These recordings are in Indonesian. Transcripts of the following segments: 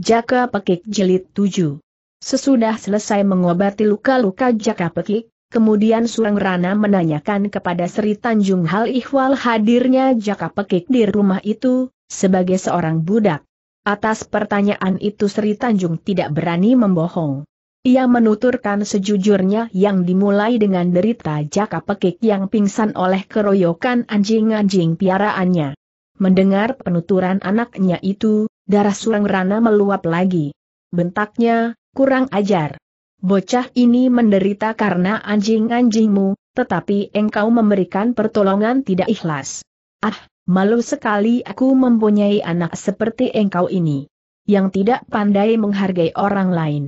Jaka Pekik Jilid 7. Sesudah selesai mengobati luka-luka Jaka Pekik, kemudian Surang Rana menanyakan kepada Sri Tanjung hal ihwal hadirnya Jaka Pekik di rumah itu, sebagai seorang budak. Atas pertanyaan itu Sri Tanjung tidak berani membohong. Ia menuturkan sejujurnya yang dimulai dengan derita Jaka Pekik yang pingsan oleh keroyokan anjing-anjing piaraannya. Mendengar penuturan anaknya itu, Darah Surang Rana meluap lagi. Bentaknya, kurang ajar. Bocah ini menderita karena anjing-anjingmu, tetapi engkau memberikan pertolongan tidak ikhlas. Ah, malu sekali aku mempunyai anak seperti engkau ini. Yang tidak pandai menghargai orang lain.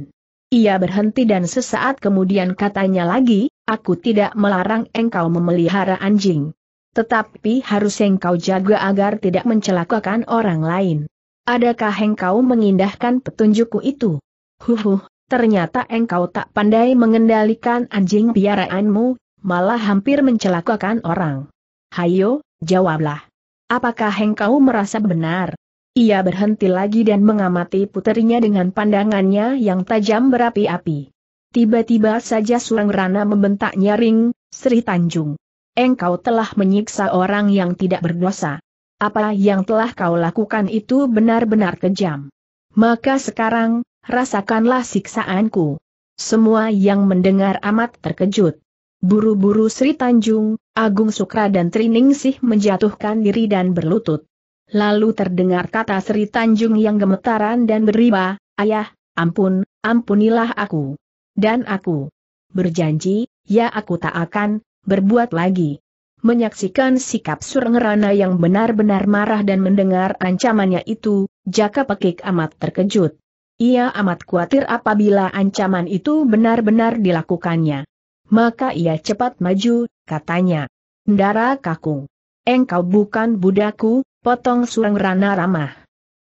Ia berhenti dan sesaat kemudian katanya lagi, aku tidak melarang engkau memelihara anjing. Tetapi harus engkau jaga agar tidak mencelakakan orang lain. Adakah engkau mengindahkan petunjukku itu? Huhuh, ternyata engkau tak pandai mengendalikan anjing piaraanmu, malah hampir mencelakakan orang. Hayo, jawablah. Apakah engkau merasa benar? Ia berhenti lagi dan mengamati puterinya dengan pandangannya yang tajam berapi-api. Tiba-tiba saja Surang Rana membentak nyaring, Sri Tanjung. Engkau telah menyiksa orang yang tidak berdosa. Apa yang telah kau lakukan itu benar-benar kejam. Maka sekarang, rasakanlah siksaanku. Semua yang mendengar amat terkejut. Buru-buru Sri Tanjung, Agung Sukra dan Triningsih menjatuhkan diri dan berlutut. Lalu terdengar kata Sri Tanjung yang gemetaran dan beriba, Ayah, ampun, ampunilah aku. Dan aku berjanji, ya aku tak akan berbuat lagi. Menyaksikan sikap Surengerana yang benar-benar marah dan mendengar ancamannya itu, Jaka Pekik amat terkejut. Ia amat khawatir apabila ancaman itu benar-benar dilakukannya. Maka ia cepat maju, katanya. Ndara Kakung. Engkau bukan budaku, potong Surengerana ramah.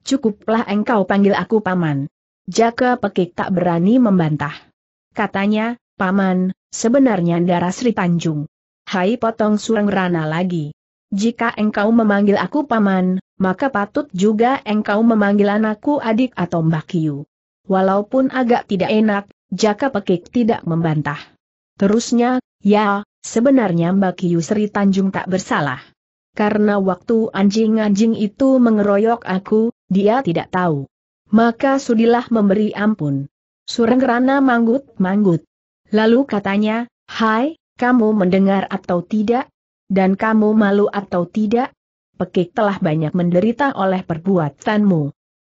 Cukuplah engkau panggil aku paman. Jaka Pekik tak berani membantah. Katanya, paman, sebenarnya Ndara Sri Tanjung. Hai potong surang rana lagi. Jika engkau memanggil aku paman, maka patut juga engkau memanggil anakku adik atau Mbak Kiyu. Walaupun agak tidak enak, Jaka Pekik tidak membantah. Terusnya, ya, sebenarnya Mbak Kiyu Sri Tanjung tak bersalah. Karena waktu anjing-anjing itu mengeroyok aku, dia tidak tahu. Maka sudilah memberi ampun. Surang Rana manggut-manggut. Lalu katanya, Hai, kamu mendengar atau tidak? Dan kamu malu atau tidak? Pekik telah banyak menderita oleh perbuatanmu.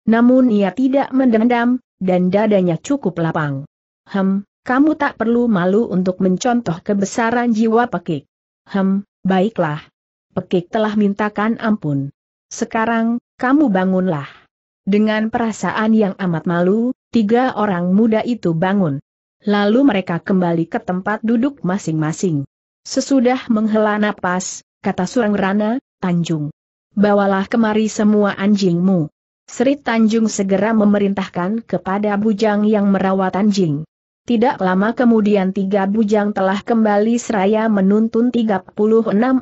Namun ia tidak mendendam, dan dadanya cukup lapang. Hem, kamu tak perlu malu untuk mencontoh kebesaran jiwa Pekik. Hem, baiklah. Pekik telah mintakan ampun. Sekarang, kamu bangunlah. Dengan perasaan yang amat malu, tiga orang muda itu bangun. Lalu mereka kembali ke tempat duduk masing-masing. Sesudah menghela napas, kata Surang Rana, Tanjung. Bawalah kemari semua anjingmu. Sri Tanjung segera memerintahkan kepada bujang yang merawat anjing. Tidak lama kemudian tiga bujang telah kembali seraya menuntun 36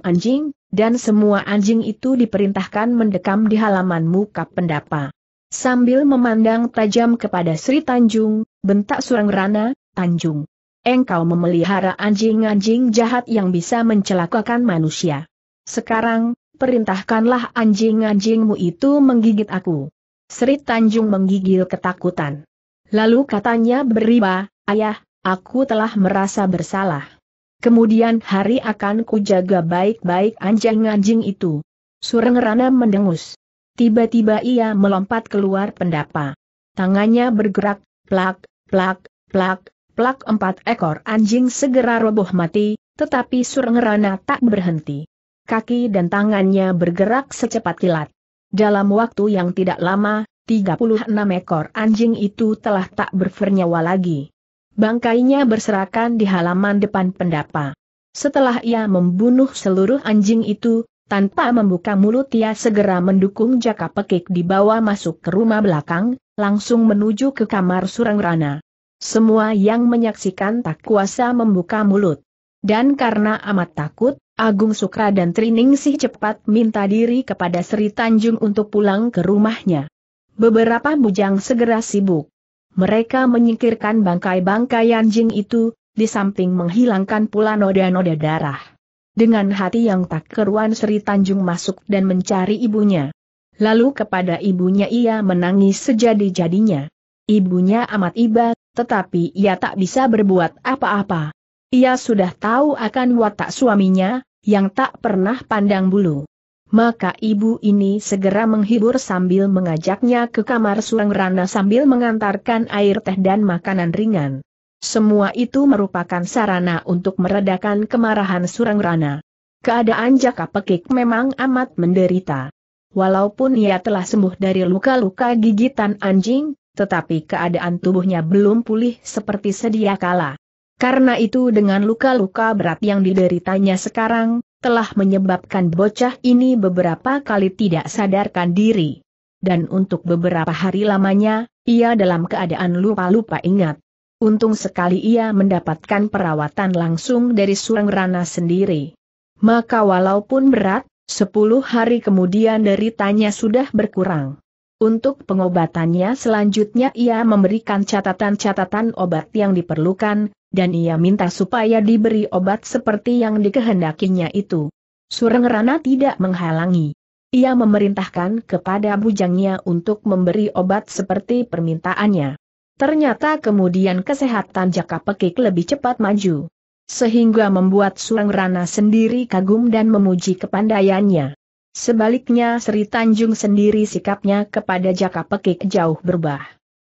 anjing, dan semua anjing itu diperintahkan mendekam di halaman muka pendapa. Sambil memandang tajam kepada Sri Tanjung, bentak Surang Rana, Tanjung. Engkau memelihara anjing-anjing jahat yang bisa mencelakakan manusia. Sekarang, perintahkanlah anjing-anjingmu itu menggigit aku. Sri Tanjung menggigil ketakutan. Lalu katanya beriba, ayah, aku telah merasa bersalah. Kemudian hari akan kujaga baik-baik anjing-anjing itu. Rana mendengus. Tiba-tiba ia melompat keluar pendapa. Tangannya bergerak, plak, plak, plak, Plak empat ekor anjing segera roboh mati, tetapi Surengerana tak berhenti. Kaki dan tangannya bergerak secepat kilat. Dalam waktu yang tidak lama, 36 ekor anjing itu telah tak bernyawa lagi. Bangkainya berserakan di halaman depan pendapa. Setelah ia membunuh seluruh anjing itu, tanpa membuka mulut ia segera mendukung jaka pekik dibawa masuk ke rumah belakang, langsung menuju ke kamar Surengrana. Semua yang menyaksikan tak kuasa membuka mulut. Dan karena amat takut, Agung Sukra dan Triningsih cepat minta diri kepada Sri Tanjung untuk pulang ke rumahnya. Beberapa bujang segera sibuk. Mereka menyingkirkan bangkai-bangkai anjing itu, di samping menghilangkan pula noda-noda darah. Dengan hati yang tak keruan Sri Tanjung masuk dan mencari ibunya. Lalu kepada ibunya ia menangis sejadi-jadinya. Ibunya amat iba tetapi ia tak bisa berbuat apa-apa. Ia sudah tahu akan watak suaminya, yang tak pernah pandang bulu. Maka ibu ini segera menghibur sambil mengajaknya ke kamar Surang Rana sambil mengantarkan air teh dan makanan ringan. Semua itu merupakan sarana untuk meredakan kemarahan Surang Rana. Keadaan Jaka Pekik memang amat menderita. Walaupun ia telah sembuh dari luka-luka gigitan anjing, tetapi keadaan tubuhnya belum pulih seperti sedia kala. Karena itu dengan luka-luka berat yang dideritanya sekarang, telah menyebabkan bocah ini beberapa kali tidak sadarkan diri. Dan untuk beberapa hari lamanya, ia dalam keadaan lupa-lupa ingat. Untung sekali ia mendapatkan perawatan langsung dari Surang Rana sendiri. Maka walaupun berat, sepuluh hari kemudian deritanya sudah berkurang. Untuk pengobatannya selanjutnya ia memberikan catatan-catatan obat yang diperlukan, dan ia minta supaya diberi obat seperti yang dikehendakinya itu. Sureng Rana tidak menghalangi. Ia memerintahkan kepada bujangnya untuk memberi obat seperti permintaannya. Ternyata kemudian kesehatan Jaka Pekik lebih cepat maju. Sehingga membuat Sureng Rana sendiri kagum dan memuji kepandaiannya. Sebaliknya Sri Tanjung sendiri sikapnya kepada Jaka Pekik jauh berubah.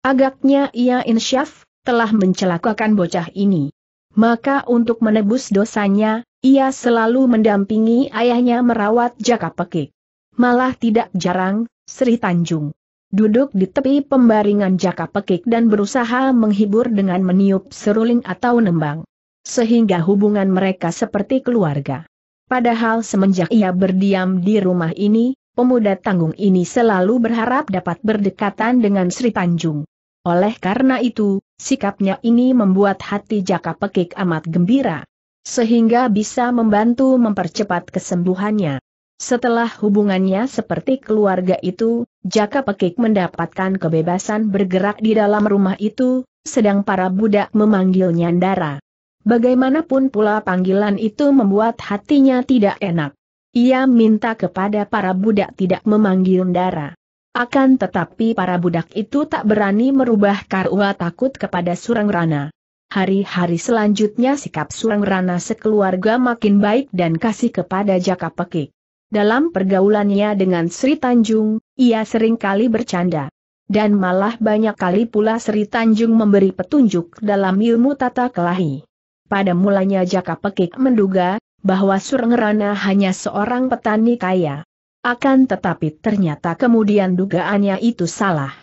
Agaknya ia insyaf, telah mencelakakan bocah ini. Maka untuk menebus dosanya, ia selalu mendampingi ayahnya merawat Jaka Pekik. Malah tidak jarang, Sri Tanjung duduk di tepi pembaringan Jaka Pekik dan berusaha menghibur dengan meniup seruling atau nembang. Sehingga hubungan mereka seperti keluarga. Padahal semenjak ia berdiam di rumah ini, pemuda tanggung ini selalu berharap dapat berdekatan dengan Sri Tanjung. Oleh karena itu, sikapnya ini membuat hati Jaka Pekik amat gembira. Sehingga bisa membantu mempercepat kesembuhannya. Setelah hubungannya seperti keluarga itu, Jaka Pekik mendapatkan kebebasan bergerak di dalam rumah itu, sedang para budak memanggilnya Ndara. Bagaimanapun pula panggilan itu membuat hatinya tidak enak. Ia minta kepada para budak tidak memanggil Ndara. Akan tetapi para budak itu tak berani merubah karua takut kepada Surang Rana. Hari-hari selanjutnya sikap Surang Rana sekeluarga makin baik dan kasih kepada Jaka Pekik. Dalam pergaulannya dengan Sri Tanjung, ia sering kali bercanda. Dan malah banyak kali pula Sri Tanjung memberi petunjuk dalam ilmu tata kelahi. Pada mulanya Jaka Pekik menduga, bahwa Surengerana hanya seorang petani kaya. Akan tetapi ternyata kemudian dugaannya itu salah.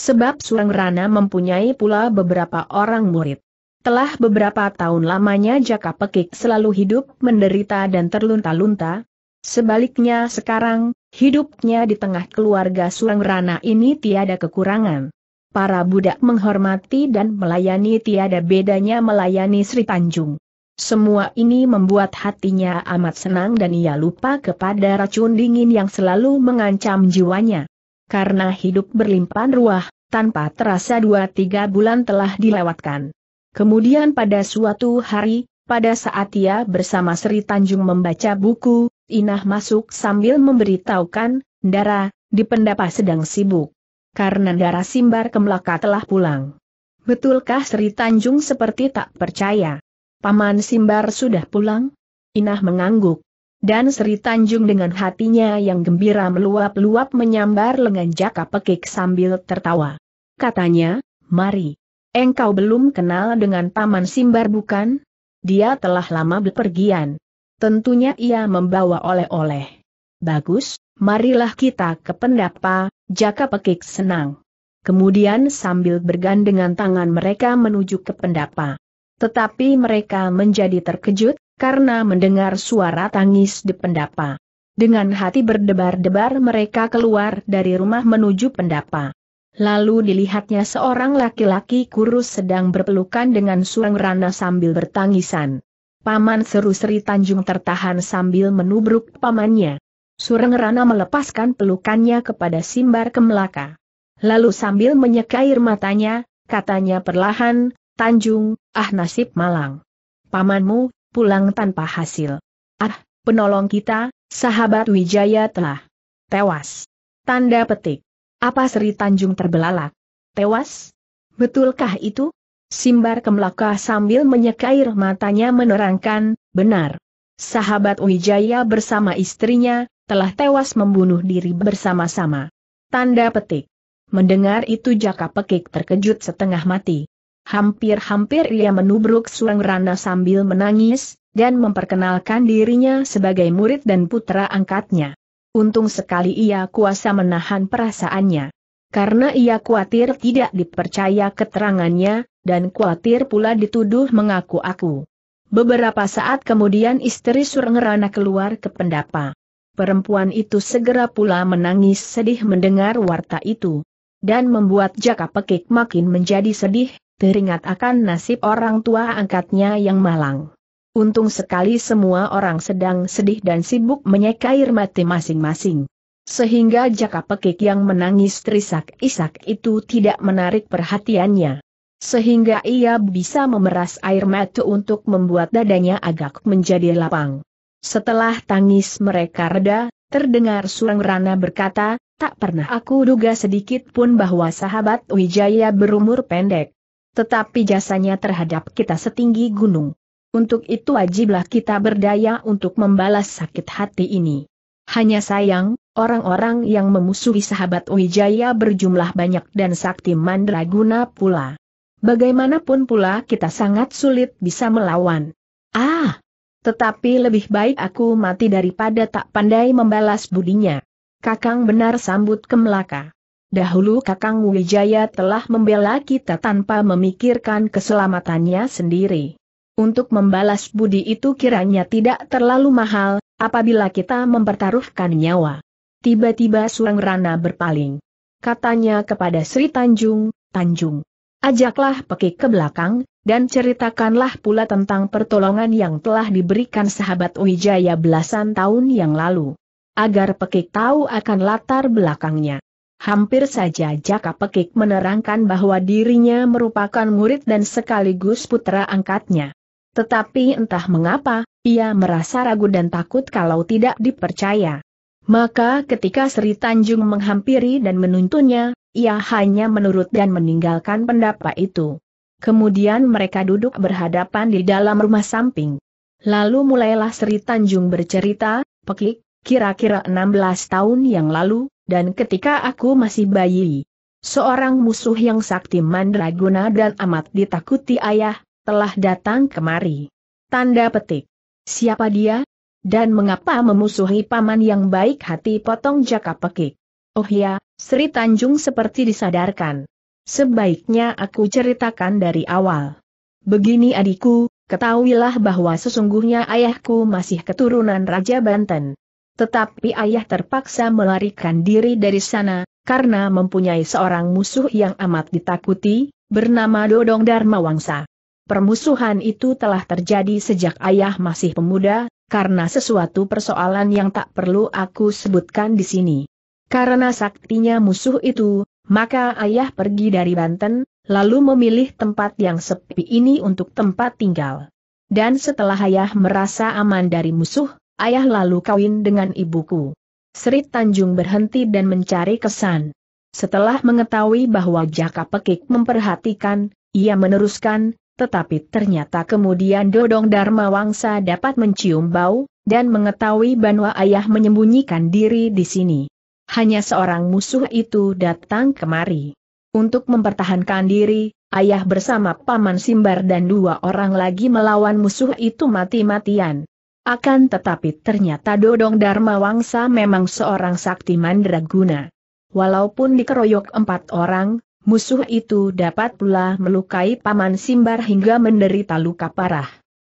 Sebab Surengerana mempunyai pula beberapa orang murid. Telah beberapa tahun lamanya Jaka Pekik selalu hidup menderita dan terlunta-lunta. Sebaliknya sekarang, hidupnya di tengah keluarga Surengerana ini tiada kekurangan para budak menghormati dan melayani tiada bedanya melayani Sri Tanjung. Semua ini membuat hatinya amat senang dan ia lupa kepada racun dingin yang selalu mengancam jiwanya. Karena hidup berlimpah ruah, tanpa terasa dua tiga bulan telah dilewatkan. Kemudian pada suatu hari, pada saat ia bersama Sri Tanjung membaca buku, Inah masuk sambil memberitahukan, Dara, di pendapa sedang sibuk karena darah Simbar kemelaka telah pulang. Betulkah Sri Tanjung seperti tak percaya? Paman Simbar sudah pulang? Inah mengangguk. Dan Sri Tanjung dengan hatinya yang gembira meluap-luap menyambar lengan jaka pekik sambil tertawa. Katanya, mari. Engkau belum kenal dengan Paman Simbar bukan? Dia telah lama berpergian. Tentunya ia membawa oleh-oleh. Bagus, marilah kita ke pendapa, jaka pekik senang. Kemudian sambil bergandengan tangan mereka menuju ke pendapa. Tetapi mereka menjadi terkejut, karena mendengar suara tangis di pendapa. Dengan hati berdebar-debar mereka keluar dari rumah menuju pendapa. Lalu dilihatnya seorang laki-laki kurus sedang berpelukan dengan surang rana sambil bertangisan. Paman seru Sri Tanjung tertahan sambil menubruk pamannya. Sureng Rana melepaskan pelukannya kepada Simbar Kemelaka. Lalu sambil menyekair matanya, katanya perlahan, Tanjung, ah nasib malang. Pamanmu, pulang tanpa hasil. Ah, penolong kita, sahabat Wijaya telah tewas. Tanda petik. Apa Sri Tanjung terbelalak? Tewas? Betulkah itu? Simbar Kemelaka sambil menyekair matanya menerangkan, benar. Sahabat Wijaya bersama istrinya, telah tewas membunuh diri bersama-sama. Tanda petik. Mendengar itu jaka pekik terkejut setengah mati. Hampir-hampir ia menubruk Suang Rana sambil menangis, dan memperkenalkan dirinya sebagai murid dan putra angkatnya. Untung sekali ia kuasa menahan perasaannya. Karena ia khawatir tidak dipercaya keterangannya, dan khawatir pula dituduh mengaku-aku. Beberapa saat kemudian istri Surengerana keluar ke pendapa. Perempuan itu segera pula menangis sedih mendengar warta itu. Dan membuat Jaka Pekik makin menjadi sedih, teringat akan nasib orang tua angkatnya yang malang. Untung sekali semua orang sedang sedih dan sibuk menyeka air mati masing-masing. Sehingga Jaka Pekik yang menangis terisak-isak itu tidak menarik perhatiannya. Sehingga ia bisa memeras air mati untuk membuat dadanya agak menjadi lapang. Setelah tangis mereka reda, terdengar Surang Rana berkata, tak pernah aku duga sedikit pun bahwa sahabat Wijaya berumur pendek. Tetapi jasanya terhadap kita setinggi gunung. Untuk itu wajiblah kita berdaya untuk membalas sakit hati ini. Hanya sayang, orang-orang yang memusuhi sahabat Wijaya berjumlah banyak dan sakti mandraguna pula. Bagaimanapun pula kita sangat sulit bisa melawan. Ah! Tetapi lebih baik aku mati daripada tak pandai membalas budinya. Kakang benar sambut kemelaka. Dahulu Kakang Wijaya telah membela kita tanpa memikirkan keselamatannya sendiri. Untuk membalas budi itu kiranya tidak terlalu mahal, apabila kita mempertaruhkan nyawa. Tiba-tiba Surang Rana berpaling. Katanya kepada Sri Tanjung, Tanjung, ajaklah Peki ke belakang, dan ceritakanlah pula tentang pertolongan yang telah diberikan sahabat Wijaya belasan tahun yang lalu. Agar Pekik tahu akan latar belakangnya. Hampir saja Jaka Pekik menerangkan bahwa dirinya merupakan murid dan sekaligus putra angkatnya. Tetapi entah mengapa, ia merasa ragu dan takut kalau tidak dipercaya. Maka ketika Sri Tanjung menghampiri dan menuntunnya, ia hanya menurut dan meninggalkan pendapat itu. Kemudian mereka duduk berhadapan di dalam rumah samping. Lalu mulailah Sri Tanjung bercerita, Pekik, kira-kira 16 tahun yang lalu, dan ketika aku masih bayi, seorang musuh yang sakti mandraguna dan amat ditakuti ayah, telah datang kemari. Tanda petik. Siapa dia? Dan mengapa memusuhi paman yang baik hati potong jaka pekik? Oh ya, Sri Tanjung seperti disadarkan. Sebaiknya aku ceritakan dari awal. Begini adikku, ketahuilah bahwa sesungguhnya ayahku masih keturunan Raja Banten. Tetapi ayah terpaksa melarikan diri dari sana, karena mempunyai seorang musuh yang amat ditakuti, bernama Dodong Dharma Wangsa. Permusuhan itu telah terjadi sejak ayah masih pemuda, karena sesuatu persoalan yang tak perlu aku sebutkan di sini. Karena saktinya musuh itu, maka ayah pergi dari Banten, lalu memilih tempat yang sepi ini untuk tempat tinggal. Dan setelah ayah merasa aman dari musuh, ayah lalu kawin dengan ibuku. Sri Tanjung berhenti dan mencari kesan. Setelah mengetahui bahwa Jaka Pekik memperhatikan, ia meneruskan, tetapi ternyata kemudian Dodong Dharma Wangsa dapat mencium bau, dan mengetahui bahwa ayah menyembunyikan diri di sini. Hanya seorang musuh itu datang kemari. Untuk mempertahankan diri, ayah bersama paman Simbar dan dua orang lagi melawan musuh itu mati-matian. Akan tetapi ternyata Dodong Dharma Wangsa memang seorang sakti mandraguna. Walaupun dikeroyok empat orang, musuh itu dapat pula melukai paman Simbar hingga menderita luka parah.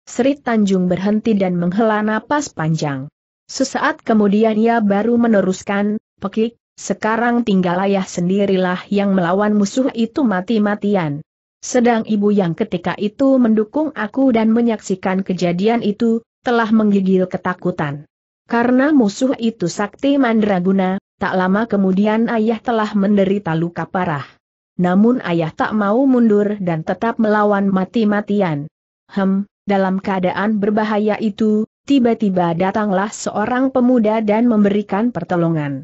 Sri Tanjung berhenti dan menghela napas panjang. Sesaat kemudian ia baru meneruskan, Pekik, sekarang tinggal ayah sendirilah yang melawan musuh itu mati-matian. Sedang ibu yang ketika itu mendukung aku dan menyaksikan kejadian itu, telah menggigil ketakutan. Karena musuh itu sakti mandraguna, tak lama kemudian ayah telah menderita luka parah. Namun ayah tak mau mundur dan tetap melawan mati-matian. Hem, dalam keadaan berbahaya itu, tiba-tiba datanglah seorang pemuda dan memberikan pertolongan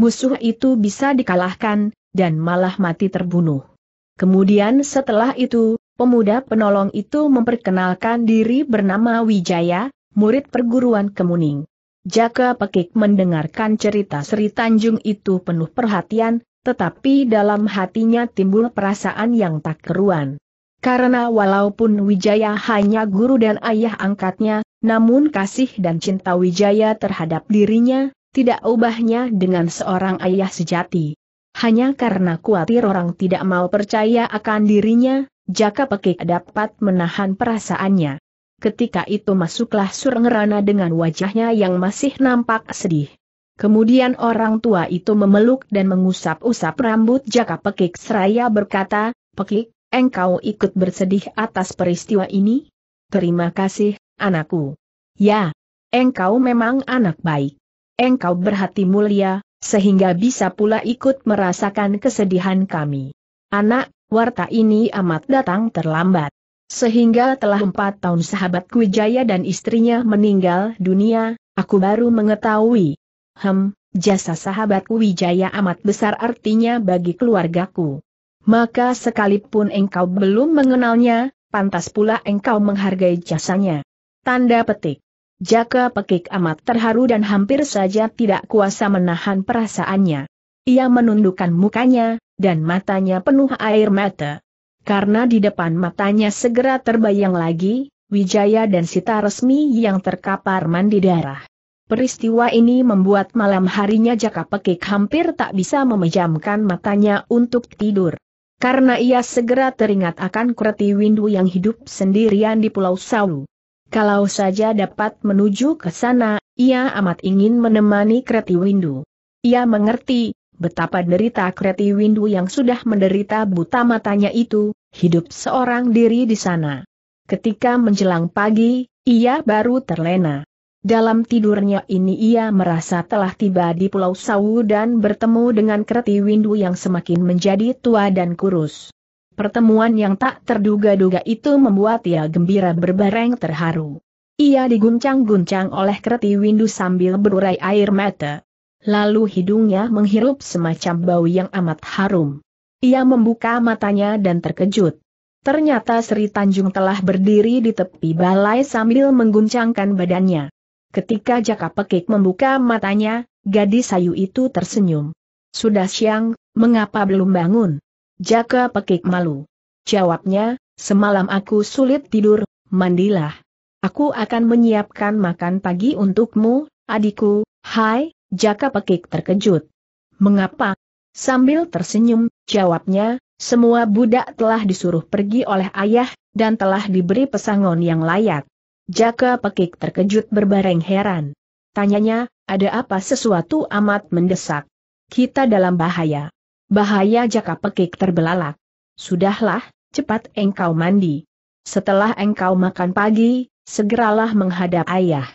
musuh itu bisa dikalahkan, dan malah mati terbunuh. Kemudian setelah itu, pemuda penolong itu memperkenalkan diri bernama Wijaya, murid perguruan Kemuning. Jaka Pekik mendengarkan cerita Sri Tanjung itu penuh perhatian, tetapi dalam hatinya timbul perasaan yang tak keruan. Karena walaupun Wijaya hanya guru dan ayah angkatnya, namun kasih dan cinta Wijaya terhadap dirinya, tidak ubahnya dengan seorang ayah sejati. Hanya karena kuatir orang tidak mau percaya akan dirinya, Jaka Pekik dapat menahan perasaannya. Ketika itu masuklah Surengerana dengan wajahnya yang masih nampak sedih. Kemudian orang tua itu memeluk dan mengusap-usap rambut Jaka Pekik seraya berkata, Pekik, engkau ikut bersedih atas peristiwa ini? Terima kasih, anakku. Ya, engkau memang anak baik engkau berhati mulia, sehingga bisa pula ikut merasakan kesedihan kami. Anak, warta ini amat datang terlambat. Sehingga telah empat tahun sahabatku Jaya dan istrinya meninggal dunia, aku baru mengetahui. Hem, jasa sahabatku Wijaya amat besar artinya bagi keluargaku. Maka sekalipun engkau belum mengenalnya, pantas pula engkau menghargai jasanya. Tanda petik. Jaka pekik amat terharu dan hampir saja tidak kuasa menahan perasaannya. Ia menundukkan mukanya, dan matanya penuh air mata. Karena di depan matanya segera terbayang lagi, Wijaya dan Sita resmi yang terkapar mandi darah. Peristiwa ini membuat malam harinya Jaka Pekik hampir tak bisa memejamkan matanya untuk tidur. Karena ia segera teringat akan Kreti Windu yang hidup sendirian di Pulau Sawu. Kalau saja dapat menuju ke sana, ia amat ingin menemani Kreti Windu. Ia mengerti, betapa derita Kreti Windu yang sudah menderita buta matanya itu, hidup seorang diri di sana. Ketika menjelang pagi, ia baru terlena. Dalam tidurnya ini ia merasa telah tiba di Pulau Sawu dan bertemu dengan Kreti Windu yang semakin menjadi tua dan kurus. Pertemuan yang tak terduga-duga itu membuat ia gembira berbareng terharu. Ia diguncang-guncang oleh kreti windu sambil berurai air mata. Lalu hidungnya menghirup semacam bau yang amat harum. Ia membuka matanya dan terkejut. Ternyata Sri Tanjung telah berdiri di tepi balai sambil mengguncangkan badannya. Ketika Jaka Pekik membuka matanya, gadis sayu itu tersenyum. Sudah siang, mengapa belum bangun? Jaka pekik malu. Jawabnya, semalam aku sulit tidur, mandilah. Aku akan menyiapkan makan pagi untukmu, adikku, hai, Jaka pekik terkejut. Mengapa? Sambil tersenyum, jawabnya, semua budak telah disuruh pergi oleh ayah, dan telah diberi pesangon yang layak. Jaka pekik terkejut berbareng heran. Tanyanya, ada apa sesuatu amat mendesak? Kita dalam bahaya. Bahaya jaka pekik terbelalak. Sudahlah, cepat engkau mandi. Setelah engkau makan pagi, segeralah menghadap ayah.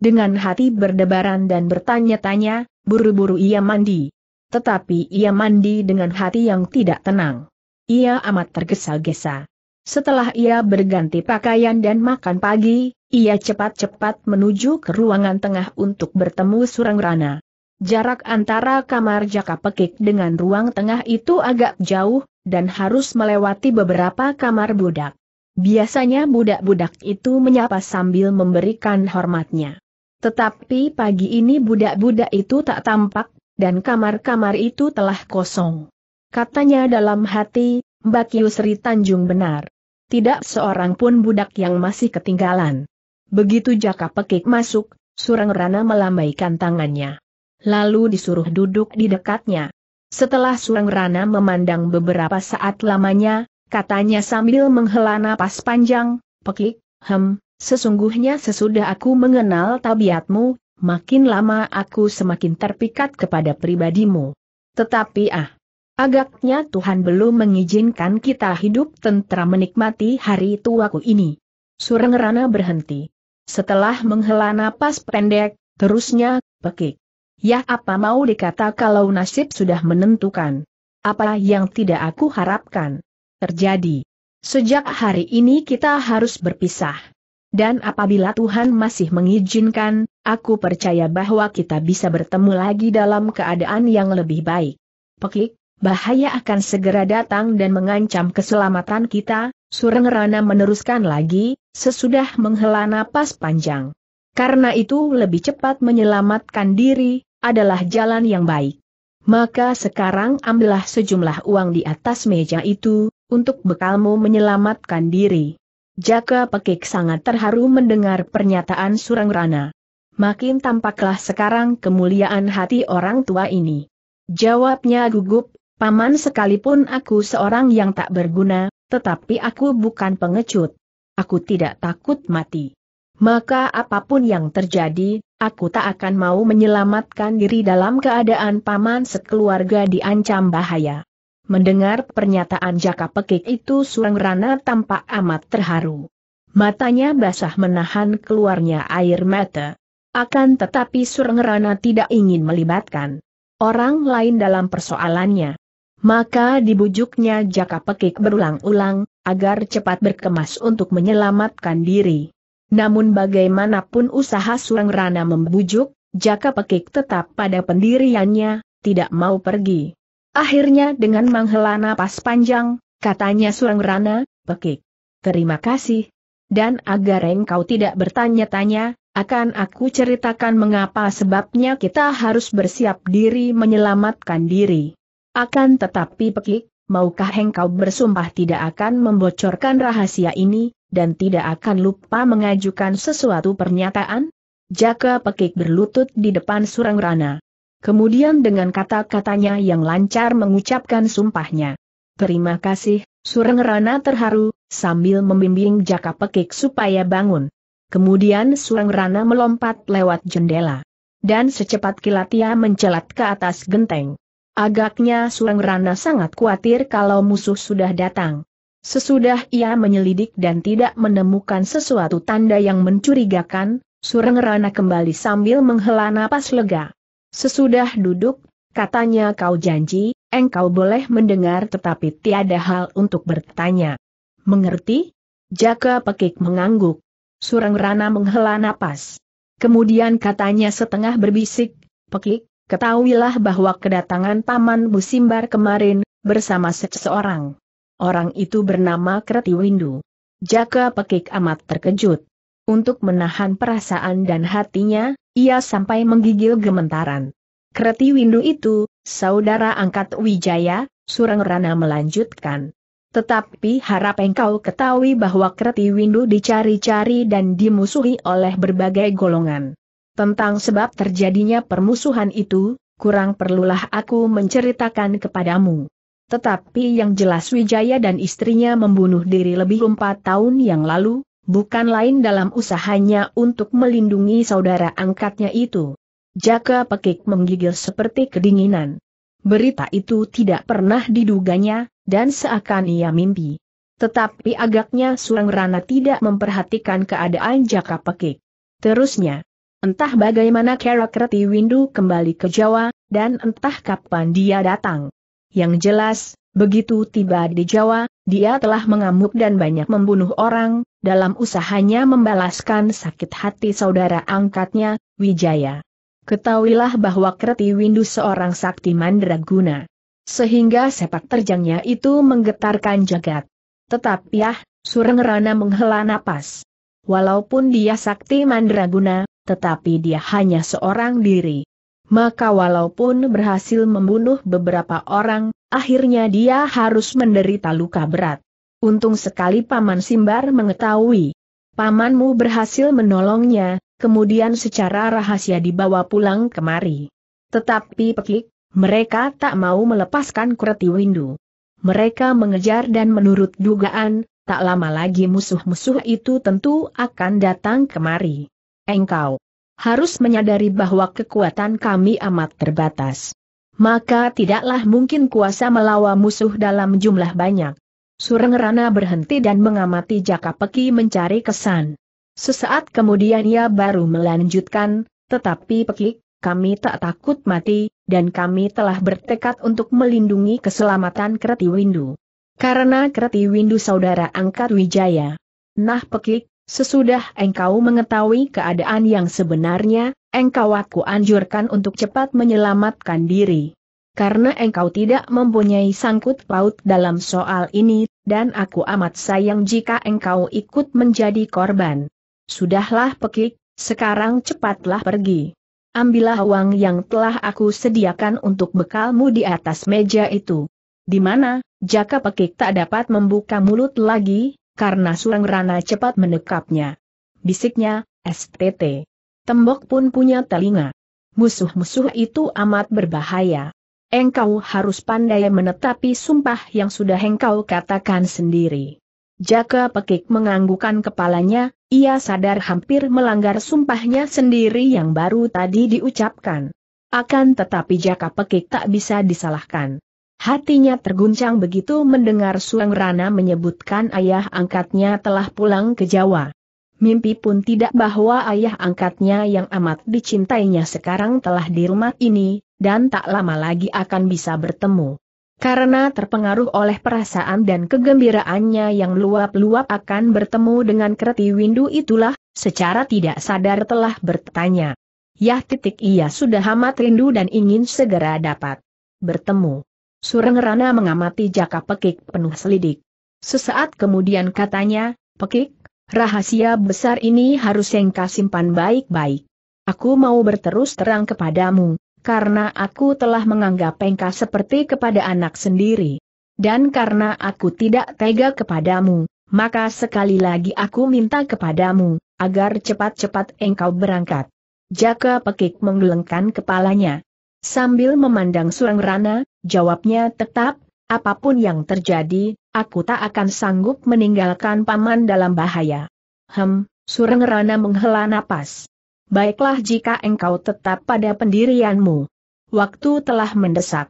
Dengan hati berdebaran dan bertanya-tanya, buru-buru ia mandi. Tetapi ia mandi dengan hati yang tidak tenang. Ia amat tergesa-gesa. Setelah ia berganti pakaian dan makan pagi, ia cepat-cepat menuju ke ruangan tengah untuk bertemu Surang Rana. Jarak antara kamar jaka pekik dengan ruang tengah itu agak jauh, dan harus melewati beberapa kamar budak. Biasanya budak-budak itu menyapa sambil memberikan hormatnya. Tetapi pagi ini budak-budak itu tak tampak, dan kamar-kamar itu telah kosong. Katanya dalam hati, Mbak Yusri Tanjung benar. Tidak seorang pun budak yang masih ketinggalan. Begitu Jaka Pekik masuk, Surang Rana melambaikan tangannya lalu disuruh duduk di dekatnya. Setelah Surang Rana memandang beberapa saat lamanya, katanya sambil menghela napas panjang, pekik, hem, sesungguhnya sesudah aku mengenal tabiatmu, makin lama aku semakin terpikat kepada pribadimu. Tetapi ah, agaknya Tuhan belum mengizinkan kita hidup tentera menikmati hari tuaku ini. Surang Rana berhenti. Setelah menghela napas pendek, terusnya, pekik. Ya apa mau dikata kalau nasib sudah menentukan. Apa yang tidak aku harapkan. Terjadi. Sejak hari ini kita harus berpisah. Dan apabila Tuhan masih mengizinkan, aku percaya bahwa kita bisa bertemu lagi dalam keadaan yang lebih baik. Pekik, bahaya akan segera datang dan mengancam keselamatan kita, Sureng Rana meneruskan lagi, sesudah menghela napas panjang. Karena itu lebih cepat menyelamatkan diri, adalah jalan yang baik. Maka sekarang ambillah sejumlah uang di atas meja itu, untuk bekalmu menyelamatkan diri. Jaka Pekik sangat terharu mendengar pernyataan Surang Rana. Makin tampaklah sekarang kemuliaan hati orang tua ini. Jawabnya gugup, Paman sekalipun aku seorang yang tak berguna, tetapi aku bukan pengecut. Aku tidak takut mati maka apapun yang terjadi, aku tak akan mau menyelamatkan diri dalam keadaan paman sekeluarga diancam bahaya. Mendengar pernyataan Jaka Pekik itu Surang Rana tampak amat terharu. Matanya basah menahan keluarnya air mata. Akan tetapi Surang Rana tidak ingin melibatkan orang lain dalam persoalannya. Maka dibujuknya Jaka Pekik berulang-ulang, agar cepat berkemas untuk menyelamatkan diri. Namun bagaimanapun usaha Surang Rana membujuk, Jaka Pekik tetap pada pendiriannya, tidak mau pergi. Akhirnya dengan menghela napas panjang, katanya Surang Rana, Pekik. Terima kasih. Dan agar engkau tidak bertanya-tanya, akan aku ceritakan mengapa sebabnya kita harus bersiap diri menyelamatkan diri. Akan tetapi Pekik, maukah engkau bersumpah tidak akan membocorkan rahasia ini, dan tidak akan lupa mengajukan sesuatu pernyataan? Jaka Pekik berlutut di depan Surang Rana. Kemudian dengan kata-katanya yang lancar mengucapkan sumpahnya. Terima kasih, Surang Rana terharu, sambil membimbing Jaka Pekik supaya bangun. Kemudian Surang Rana melompat lewat jendela. Dan secepat kilat ia mencelat ke atas genteng. Agaknya Surang Rana sangat khawatir kalau musuh sudah datang. Sesudah ia menyelidik dan tidak menemukan sesuatu tanda yang mencurigakan, Rana kembali sambil menghela napas lega. Sesudah duduk, katanya kau janji, engkau boleh mendengar tetapi tiada hal untuk bertanya. Mengerti? Jaka Pekik mengangguk. Rana menghela napas. Kemudian katanya setengah berbisik, Pekik, ketahuilah bahwa kedatangan Paman Musimbar kemarin, bersama seseorang. Orang itu bernama Windu. Jaka Pekik amat terkejut. Untuk menahan perasaan dan hatinya, ia sampai menggigil gementaran. Windu itu, saudara angkat Wijaya, Surang Rana melanjutkan. Tetapi harap engkau ketahui bahwa Windu dicari-cari dan dimusuhi oleh berbagai golongan. Tentang sebab terjadinya permusuhan itu, kurang perlulah aku menceritakan kepadamu. Tetapi yang jelas Wijaya dan istrinya membunuh diri lebih empat tahun yang lalu, bukan lain dalam usahanya untuk melindungi saudara angkatnya itu. Jaka Pekik menggigil seperti kedinginan. Berita itu tidak pernah diduganya, dan seakan ia mimpi. Tetapi agaknya Surang Rana tidak memperhatikan keadaan Jaka Pekik. Terusnya, entah bagaimana karakter Windu kembali ke Jawa, dan entah kapan dia datang. Yang jelas, begitu tiba di Jawa, dia telah mengamuk dan banyak membunuh orang, dalam usahanya membalaskan sakit hati saudara angkatnya, Wijaya. Ketahuilah bahwa Kreti Windu seorang sakti mandraguna. Sehingga sepak terjangnya itu menggetarkan jagat. Tetapi ya, ah, Sureng Rana menghela napas. Walaupun dia sakti mandraguna, tetapi dia hanya seorang diri maka walaupun berhasil membunuh beberapa orang, akhirnya dia harus menderita luka berat. Untung sekali Paman Simbar mengetahui. Pamanmu berhasil menolongnya, kemudian secara rahasia dibawa pulang kemari. Tetapi pekik, mereka tak mau melepaskan Kreti Windu. Mereka mengejar dan menurut dugaan, tak lama lagi musuh-musuh itu tentu akan datang kemari. Engkau harus menyadari bahwa kekuatan kami amat terbatas. Maka tidaklah mungkin kuasa melawan musuh dalam jumlah banyak. Sureng Rana berhenti dan mengamati Jaka Peki mencari kesan. Sesaat kemudian ia baru melanjutkan, tetapi Peki, kami tak takut mati, dan kami telah bertekad untuk melindungi keselamatan Kreti Windu. Karena Kreti Windu saudara angkat Wijaya. Nah Pekik, Sesudah engkau mengetahui keadaan yang sebenarnya, engkau aku anjurkan untuk cepat menyelamatkan diri. Karena engkau tidak mempunyai sangkut paut dalam soal ini, dan aku amat sayang jika engkau ikut menjadi korban. Sudahlah pekik, sekarang cepatlah pergi. Ambillah uang yang telah aku sediakan untuk bekalmu di atas meja itu. Di mana, jaka pekik tak dapat membuka mulut lagi, karena surang rana cepat menekapnya. Bisiknya, STT. Tembok pun punya telinga. Musuh-musuh itu amat berbahaya. Engkau harus pandai menetapi sumpah yang sudah engkau katakan sendiri. Jaka Pekik menganggukan kepalanya, ia sadar hampir melanggar sumpahnya sendiri yang baru tadi diucapkan. Akan tetapi Jaka Pekik tak bisa disalahkan. Hatinya terguncang begitu mendengar Suang Rana menyebutkan ayah angkatnya telah pulang ke Jawa. Mimpi pun tidak bahwa ayah angkatnya yang amat dicintainya sekarang telah di rumah ini, dan tak lama lagi akan bisa bertemu. Karena terpengaruh oleh perasaan dan kegembiraannya yang luap-luap akan bertemu dengan Kreti Windu itulah, secara tidak sadar telah bertanya. Yah titik ia sudah amat rindu dan ingin segera dapat bertemu. Sureng Rana mengamati jaka pekik penuh selidik. Sesaat kemudian katanya, pekik, rahasia besar ini harus engkau simpan baik-baik. Aku mau berterus terang kepadamu, karena aku telah menganggap engkau seperti kepada anak sendiri. Dan karena aku tidak tega kepadamu, maka sekali lagi aku minta kepadamu, agar cepat-cepat engkau berangkat. Jaka Pekik menggelengkan kepalanya. Sambil memandang Surang Rana, jawabnya tetap, apapun yang terjadi, aku tak akan sanggup meninggalkan paman dalam bahaya. Hem, Surang Rana menghela napas. Baiklah jika engkau tetap pada pendirianmu. Waktu telah mendesak.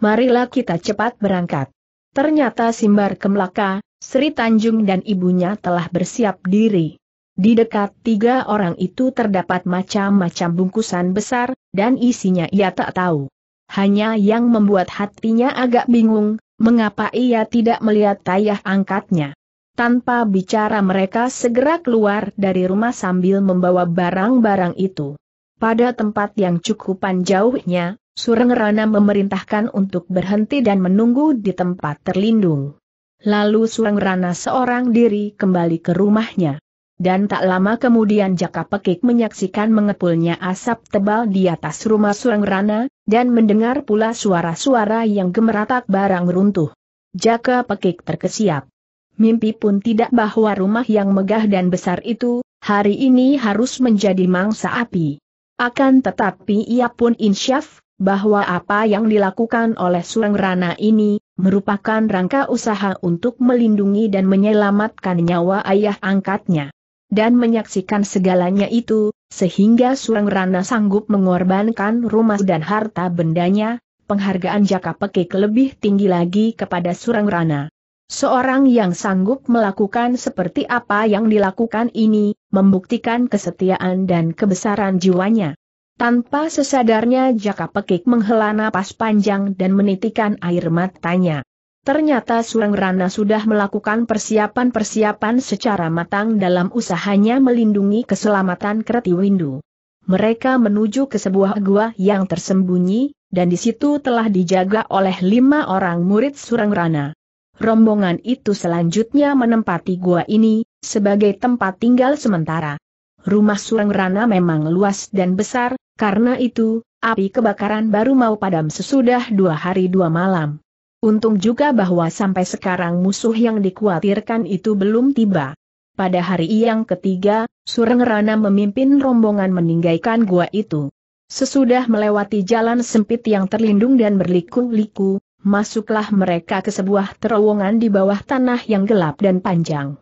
Marilah kita cepat berangkat. Ternyata Simbar Kemlaka, Sri Tanjung dan ibunya telah bersiap diri. Di dekat tiga orang itu terdapat macam-macam bungkusan besar, dan isinya ia tak tahu. Hanya yang membuat hatinya agak bingung, mengapa ia tidak melihat tayah angkatnya. Tanpa bicara mereka segera keluar dari rumah sambil membawa barang-barang itu. Pada tempat yang cukupan jauhnya, Sureng Rana memerintahkan untuk berhenti dan menunggu di tempat terlindung. Lalu Sureng Rana seorang diri kembali ke rumahnya dan tak lama kemudian Jaka Pekik menyaksikan mengepulnya asap tebal di atas rumah Suang Rana, dan mendengar pula suara-suara yang gemeratak barang runtuh. Jaka Pekik terkesiap. Mimpi pun tidak bahwa rumah yang megah dan besar itu, hari ini harus menjadi mangsa api. Akan tetapi ia pun insyaf, bahwa apa yang dilakukan oleh Suang Rana ini, merupakan rangka usaha untuk melindungi dan menyelamatkan nyawa ayah angkatnya dan menyaksikan segalanya itu, sehingga Surang Rana sanggup mengorbankan rumah dan harta bendanya, penghargaan Jaka Pekik lebih tinggi lagi kepada Surang Rana. Seorang yang sanggup melakukan seperti apa yang dilakukan ini, membuktikan kesetiaan dan kebesaran jiwanya. Tanpa sesadarnya Jaka Pekik menghela napas panjang dan menitikan air matanya. Ternyata Surangrana Rana sudah melakukan persiapan-persiapan secara matang dalam usahanya melindungi keselamatan Kreti Windu. Mereka menuju ke sebuah gua yang tersembunyi, dan di situ telah dijaga oleh lima orang murid Surang Rana. Rombongan itu selanjutnya menempati gua ini, sebagai tempat tinggal sementara. Rumah Surang Rana memang luas dan besar, karena itu, api kebakaran baru mau padam sesudah dua hari dua malam. Untung juga bahwa sampai sekarang musuh yang dikhawatirkan itu belum tiba. Pada hari yang ketiga, Sureng Rana memimpin rombongan meninggalkan gua itu. Sesudah melewati jalan sempit yang terlindung dan berliku-liku, masuklah mereka ke sebuah terowongan di bawah tanah yang gelap dan panjang.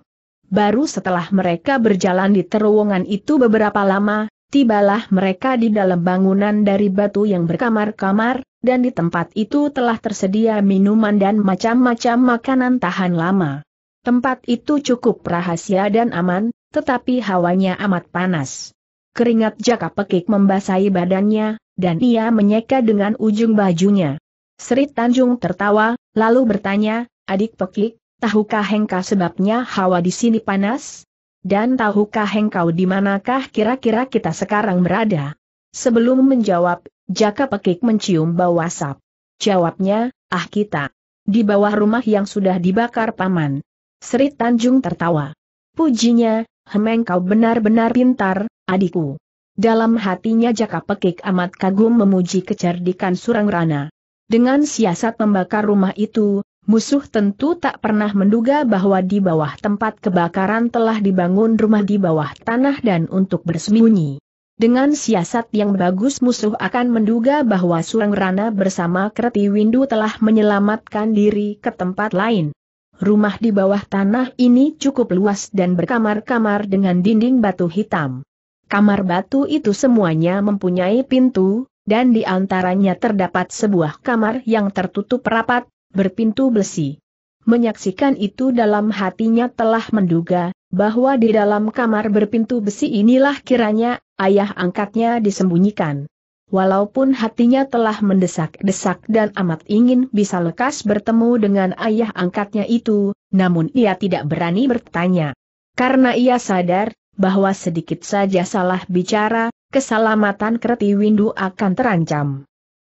Baru setelah mereka berjalan di terowongan itu beberapa lama, tibalah mereka di dalam bangunan dari batu yang berkamar-kamar, dan di tempat itu telah tersedia minuman dan macam-macam makanan tahan lama. Tempat itu cukup rahasia dan aman, tetapi hawanya amat panas. Keringat jaka pekik membasahi badannya, dan ia menyeka dengan ujung bajunya. Sri Tanjung tertawa, lalu bertanya, adik pekik, tahukah hengka sebabnya hawa di sini panas? Dan tahukah hengkau di manakah kira-kira kita sekarang berada? Sebelum menjawab, Jaka Pekik mencium bau asap. Jawabnya, ah kita. Di bawah rumah yang sudah dibakar paman. Sri Tanjung tertawa. Pujinya, hemeng kau benar-benar pintar, adikku. Dalam hatinya Jaka Pekik amat kagum memuji kecerdikan Surang Rana. Dengan siasat membakar rumah itu, musuh tentu tak pernah menduga bahwa di bawah tempat kebakaran telah dibangun rumah di bawah tanah dan untuk bersembunyi. Dengan siasat yang bagus musuh akan menduga bahwa Surang Rana bersama Kreti Windu telah menyelamatkan diri ke tempat lain. Rumah di bawah tanah ini cukup luas dan berkamar-kamar dengan dinding batu hitam. Kamar batu itu semuanya mempunyai pintu, dan di antaranya terdapat sebuah kamar yang tertutup rapat, berpintu besi. Menyaksikan itu dalam hatinya telah menduga, bahwa di dalam kamar berpintu besi inilah kiranya ayah angkatnya disembunyikan. Walaupun hatinya telah mendesak-desak dan amat ingin bisa lekas bertemu dengan ayah angkatnya itu, namun ia tidak berani bertanya. Karena ia sadar, bahwa sedikit saja salah bicara, keselamatan kreti Windu akan terancam.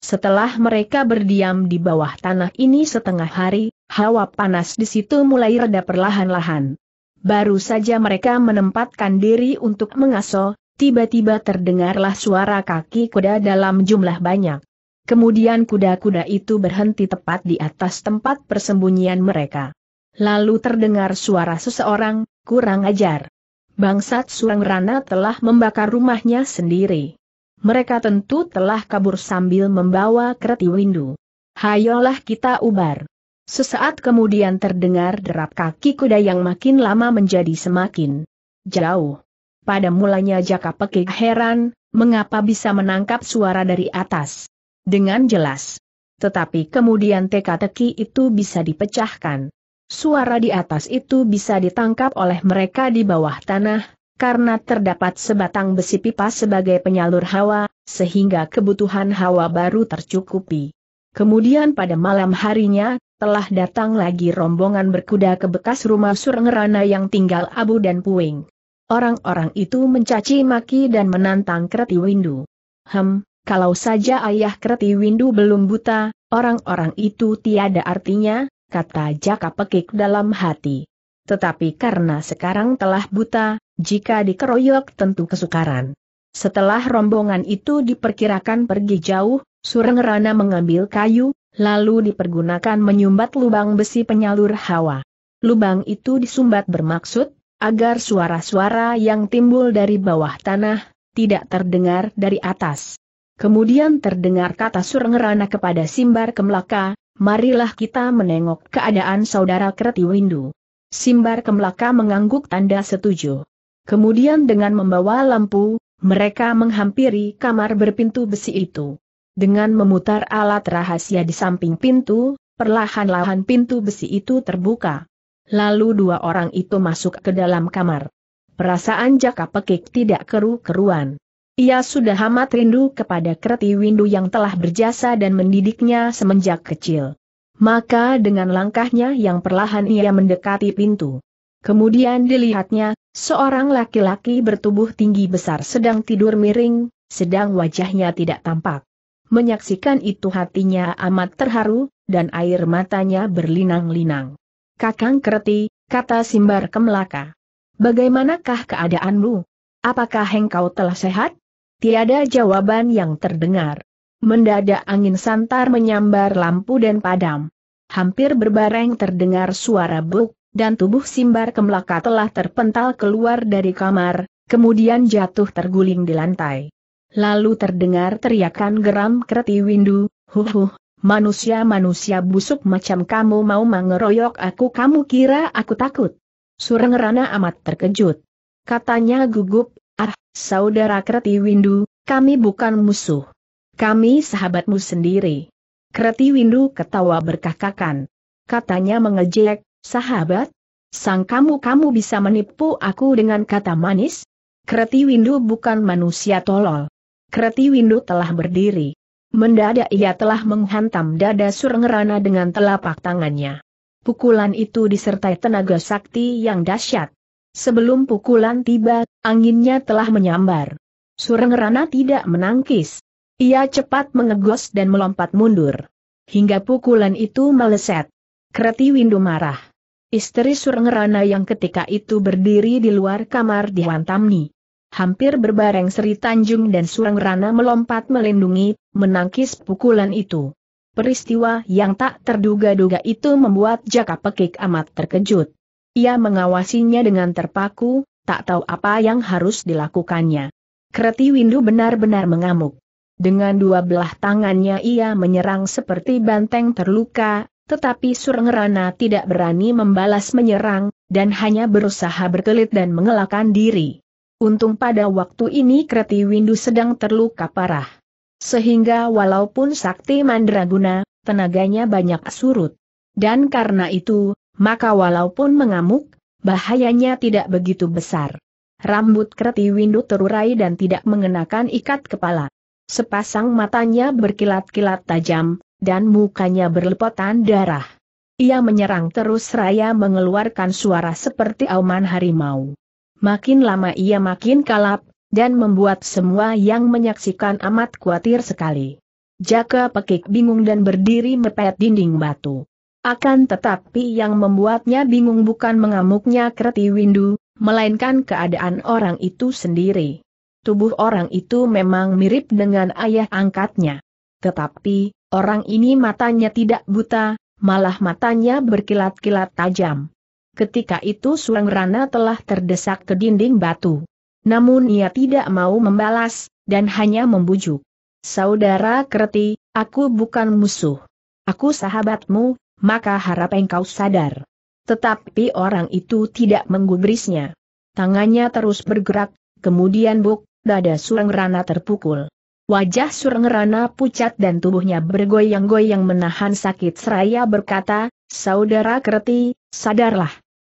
Setelah mereka berdiam di bawah tanah ini setengah hari, hawa panas di situ mulai reda perlahan-lahan. Baru saja mereka menempatkan diri untuk mengaso, tiba-tiba terdengarlah suara kaki kuda dalam jumlah banyak. Kemudian kuda-kuda itu berhenti tepat di atas tempat persembunyian mereka. Lalu terdengar suara seseorang, kurang ajar. Bangsat Surang Rana telah membakar rumahnya sendiri. Mereka tentu telah kabur sambil membawa kereti windu. Hayolah kita ubar. Sesaat kemudian terdengar derap kaki kuda yang makin lama menjadi semakin jauh. Pada mulanya Jaka Pekik heran, mengapa bisa menangkap suara dari atas. Dengan jelas. Tetapi kemudian teka-teki itu bisa dipecahkan. Suara di atas itu bisa ditangkap oleh mereka di bawah tanah, karena terdapat sebatang besi pipa sebagai penyalur hawa, sehingga kebutuhan hawa baru tercukupi. Kemudian pada malam harinya, telah datang lagi rombongan berkuda ke bekas rumah Surengerana yang tinggal Abu dan Puing. Orang-orang itu mencaci maki dan menantang Kreti Windu. Hem, kalau saja ayah Kreti Windu belum buta, orang-orang itu tiada artinya, kata Jaka Pekik dalam hati. Tetapi karena sekarang telah buta, jika dikeroyok tentu kesukaran. Setelah rombongan itu diperkirakan pergi jauh, Surengerana mengambil kayu, lalu dipergunakan menyumbat lubang besi penyalur hawa. Lubang itu disumbat bermaksud, agar suara-suara yang timbul dari bawah tanah, tidak terdengar dari atas. Kemudian terdengar kata Surengerana kepada Simbar Kemlaka, marilah kita menengok keadaan saudara Windu. Simbar Kemlaka mengangguk tanda setuju. Kemudian dengan membawa lampu, mereka menghampiri kamar berpintu besi itu. Dengan memutar alat rahasia di samping pintu, perlahan-lahan pintu besi itu terbuka. Lalu dua orang itu masuk ke dalam kamar. Perasaan Jaka Pekik tidak keru-keruan. Ia sudah amat rindu kepada Kreti Windu yang telah berjasa dan mendidiknya semenjak kecil. Maka dengan langkahnya yang perlahan ia mendekati pintu. Kemudian dilihatnya, seorang laki-laki bertubuh tinggi besar sedang tidur miring, sedang wajahnya tidak tampak. Menyaksikan itu hatinya amat terharu, dan air matanya berlinang-linang. Kakang Kerti, kata Simbar Kemelaka. Bagaimanakah keadaanmu? Apakah engkau telah sehat? Tiada jawaban yang terdengar. Mendadak angin santar menyambar lampu dan padam. Hampir berbareng terdengar suara buk, dan tubuh Simbar Kemelaka telah terpental keluar dari kamar, kemudian jatuh terguling di lantai. Lalu terdengar teriakan geram Kreti Windu, huhuh, manusia-manusia busuk macam kamu mau mengeroyok aku kamu kira aku takut. Surengerana amat terkejut. Katanya gugup, ah, saudara Kreti Windu, kami bukan musuh. Kami sahabatmu sendiri. Kreti Windu ketawa berkakakan. Katanya mengejek, sahabat? Sang kamu-kamu bisa menipu aku dengan kata manis? Kreti Windu bukan manusia tolol. Kreti Windu telah berdiri. Mendadak ia telah menghantam dada Surengrana dengan telapak tangannya. Pukulan itu disertai tenaga sakti yang dahsyat. Sebelum pukulan tiba, anginnya telah menyambar. Surengrana tidak menangkis. Ia cepat mengegos dan melompat mundur. Hingga pukulan itu meleset. Kreti Windu marah. Istri Surengrana yang ketika itu berdiri di luar kamar dihantam hampir berbareng Sri Tanjung dan Surang Rana melompat melindungi, menangkis pukulan itu. Peristiwa yang tak terduga-duga itu membuat Jaka Pekik amat terkejut. Ia mengawasinya dengan terpaku, tak tahu apa yang harus dilakukannya. Kreti Windu benar-benar mengamuk. Dengan dua belah tangannya ia menyerang seperti banteng terluka, tetapi Rana tidak berani membalas menyerang, dan hanya berusaha berkelit dan mengelakkan diri. Untung pada waktu ini Kreti Windu sedang terluka parah. Sehingga walaupun sakti mandraguna, tenaganya banyak surut. Dan karena itu, maka walaupun mengamuk, bahayanya tidak begitu besar. Rambut Kreti Windu terurai dan tidak mengenakan ikat kepala. Sepasang matanya berkilat-kilat tajam, dan mukanya berlepotan darah. Ia menyerang terus raya mengeluarkan suara seperti auman harimau makin lama ia makin kalap, dan membuat semua yang menyaksikan amat khawatir sekali. Jaka pekik bingung dan berdiri mepet dinding batu. Akan tetapi yang membuatnya bingung bukan mengamuknya Kreti Windu, melainkan keadaan orang itu sendiri. Tubuh orang itu memang mirip dengan ayah angkatnya. Tetapi, orang ini matanya tidak buta, malah matanya berkilat-kilat tajam. Ketika itu Suang Rana telah terdesak ke dinding batu. Namun ia tidak mau membalas, dan hanya membujuk. Saudara Kerti, aku bukan musuh. Aku sahabatmu, maka harap engkau sadar. Tetapi orang itu tidak menggubrisnya. Tangannya terus bergerak, kemudian buk, dada Suang Rana terpukul. Wajah Suang Rana pucat dan tubuhnya bergoyang-goyang menahan sakit seraya berkata, Saudara Kerti, sadarlah.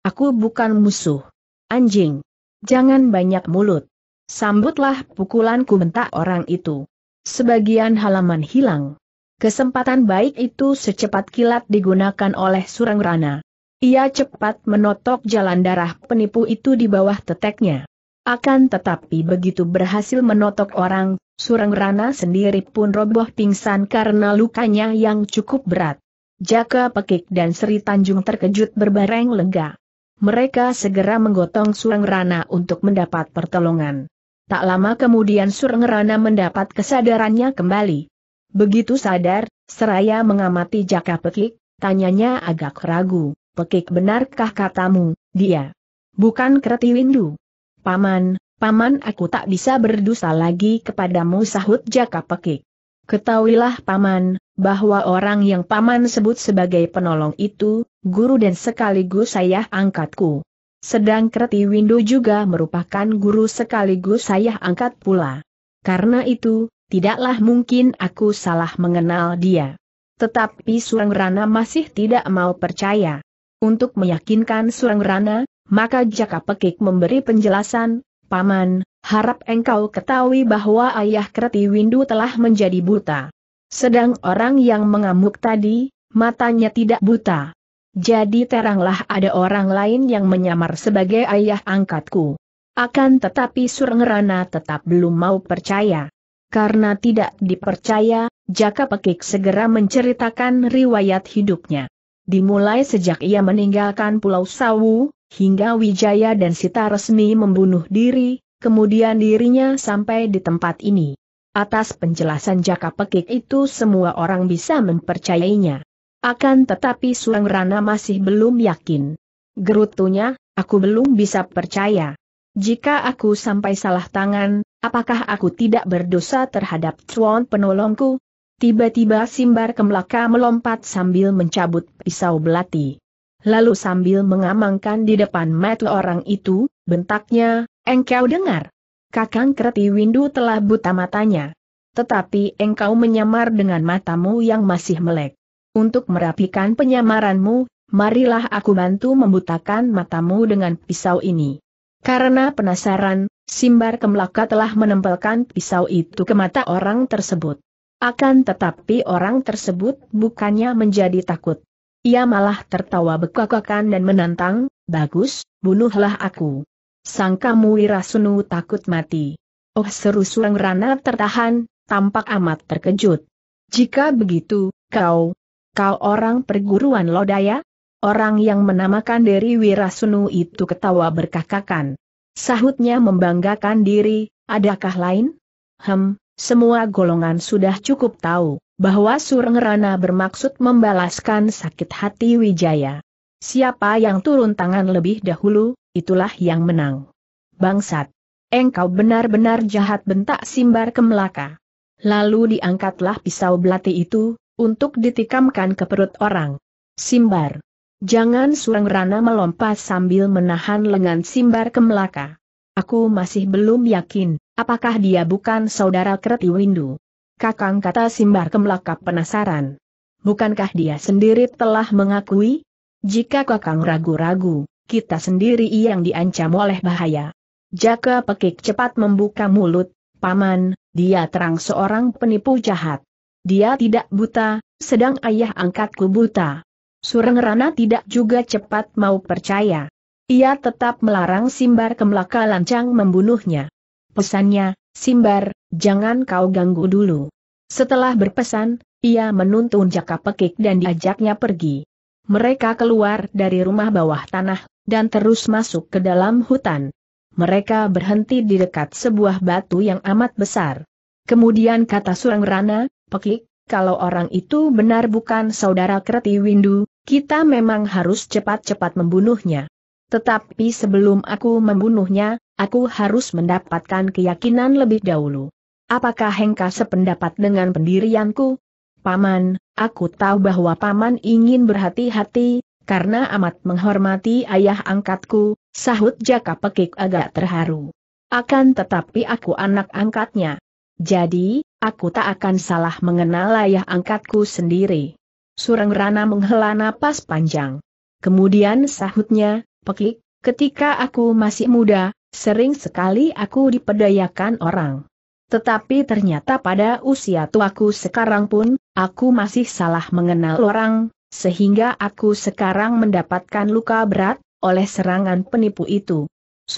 Aku bukan musuh. Anjing. Jangan banyak mulut. Sambutlah pukulanku bentak orang itu. Sebagian halaman hilang. Kesempatan baik itu secepat kilat digunakan oleh Surang Rana. Ia cepat menotok jalan darah penipu itu di bawah teteknya. Akan tetapi begitu berhasil menotok orang, Surang Rana sendiri pun roboh pingsan karena lukanya yang cukup berat. Jaka Pekik dan Sri Tanjung terkejut berbareng lega mereka segera menggotong Surang Rana untuk mendapat pertolongan. Tak lama kemudian Surang Rana mendapat kesadarannya kembali. Begitu sadar, seraya mengamati Jaka Pekik, tanyanya agak ragu, Pekik benarkah katamu, dia? Bukan windu, Paman, paman aku tak bisa berdusta lagi kepadamu sahut Jaka Pekik. Ketahuilah Paman, bahwa orang yang Paman sebut sebagai penolong itu, guru dan sekaligus ayah angkatku. Sedang Kreti Windu juga merupakan guru sekaligus ayah angkat pula. Karena itu, tidaklah mungkin aku salah mengenal dia. Tetapi Surang Rana masih tidak mau percaya. Untuk meyakinkan Surang Rana, maka Jaka Pekik memberi penjelasan, Paman, harap engkau ketahui bahwa ayah Kreti Windu telah menjadi buta. Sedang orang yang mengamuk tadi, matanya tidak buta. Jadi teranglah ada orang lain yang menyamar sebagai ayah angkatku. Akan tetapi Surengerana tetap belum mau percaya. Karena tidak dipercaya, Jaka Pekik segera menceritakan riwayat hidupnya. Dimulai sejak ia meninggalkan Pulau Sawu, hingga Wijaya dan Sita resmi membunuh diri, kemudian dirinya sampai di tempat ini. Atas penjelasan jaka pekik itu semua orang bisa mempercayainya. Akan tetapi Suang Rana masih belum yakin. Gerutunya, aku belum bisa percaya. Jika aku sampai salah tangan, apakah aku tidak berdosa terhadap Chuan penolongku? Tiba-tiba Simbar Kemlaka melompat sambil mencabut pisau belati. Lalu sambil mengamankan di depan mata orang itu, bentaknya, Engkau dengar? Kakang Kreti Windu telah buta matanya. Tetapi engkau menyamar dengan matamu yang masih melek. Untuk merapikan penyamaranmu, marilah aku bantu membutakan matamu dengan pisau ini. Karena penasaran, Simbar Kemlaka telah menempelkan pisau itu ke mata orang tersebut. Akan tetapi orang tersebut bukannya menjadi takut. Ia malah tertawa bekakakan dan menantang, bagus, bunuhlah aku. Sang kamu Wirasunu takut mati. Oh seru Surang Rana tertahan, tampak amat terkejut. Jika begitu, kau, kau orang perguruan Lodaya? Orang yang menamakan diri Wirasunu itu ketawa berkakakan. Sahutnya membanggakan diri, adakah lain? Hem, semua golongan sudah cukup tahu, bahwa Surang Rana bermaksud membalaskan sakit hati Wijaya. Siapa yang turun tangan lebih dahulu, itulah yang menang. Bangsat! Engkau benar-benar jahat bentak Simbar ke Melaka. Lalu diangkatlah pisau belati itu, untuk ditikamkan ke perut orang. Simbar! Jangan surang rana melompat sambil menahan lengan Simbar ke Melaka. Aku masih belum yakin, apakah dia bukan saudara Kreti Windu. Kakang kata Simbar ke Melaka penasaran. Bukankah dia sendiri telah mengakui? Jika kakang ragu-ragu, kita sendiri yang diancam oleh bahaya. Jaka Pekik cepat membuka mulut, Paman, dia terang seorang penipu jahat. Dia tidak buta, sedang ayah angkatku buta. Sureng Rana tidak juga cepat mau percaya. Ia tetap melarang Simbar kemelaka lancang membunuhnya. Pesannya, Simbar, jangan kau ganggu dulu. Setelah berpesan, ia menuntun Jaka Pekik dan diajaknya pergi. Mereka keluar dari rumah bawah tanah dan terus masuk ke dalam hutan. Mereka berhenti di dekat sebuah batu yang amat besar. Kemudian kata Surang Rana, Pekik, kalau orang itu benar bukan saudara Kreti Windu, kita memang harus cepat-cepat membunuhnya. Tetapi sebelum aku membunuhnya, aku harus mendapatkan keyakinan lebih dahulu. Apakah Hengka sependapat dengan pendirianku? Paman, aku tahu bahwa Paman ingin berhati-hati, karena amat menghormati ayah angkatku, sahut Jaka Pekik agak terharu. Akan tetapi aku anak angkatnya. Jadi, aku tak akan salah mengenal ayah angkatku sendiri. Surang Rana menghela napas panjang. Kemudian sahutnya, Pekik, ketika aku masih muda, sering sekali aku dipedayakan orang. Tetapi ternyata pada usia tuaku sekarang pun, aku masih salah mengenal orang, sehingga aku sekarang mendapatkan luka berat, oleh serangan penipu itu.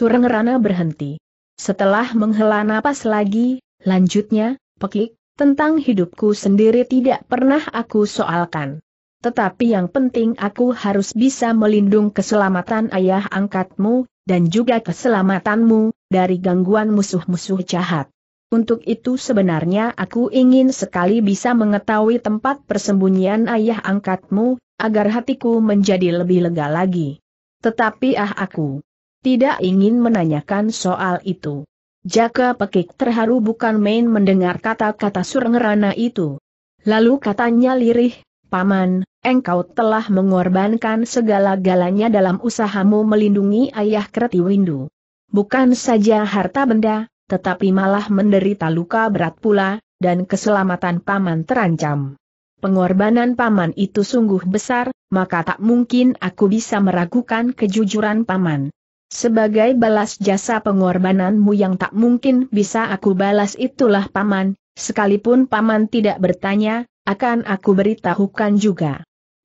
Rana berhenti. Setelah menghela napas lagi, lanjutnya, pekik, tentang hidupku sendiri tidak pernah aku soalkan. Tetapi yang penting aku harus bisa melindung keselamatan ayah angkatmu, dan juga keselamatanmu, dari gangguan musuh-musuh jahat. Untuk itu sebenarnya aku ingin sekali bisa mengetahui tempat persembunyian ayah angkatmu, agar hatiku menjadi lebih lega lagi. Tetapi ah aku tidak ingin menanyakan soal itu. Jaka Pekik terharu bukan main mendengar kata-kata surngerana itu. Lalu katanya lirih, Paman, engkau telah mengorbankan segala-galanya dalam usahamu melindungi ayah Kretiwindu. Bukan saja harta benda, tetapi malah menderita luka berat pula, dan keselamatan paman terancam. Pengorbanan paman itu sungguh besar, maka tak mungkin aku bisa meragukan kejujuran paman. Sebagai balas jasa pengorbananmu yang tak mungkin bisa aku balas itulah paman, sekalipun paman tidak bertanya, akan aku beritahukan juga.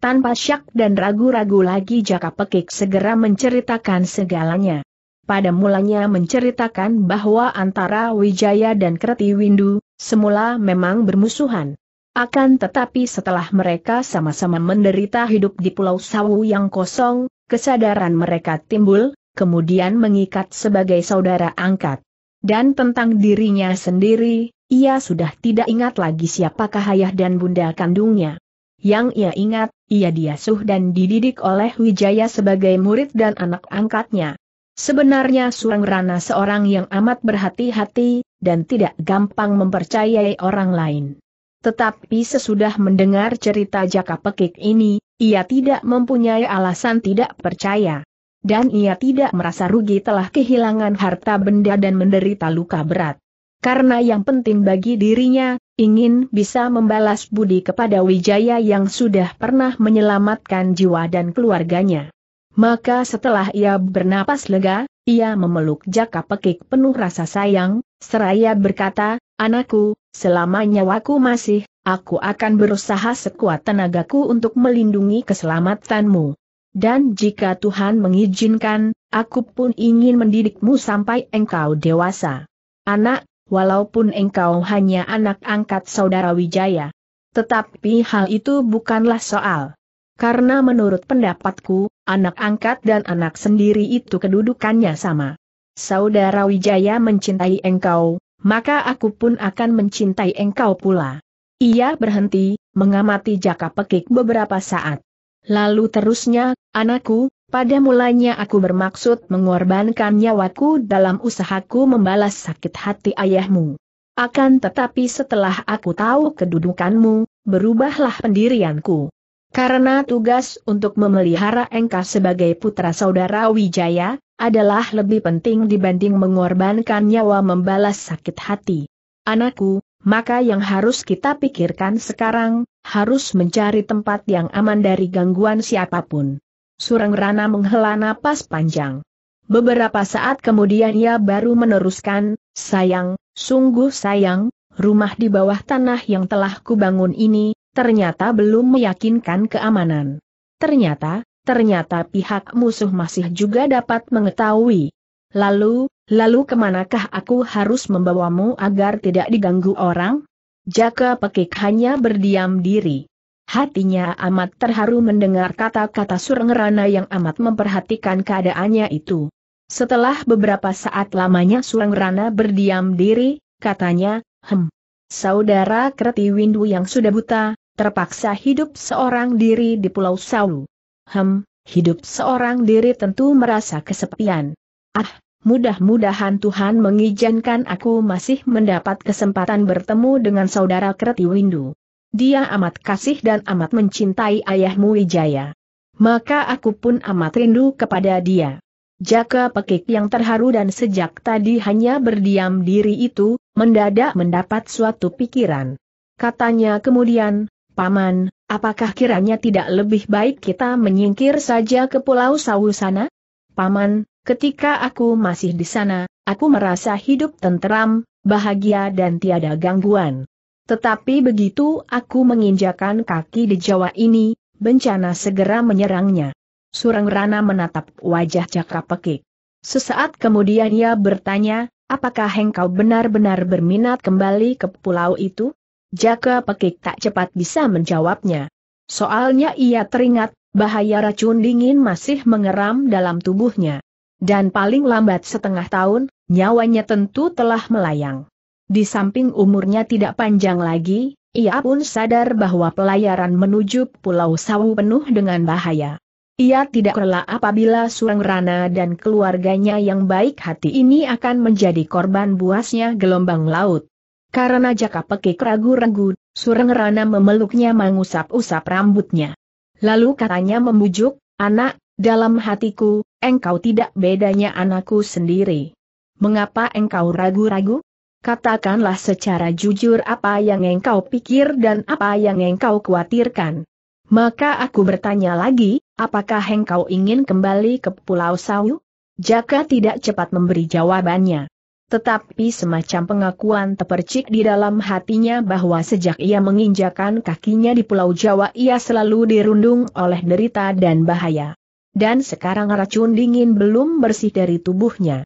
Tanpa syak dan ragu-ragu lagi Jaka Pekik segera menceritakan segalanya pada mulanya menceritakan bahwa antara Wijaya dan Kreti Windu, semula memang bermusuhan. Akan tetapi setelah mereka sama-sama menderita hidup di Pulau Sawu yang kosong, kesadaran mereka timbul, kemudian mengikat sebagai saudara angkat. Dan tentang dirinya sendiri, ia sudah tidak ingat lagi siapakah ayah dan bunda kandungnya. Yang ia ingat, ia diasuh dan dididik oleh Wijaya sebagai murid dan anak angkatnya. Sebenarnya Surang Rana seorang yang amat berhati-hati, dan tidak gampang mempercayai orang lain. Tetapi sesudah mendengar cerita Jaka Pekik ini, ia tidak mempunyai alasan tidak percaya. Dan ia tidak merasa rugi telah kehilangan harta benda dan menderita luka berat. Karena yang penting bagi dirinya, ingin bisa membalas budi kepada Wijaya yang sudah pernah menyelamatkan jiwa dan keluarganya. Maka setelah ia bernapas lega, ia memeluk jaka pekik penuh rasa sayang, seraya berkata, Anakku, selama nyawaku masih, aku akan berusaha sekuat tenagaku untuk melindungi keselamatanmu. Dan jika Tuhan mengizinkan, aku pun ingin mendidikmu sampai engkau dewasa. Anak, walaupun engkau hanya anak angkat saudara Wijaya. Tetapi hal itu bukanlah soal. Karena menurut pendapatku, Anak angkat dan anak sendiri itu kedudukannya sama. Saudara Wijaya mencintai engkau, maka aku pun akan mencintai engkau pula. Ia berhenti, mengamati jaka pekik beberapa saat. Lalu terusnya, anakku, pada mulanya aku bermaksud mengorbankan nyawaku dalam usahaku membalas sakit hati ayahmu. Akan tetapi setelah aku tahu kedudukanmu, berubahlah pendirianku. Karena tugas untuk memelihara Engkau sebagai putra saudara Wijaya, adalah lebih penting dibanding mengorbankan nyawa membalas sakit hati. Anakku, maka yang harus kita pikirkan sekarang, harus mencari tempat yang aman dari gangguan siapapun. Surang Rana menghela napas panjang. Beberapa saat kemudian ia baru meneruskan, sayang, sungguh sayang, rumah di bawah tanah yang telah kubangun ini, ternyata belum meyakinkan keamanan. Ternyata, ternyata pihak musuh masih juga dapat mengetahui. Lalu, lalu kemanakah aku harus membawamu agar tidak diganggu orang? Jaka Pekik hanya berdiam diri. Hatinya amat terharu mendengar kata-kata Surengerana yang amat memperhatikan keadaannya itu. Setelah beberapa saat lamanya Surengerana berdiam diri, katanya, Hem, Saudara Kreti Windu yang sudah buta, terpaksa hidup seorang diri di Pulau Sawu. Hem, hidup seorang diri tentu merasa kesepian. Ah, mudah-mudahan Tuhan mengizinkan aku masih mendapat kesempatan bertemu dengan saudara Kreti Windu. Dia amat kasih dan amat mencintai ayahmu Wijaya. Maka aku pun amat rindu kepada dia. Jaka Pekik yang terharu dan sejak tadi hanya berdiam diri itu, mendadak mendapat suatu pikiran. Katanya kemudian, Paman, apakah kiranya tidak lebih baik kita menyingkir saja ke Pulau Sawu sana? Paman, ketika aku masih di sana, aku merasa hidup tenteram, bahagia dan tiada gangguan. Tetapi begitu aku menginjakan kaki di Jawa ini, bencana segera menyerangnya. Surang Rana menatap wajah Cakra Pekik. Sesaat kemudian ia bertanya, apakah engkau benar-benar berminat kembali ke pulau itu? Jaka Pekik tak cepat bisa menjawabnya. Soalnya ia teringat, bahaya racun dingin masih mengeram dalam tubuhnya. Dan paling lambat setengah tahun, nyawanya tentu telah melayang. Di samping umurnya tidak panjang lagi, ia pun sadar bahwa pelayaran menuju Pulau Sawu penuh dengan bahaya. Ia tidak rela apabila Surang Rana dan keluarganya yang baik hati ini akan menjadi korban buasnya gelombang laut. Karena jaka pekik ragu-ragu, sureng rana memeluknya mengusap-usap rambutnya. Lalu katanya membujuk, anak, dalam hatiku, engkau tidak bedanya anakku sendiri. Mengapa engkau ragu-ragu? Katakanlah secara jujur apa yang engkau pikir dan apa yang engkau khawatirkan. Maka aku bertanya lagi, apakah engkau ingin kembali ke Pulau Sawu? Jaka tidak cepat memberi jawabannya. Tetapi semacam pengakuan terpercik di dalam hatinya bahwa sejak ia menginjakan kakinya di Pulau Jawa ia selalu dirundung oleh derita dan bahaya. Dan sekarang racun dingin belum bersih dari tubuhnya.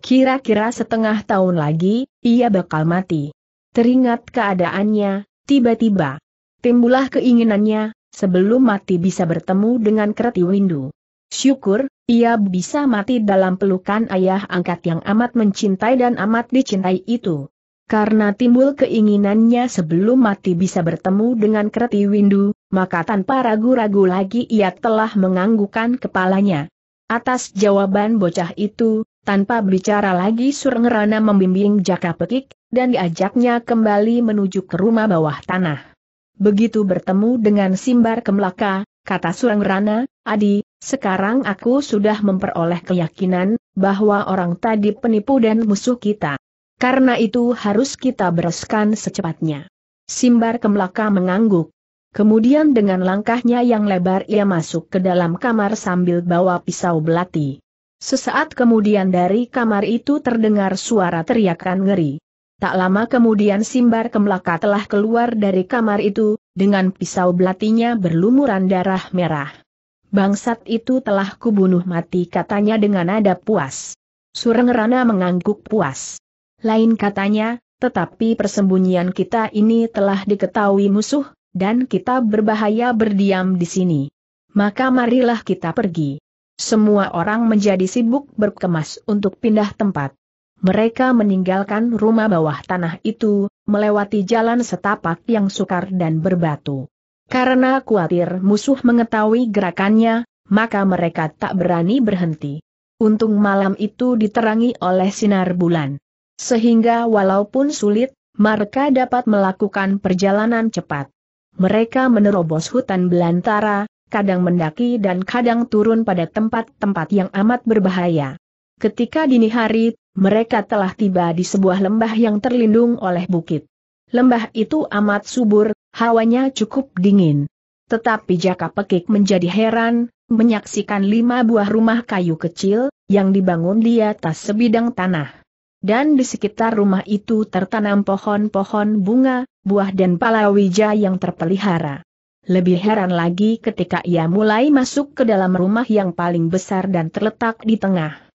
Kira-kira setengah tahun lagi, ia bakal mati. Teringat keadaannya, tiba-tiba. Timbulah keinginannya, sebelum mati bisa bertemu dengan Kreti Windu. Syukur, ia bisa mati dalam pelukan ayah angkat yang amat mencintai dan amat dicintai itu. Karena timbul keinginannya sebelum mati bisa bertemu dengan Kreti Windu, maka tanpa ragu-ragu lagi ia telah menganggukkan kepalanya. Atas jawaban bocah itu, tanpa bicara lagi Surngerana membimbing Jaka Pekik, dan diajaknya kembali menuju ke rumah bawah tanah. Begitu bertemu dengan Simbar Kemlaka, kata Rana, Adi, sekarang aku sudah memperoleh keyakinan, bahwa orang tadi penipu dan musuh kita. Karena itu harus kita bereskan secepatnya. Simbar Kemlaka mengangguk. Kemudian dengan langkahnya yang lebar ia masuk ke dalam kamar sambil bawa pisau belati. Sesaat kemudian dari kamar itu terdengar suara teriakan ngeri. Tak lama kemudian Simbar Kemlaka telah keluar dari kamar itu, dengan pisau belatinya berlumuran darah merah. Bangsat itu telah kubunuh mati katanya dengan nada puas. Rana mengangguk puas. Lain katanya, tetapi persembunyian kita ini telah diketahui musuh, dan kita berbahaya berdiam di sini. Maka marilah kita pergi. Semua orang menjadi sibuk berkemas untuk pindah tempat. Mereka meninggalkan rumah bawah tanah itu, melewati jalan setapak yang sukar dan berbatu. Karena khawatir musuh mengetahui gerakannya, maka mereka tak berani berhenti. Untung malam itu diterangi oleh sinar bulan. Sehingga walaupun sulit, mereka dapat melakukan perjalanan cepat. Mereka menerobos hutan belantara, kadang mendaki dan kadang turun pada tempat-tempat yang amat berbahaya. Ketika dini hari, mereka telah tiba di sebuah lembah yang terlindung oleh bukit. Lembah itu amat subur, hawanya cukup dingin. Tetapi Jaka Pekik menjadi heran, menyaksikan lima buah rumah kayu kecil, yang dibangun di atas sebidang tanah. Dan di sekitar rumah itu tertanam pohon-pohon bunga, buah dan palawija yang terpelihara. Lebih heran lagi ketika ia mulai masuk ke dalam rumah yang paling besar dan terletak di tengah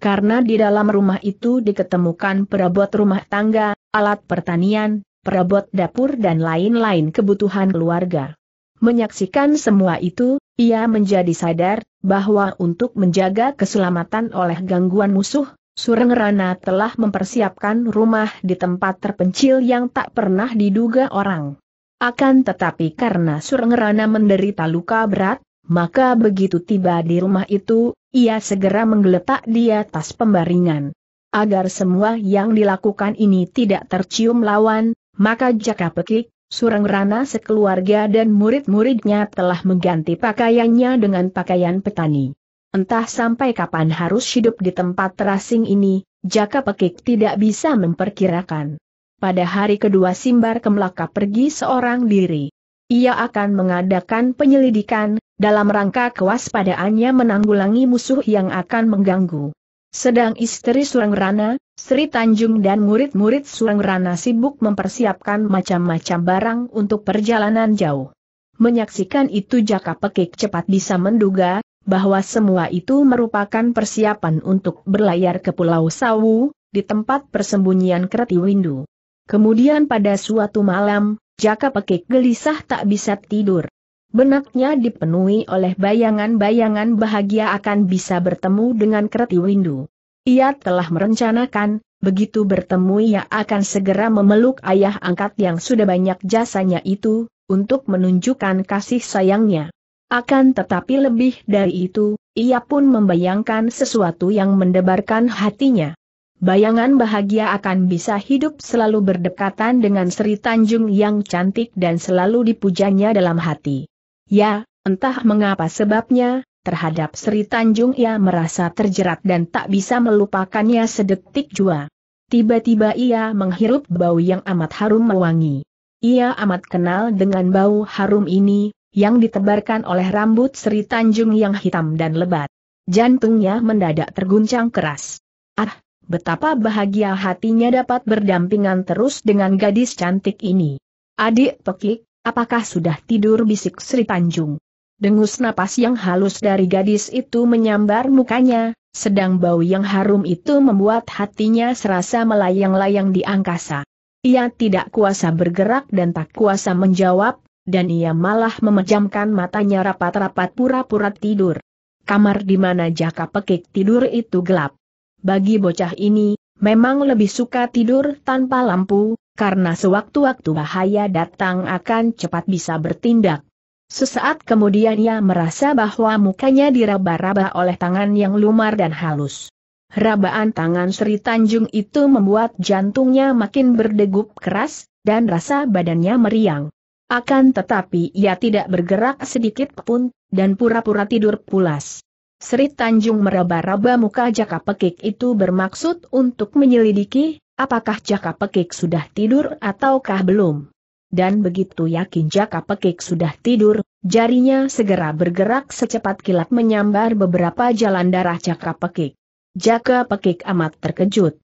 karena di dalam rumah itu diketemukan perabot rumah tangga, alat pertanian, perabot dapur dan lain-lain kebutuhan keluarga. Menyaksikan semua itu, ia menjadi sadar bahwa untuk menjaga keselamatan oleh gangguan musuh, Sureng Rana telah mempersiapkan rumah di tempat terpencil yang tak pernah diduga orang. Akan tetapi karena Sureng Rana menderita luka berat, maka begitu tiba di rumah itu, ia segera menggeletak di atas pembaringan. Agar semua yang dilakukan ini tidak tercium lawan, maka Jaka Pekik, Surang Rana sekeluarga dan murid-muridnya telah mengganti pakaiannya dengan pakaian petani. Entah sampai kapan harus hidup di tempat terasing ini, Jaka Pekik tidak bisa memperkirakan. Pada hari kedua Simbar Kemlaka pergi seorang diri. Ia akan mengadakan penyelidikan, dalam rangka kewaspadaannya menanggulangi musuh yang akan mengganggu. Sedang istri Surang Rana, Sri Tanjung dan murid-murid Surang Rana sibuk mempersiapkan macam-macam barang untuk perjalanan jauh. Menyaksikan itu Jaka Pekik cepat bisa menduga, bahwa semua itu merupakan persiapan untuk berlayar ke Pulau Sawu, di tempat persembunyian Kreti Windu. Kemudian pada suatu malam, Jaka Pekik gelisah tak bisa tidur. Benaknya dipenuhi oleh bayangan-bayangan bahagia akan bisa bertemu dengan Kreti Windu. Ia telah merencanakan, begitu bertemu ia akan segera memeluk ayah angkat yang sudah banyak jasanya itu, untuk menunjukkan kasih sayangnya. Akan tetapi lebih dari itu, ia pun membayangkan sesuatu yang mendebarkan hatinya. Bayangan bahagia akan bisa hidup selalu berdekatan dengan Sri Tanjung yang cantik dan selalu dipujanya dalam hati. Ya, entah mengapa sebabnya, terhadap Sri Tanjung ia merasa terjerat dan tak bisa melupakannya sedetik jua. Tiba-tiba ia menghirup bau yang amat harum mewangi. Ia amat kenal dengan bau harum ini, yang ditebarkan oleh rambut Sri Tanjung yang hitam dan lebat. Jantungnya mendadak terguncang keras. Ah, betapa bahagia hatinya dapat berdampingan terus dengan gadis cantik ini. Adik Pekik, Apakah sudah tidur bisik Sri Tanjung? Dengus napas yang halus dari gadis itu menyambar mukanya, sedang bau yang harum itu membuat hatinya serasa melayang-layang di angkasa. Ia tidak kuasa bergerak dan tak kuasa menjawab, dan ia malah memejamkan matanya rapat-rapat pura-pura tidur. Kamar di mana jaka pekik tidur itu gelap. Bagi bocah ini, memang lebih suka tidur tanpa lampu, karena sewaktu-waktu bahaya datang akan cepat bisa bertindak. Sesaat kemudian ia merasa bahwa mukanya diraba-raba oleh tangan yang lumar dan halus. Rabaan tangan Sri Tanjung itu membuat jantungnya makin berdegup keras, dan rasa badannya meriang. Akan tetapi ia tidak bergerak sedikit pun, dan pura-pura tidur pulas. Sri Tanjung meraba-raba muka jaka pekik itu bermaksud untuk menyelidiki, apakah Jaka Pekik sudah tidur ataukah belum. Dan begitu yakin Jaka Pekik sudah tidur, jarinya segera bergerak secepat kilat menyambar beberapa jalan darah Jaka Pekik. Jaka Pekik amat terkejut.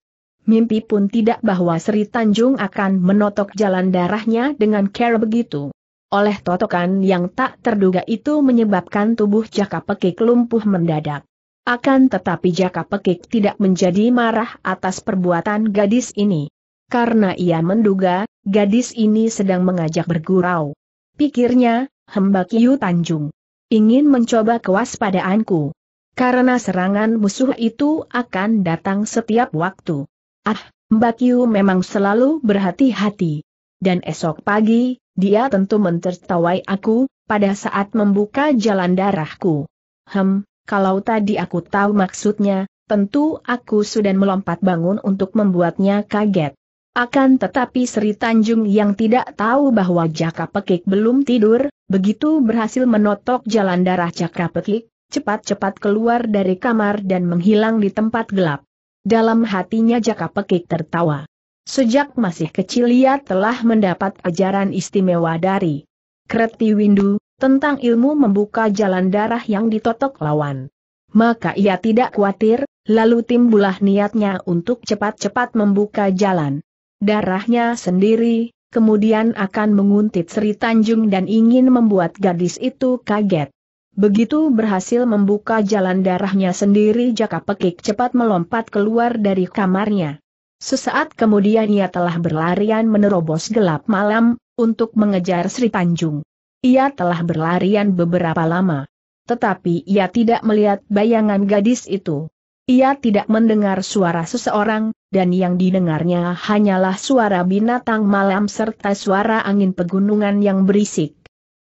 Mimpi pun tidak bahwa Sri Tanjung akan menotok jalan darahnya dengan care begitu. Oleh totokan yang tak terduga itu menyebabkan tubuh Jaka Pekik lumpuh mendadak. Akan tetapi Jaka Pekik tidak menjadi marah atas perbuatan gadis ini. Karena ia menduga, gadis ini sedang mengajak bergurau. Pikirnya, hembak Yu Tanjung. Ingin mencoba kewaspadaanku. Karena serangan musuh itu akan datang setiap waktu. Ah, Mbak Yu memang selalu berhati-hati. Dan esok pagi, dia tentu mentertawai aku, pada saat membuka jalan darahku. Hem, kalau tadi aku tahu maksudnya, tentu aku sudah melompat bangun untuk membuatnya kaget. Akan tetapi Sri Tanjung yang tidak tahu bahwa Jaka Pekik belum tidur, begitu berhasil menotok jalan darah Jaka Pekik, cepat-cepat keluar dari kamar dan menghilang di tempat gelap. Dalam hatinya Jaka Pekik tertawa. Sejak masih kecil ia telah mendapat ajaran istimewa dari Kreti Windu, tentang ilmu membuka jalan darah yang ditotok lawan. Maka ia tidak khawatir, lalu timbulah niatnya untuk cepat-cepat membuka jalan darahnya sendiri, kemudian akan menguntit Sri Tanjung dan ingin membuat gadis itu kaget. Begitu berhasil membuka jalan darahnya sendiri Jaka Pekik cepat melompat keluar dari kamarnya. Sesaat kemudian ia telah berlarian menerobos gelap malam, untuk mengejar Sri Tanjung. Ia telah berlarian beberapa lama. Tetapi ia tidak melihat bayangan gadis itu. Ia tidak mendengar suara seseorang, dan yang didengarnya hanyalah suara binatang malam serta suara angin pegunungan yang berisik.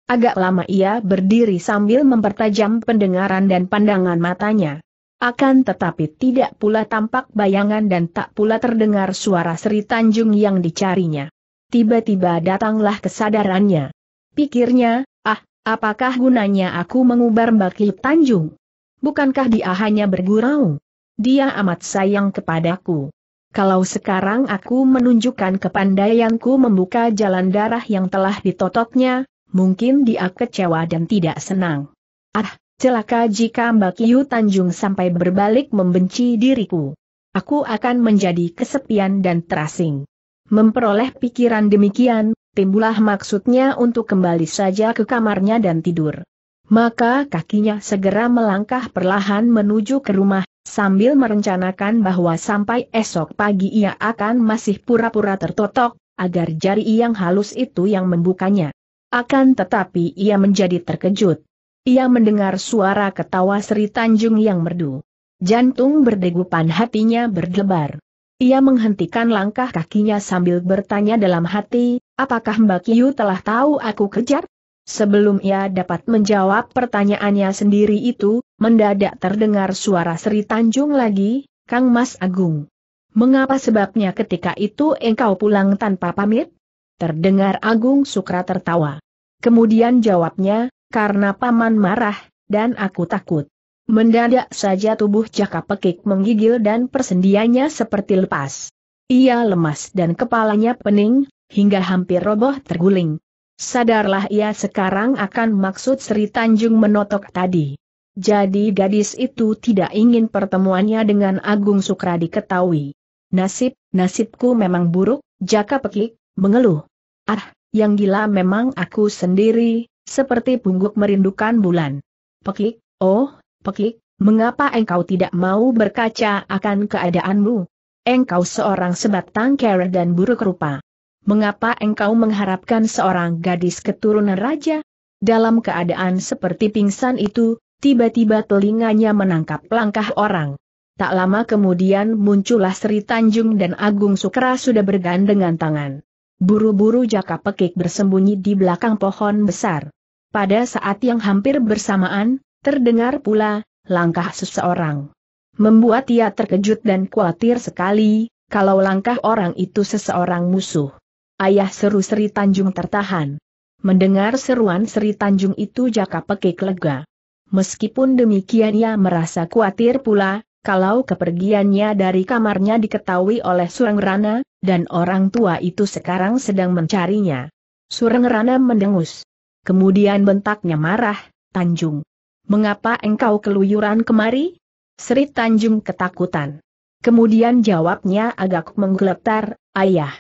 Agak lama ia berdiri sambil mempertajam pendengaran dan pandangan matanya. Akan tetapi tidak pula tampak bayangan dan tak pula terdengar suara Sri Tanjung yang dicarinya. Tiba-tiba datanglah kesadarannya. Pikirnya, ah, apakah gunanya aku mengubar Mbak Yip Tanjung? Bukankah dia hanya bergurau? Dia amat sayang kepadaku. Kalau sekarang aku menunjukkan kepandaianku membuka jalan darah yang telah ditotoknya, mungkin dia kecewa dan tidak senang. Ah, celaka jika Mbak Yu Tanjung sampai berbalik membenci diriku. Aku akan menjadi kesepian dan terasing. Memperoleh pikiran demikian, timbulah maksudnya untuk kembali saja ke kamarnya dan tidur. Maka kakinya segera melangkah perlahan menuju ke rumah, sambil merencanakan bahwa sampai esok pagi ia akan masih pura-pura tertotok, agar jari yang halus itu yang membukanya. Akan tetapi ia menjadi terkejut. Ia mendengar suara ketawa Sri Tanjung yang merdu. Jantung berdegupan hatinya berdebar. Ia menghentikan langkah kakinya sambil bertanya dalam hati, apakah Mbak Kiyu telah tahu aku kejar? Sebelum ia dapat menjawab pertanyaannya sendiri itu, mendadak terdengar suara Sri Tanjung lagi, Kang Mas Agung. Mengapa sebabnya ketika itu engkau pulang tanpa pamit? Terdengar Agung Sukra tertawa. Kemudian jawabnya, karena paman marah, dan aku takut. Mendadak saja tubuh Jaka Pekik menggigil dan persendiannya seperti lepas. Ia lemas dan kepalanya pening, hingga hampir roboh terguling. Sadarlah ia sekarang akan maksud Sri Tanjung menotok tadi. Jadi gadis itu tidak ingin pertemuannya dengan Agung Sukra diketahui. Nasib, nasibku memang buruk, Jaka Pekik, mengeluh. Ah, yang gila memang aku sendiri, seperti pungguk merindukan bulan. Pekik, oh, Pekik, mengapa engkau tidak mau berkaca akan keadaanmu? Engkau seorang sebatang kera dan buruk rupa. Mengapa engkau mengharapkan seorang gadis keturunan raja? Dalam keadaan seperti pingsan itu, tiba-tiba telinganya menangkap langkah orang. Tak lama kemudian muncullah Sri Tanjung dan Agung Sukra sudah bergandengan tangan. Buru-buru Jaka Pekik bersembunyi di belakang pohon besar. Pada saat yang hampir bersamaan, Terdengar pula, langkah seseorang. Membuat ia terkejut dan khawatir sekali, kalau langkah orang itu seseorang musuh. Ayah seru Sri Tanjung tertahan. Mendengar seruan Sri Tanjung itu jaka pekik lega. Meskipun demikian ia merasa khawatir pula, kalau kepergiannya dari kamarnya diketahui oleh Surang Rana, dan orang tua itu sekarang sedang mencarinya. Surang Rana mendengus. Kemudian bentaknya marah, Tanjung mengapa engkau keluyuran kemari? Sri Tanjung ketakutan. Kemudian jawabnya agak menggeletar, ayah.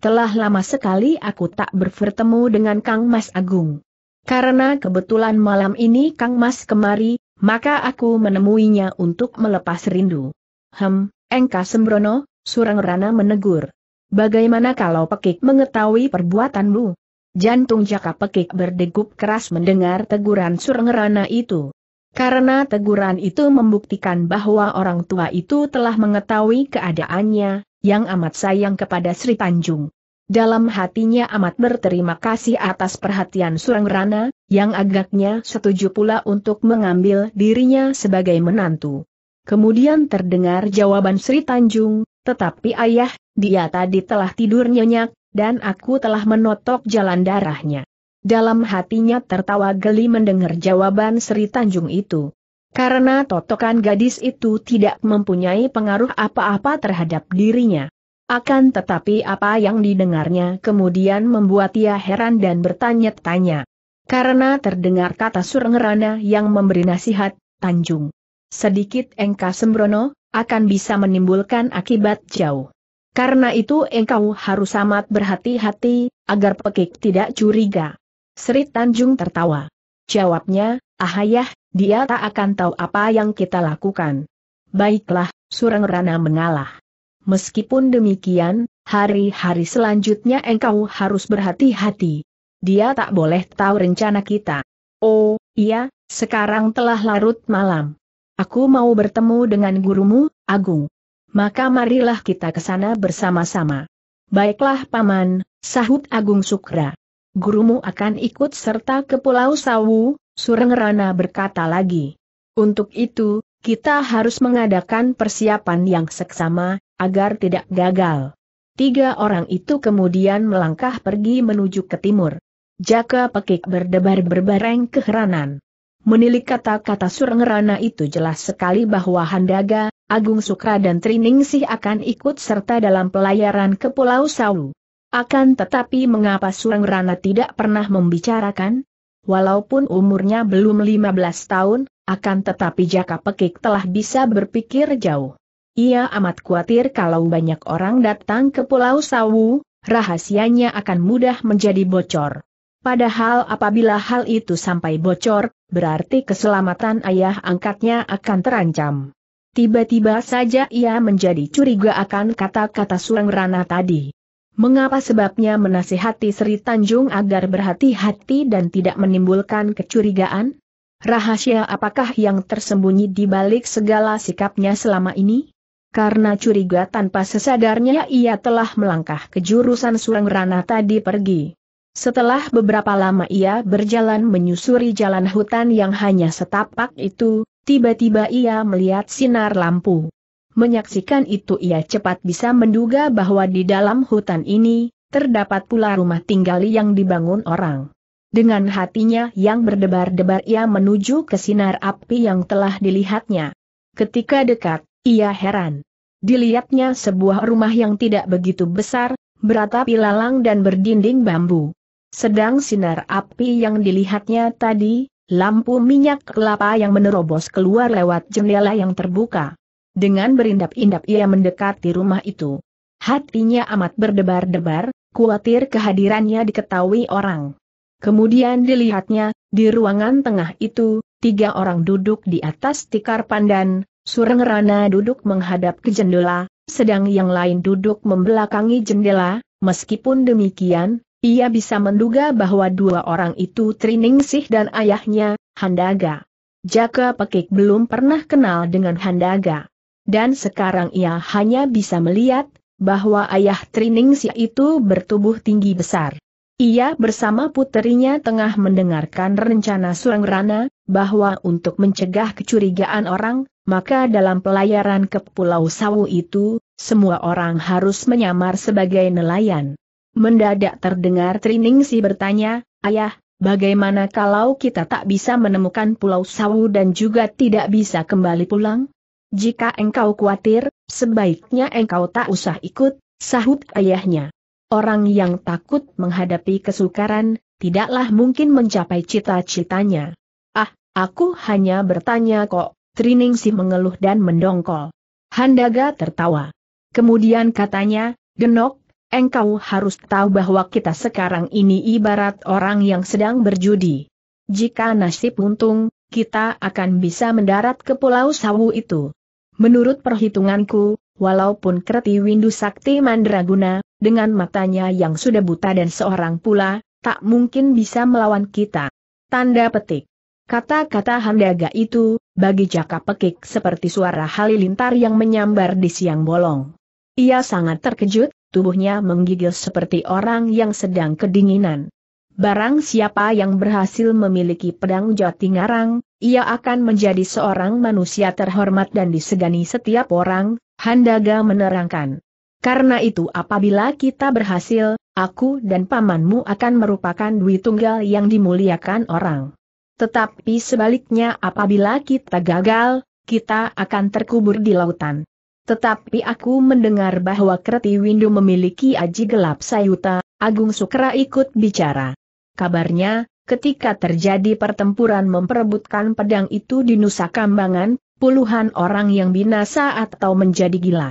Telah lama sekali aku tak bertemu dengan Kang Mas Agung. Karena kebetulan malam ini Kang Mas kemari, maka aku menemuinya untuk melepas rindu. Hem, Engka Sembrono, Surang Rana menegur. Bagaimana kalau pekik mengetahui perbuatanmu? Jantung Jaka Pekik berdegup keras mendengar teguran surengerana itu. Karena teguran itu membuktikan bahwa orang tua itu telah mengetahui keadaannya, yang amat sayang kepada Sri Tanjung. Dalam hatinya amat berterima kasih atas perhatian Surangrana, yang agaknya setuju pula untuk mengambil dirinya sebagai menantu. Kemudian terdengar jawaban Sri Tanjung, tetapi ayah, dia tadi telah tidur nyenyak, dan aku telah menotok jalan darahnya. Dalam hatinya tertawa geli mendengar jawaban Sri Tanjung itu. Karena totokan gadis itu tidak mempunyai pengaruh apa-apa terhadap dirinya. Akan tetapi apa yang didengarnya kemudian membuat ia heran dan bertanya-tanya. Karena terdengar kata Surengerana yang memberi nasihat, Tanjung. Sedikit engka sembrono, akan bisa menimbulkan akibat jauh. Karena itu engkau harus amat berhati-hati, agar pekik tidak curiga. Sri Tanjung tertawa. Jawabnya, ahayah, dia tak akan tahu apa yang kita lakukan. Baiklah, Surang Rana mengalah. Meskipun demikian, hari-hari selanjutnya engkau harus berhati-hati. Dia tak boleh tahu rencana kita. Oh, iya, sekarang telah larut malam. Aku mau bertemu dengan gurumu, Agung maka marilah kita ke sana bersama-sama. Baiklah Paman, sahut Agung Sukra. Gurumu akan ikut serta ke Pulau Sawu, Surengrana berkata lagi. Untuk itu, kita harus mengadakan persiapan yang seksama, agar tidak gagal. Tiga orang itu kemudian melangkah pergi menuju ke timur. Jaka Pekik berdebar-berbareng keheranan. Menilik kata-kata Surengrana itu jelas sekali bahwa Handaga, Agung Sukra dan Triningsih akan ikut serta dalam pelayaran ke Pulau Sawu. Akan tetapi mengapa Surang Rana tidak pernah membicarakan? Walaupun umurnya belum 15 tahun, akan tetapi Jaka Pekik telah bisa berpikir jauh. Ia amat khawatir kalau banyak orang datang ke Pulau Sawu, rahasianya akan mudah menjadi bocor. Padahal apabila hal itu sampai bocor, berarti keselamatan ayah angkatnya akan terancam. Tiba-tiba saja ia menjadi curiga akan kata-kata Surang Rana tadi. Mengapa sebabnya menasihati Sri Tanjung agar berhati-hati dan tidak menimbulkan kecurigaan? Rahasia apakah yang tersembunyi di balik segala sikapnya selama ini? Karena curiga tanpa sesadarnya ia telah melangkah ke jurusan Surang Rana tadi pergi. Setelah beberapa lama ia berjalan menyusuri jalan hutan yang hanya setapak itu, Tiba-tiba ia melihat sinar lampu. Menyaksikan itu ia cepat bisa menduga bahwa di dalam hutan ini, terdapat pula rumah tinggal yang dibangun orang. Dengan hatinya yang berdebar-debar ia menuju ke sinar api yang telah dilihatnya. Ketika dekat, ia heran. Dilihatnya sebuah rumah yang tidak begitu besar, beratapi lalang dan berdinding bambu. Sedang sinar api yang dilihatnya tadi, lampu minyak kelapa yang menerobos keluar lewat jendela yang terbuka. Dengan berindap-indap ia mendekati rumah itu. Hatinya amat berdebar-debar, khawatir kehadirannya diketahui orang. Kemudian dilihatnya, di ruangan tengah itu, tiga orang duduk di atas tikar pandan, Sureng Rana duduk menghadap ke jendela, sedang yang lain duduk membelakangi jendela, meskipun demikian, ia bisa menduga bahwa dua orang itu Triningsih dan ayahnya, Handaga. Jaka Pekik belum pernah kenal dengan Handaga. Dan sekarang ia hanya bisa melihat, bahwa ayah Triningsih itu bertubuh tinggi besar. Ia bersama puterinya tengah mendengarkan rencana Surangrana, bahwa untuk mencegah kecurigaan orang, maka dalam pelayaran ke Pulau Sawu itu, semua orang harus menyamar sebagai nelayan. Mendadak terdengar Trining si bertanya, Ayah, bagaimana kalau kita tak bisa menemukan Pulau Sawu dan juga tidak bisa kembali pulang? Jika engkau khawatir, sebaiknya engkau tak usah ikut, sahut ayahnya. Orang yang takut menghadapi kesukaran, tidaklah mungkin mencapai cita-citanya. Ah, aku hanya bertanya kok, Trining si mengeluh dan mendongkol. Handaga tertawa. Kemudian katanya, Genok, engkau harus tahu bahwa kita sekarang ini ibarat orang yang sedang berjudi. Jika nasib untung, kita akan bisa mendarat ke Pulau Sawu itu. Menurut perhitunganku, walaupun Kreti Windu Sakti Mandraguna, dengan matanya yang sudah buta dan seorang pula, tak mungkin bisa melawan kita. Tanda petik. Kata-kata Handaga itu, bagi jaka pekik seperti suara halilintar yang menyambar di siang bolong. Ia sangat terkejut, tubuhnya menggigil seperti orang yang sedang kedinginan. Barang siapa yang berhasil memiliki pedang jati ngarang, ia akan menjadi seorang manusia terhormat dan disegani setiap orang, Handaga menerangkan. Karena itu apabila kita berhasil, aku dan pamanmu akan merupakan duit tunggal yang dimuliakan orang. Tetapi sebaliknya apabila kita gagal, kita akan terkubur di lautan. Tetapi aku mendengar bahwa Kreti Windu memiliki aji gelap Sayuta, Agung Sukra ikut bicara. Kabarnya, ketika terjadi pertempuran memperebutkan pedang itu di Nusa Kambangan, puluhan orang yang binasa atau menjadi gila.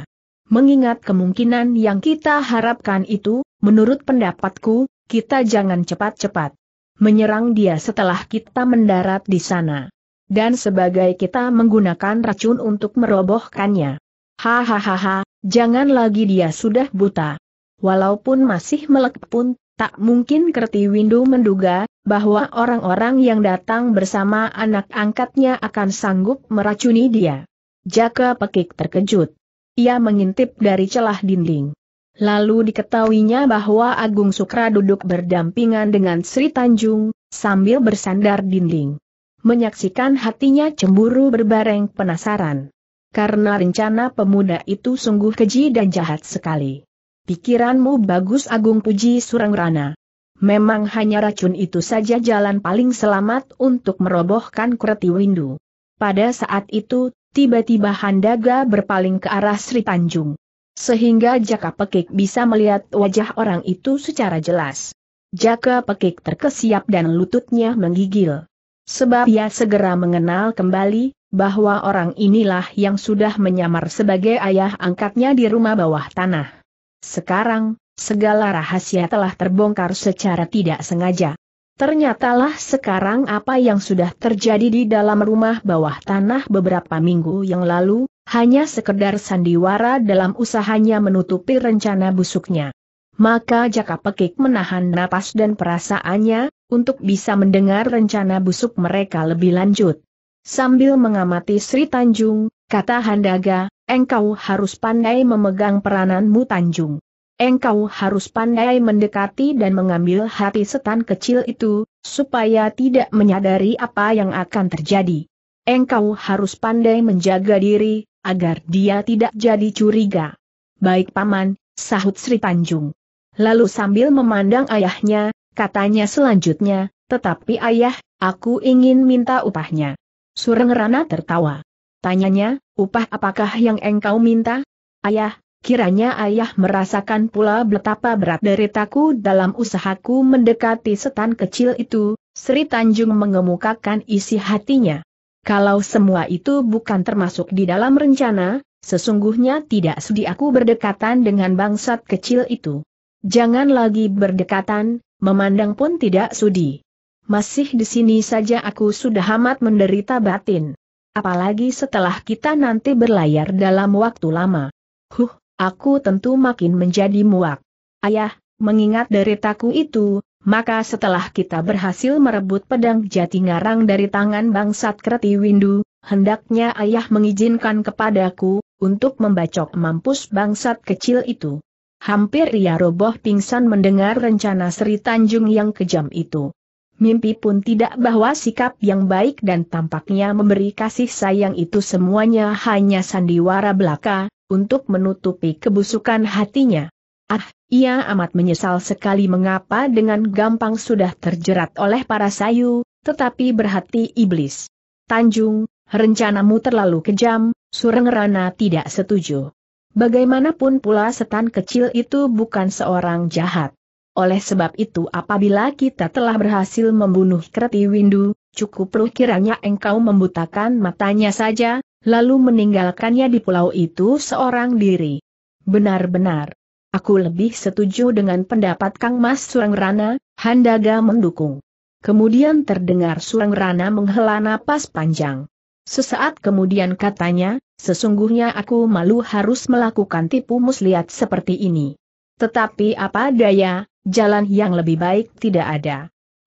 Mengingat kemungkinan yang kita harapkan itu, menurut pendapatku, kita jangan cepat-cepat menyerang dia setelah kita mendarat di sana. Dan sebagai kita menggunakan racun untuk merobohkannya. Hahaha, jangan lagi dia sudah buta. Walaupun masih melek pun, tak mungkin Kerti Windu menduga, bahwa orang-orang yang datang bersama anak angkatnya akan sanggup meracuni dia. Jaka Pekik terkejut. Ia mengintip dari celah dinding. Lalu diketahuinya bahwa Agung Sukra duduk berdampingan dengan Sri Tanjung, sambil bersandar dinding. Menyaksikan hatinya cemburu berbareng penasaran karena rencana pemuda itu sungguh keji dan jahat sekali. Pikiranmu bagus Agung Puji rana. Memang hanya racun itu saja jalan paling selamat untuk merobohkan Kreti Windu. Pada saat itu, tiba-tiba Handaga berpaling ke arah Sri Tanjung. Sehingga Jaka Pekik bisa melihat wajah orang itu secara jelas. Jaka Pekik terkesiap dan lututnya menggigil. Sebab ia segera mengenal kembali, bahwa orang inilah yang sudah menyamar sebagai ayah angkatnya di rumah bawah tanah. Sekarang, segala rahasia telah terbongkar secara tidak sengaja. Ternyatalah sekarang apa yang sudah terjadi di dalam rumah bawah tanah beberapa minggu yang lalu, hanya sekedar sandiwara dalam usahanya menutupi rencana busuknya. Maka Jaka Pekik menahan napas dan perasaannya, untuk bisa mendengar rencana busuk mereka lebih lanjut. Sambil mengamati Sri Tanjung, kata Handaga, engkau harus pandai memegang perananmu Tanjung. Engkau harus pandai mendekati dan mengambil hati setan kecil itu, supaya tidak menyadari apa yang akan terjadi. Engkau harus pandai menjaga diri, agar dia tidak jadi curiga. Baik paman, sahut Sri Tanjung. Lalu sambil memandang ayahnya, katanya selanjutnya, tetapi ayah, aku ingin minta upahnya. Sureng Rana tertawa. Tanyanya, upah apakah yang engkau minta? Ayah, kiranya ayah merasakan pula betapa berat deritaku dalam usahaku mendekati setan kecil itu, Sri Tanjung mengemukakan isi hatinya. Kalau semua itu bukan termasuk di dalam rencana, sesungguhnya tidak sudi aku berdekatan dengan bangsat kecil itu. Jangan lagi berdekatan, memandang pun tidak sudi masih di sini saja aku sudah amat menderita batin. Apalagi setelah kita nanti berlayar dalam waktu lama. Huh, aku tentu makin menjadi muak. Ayah, mengingat deritaku itu, maka setelah kita berhasil merebut pedang jati ngarang dari tangan bangsat Kreti Windu, hendaknya ayah mengizinkan kepadaku, untuk membacok mampus bangsat kecil itu. Hampir ia roboh pingsan mendengar rencana Sri Tanjung yang kejam itu mimpi pun tidak bahwa sikap yang baik dan tampaknya memberi kasih sayang itu semuanya hanya sandiwara belaka, untuk menutupi kebusukan hatinya. Ah, ia amat menyesal sekali mengapa dengan gampang sudah terjerat oleh para sayu, tetapi berhati iblis. Tanjung, rencanamu terlalu kejam, Sureng Rana tidak setuju. Bagaimanapun pula setan kecil itu bukan seorang jahat. Oleh sebab itu apabila kita telah berhasil membunuh Kreti Windu, cukuplah kiranya engkau membutakan matanya saja, lalu meninggalkannya di pulau itu seorang diri. Benar-benar. Aku lebih setuju dengan pendapat Kang Mas Rana, Handaga mendukung. Kemudian terdengar Rana menghela napas panjang. Sesaat kemudian katanya, sesungguhnya aku malu harus melakukan tipu muslihat seperti ini. Tetapi apa daya, jalan yang lebih baik tidak ada.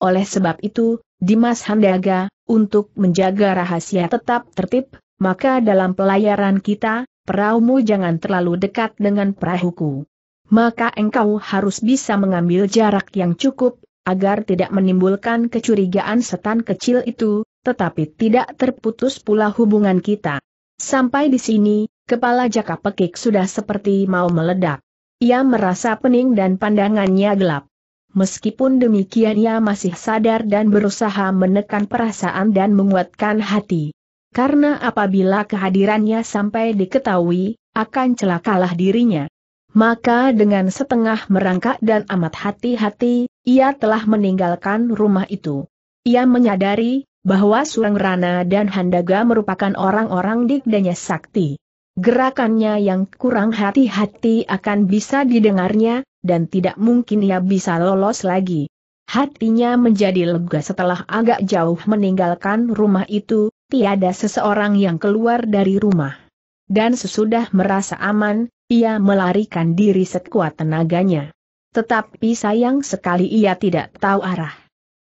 Oleh sebab itu, Dimas Handaga, untuk menjaga rahasia tetap tertib, maka dalam pelayaran kita, perahumu jangan terlalu dekat dengan perahuku. Maka engkau harus bisa mengambil jarak yang cukup, agar tidak menimbulkan kecurigaan setan kecil itu, tetapi tidak terputus pula hubungan kita. Sampai di sini, kepala jaka pekik sudah seperti mau meledak. Ia merasa pening dan pandangannya gelap. Meskipun demikian ia masih sadar dan berusaha menekan perasaan dan menguatkan hati. Karena apabila kehadirannya sampai diketahui, akan celakalah dirinya. Maka dengan setengah merangkak dan amat hati-hati, ia telah meninggalkan rumah itu. Ia menyadari, bahwa Surang Rana dan Handaga merupakan orang-orang dikdanya sakti. Gerakannya yang kurang hati-hati akan bisa didengarnya, dan tidak mungkin ia bisa lolos lagi. Hatinya menjadi lega setelah agak jauh meninggalkan rumah itu, tiada seseorang yang keluar dari rumah. Dan sesudah merasa aman, ia melarikan diri sekuat tenaganya. Tetapi sayang sekali ia tidak tahu arah.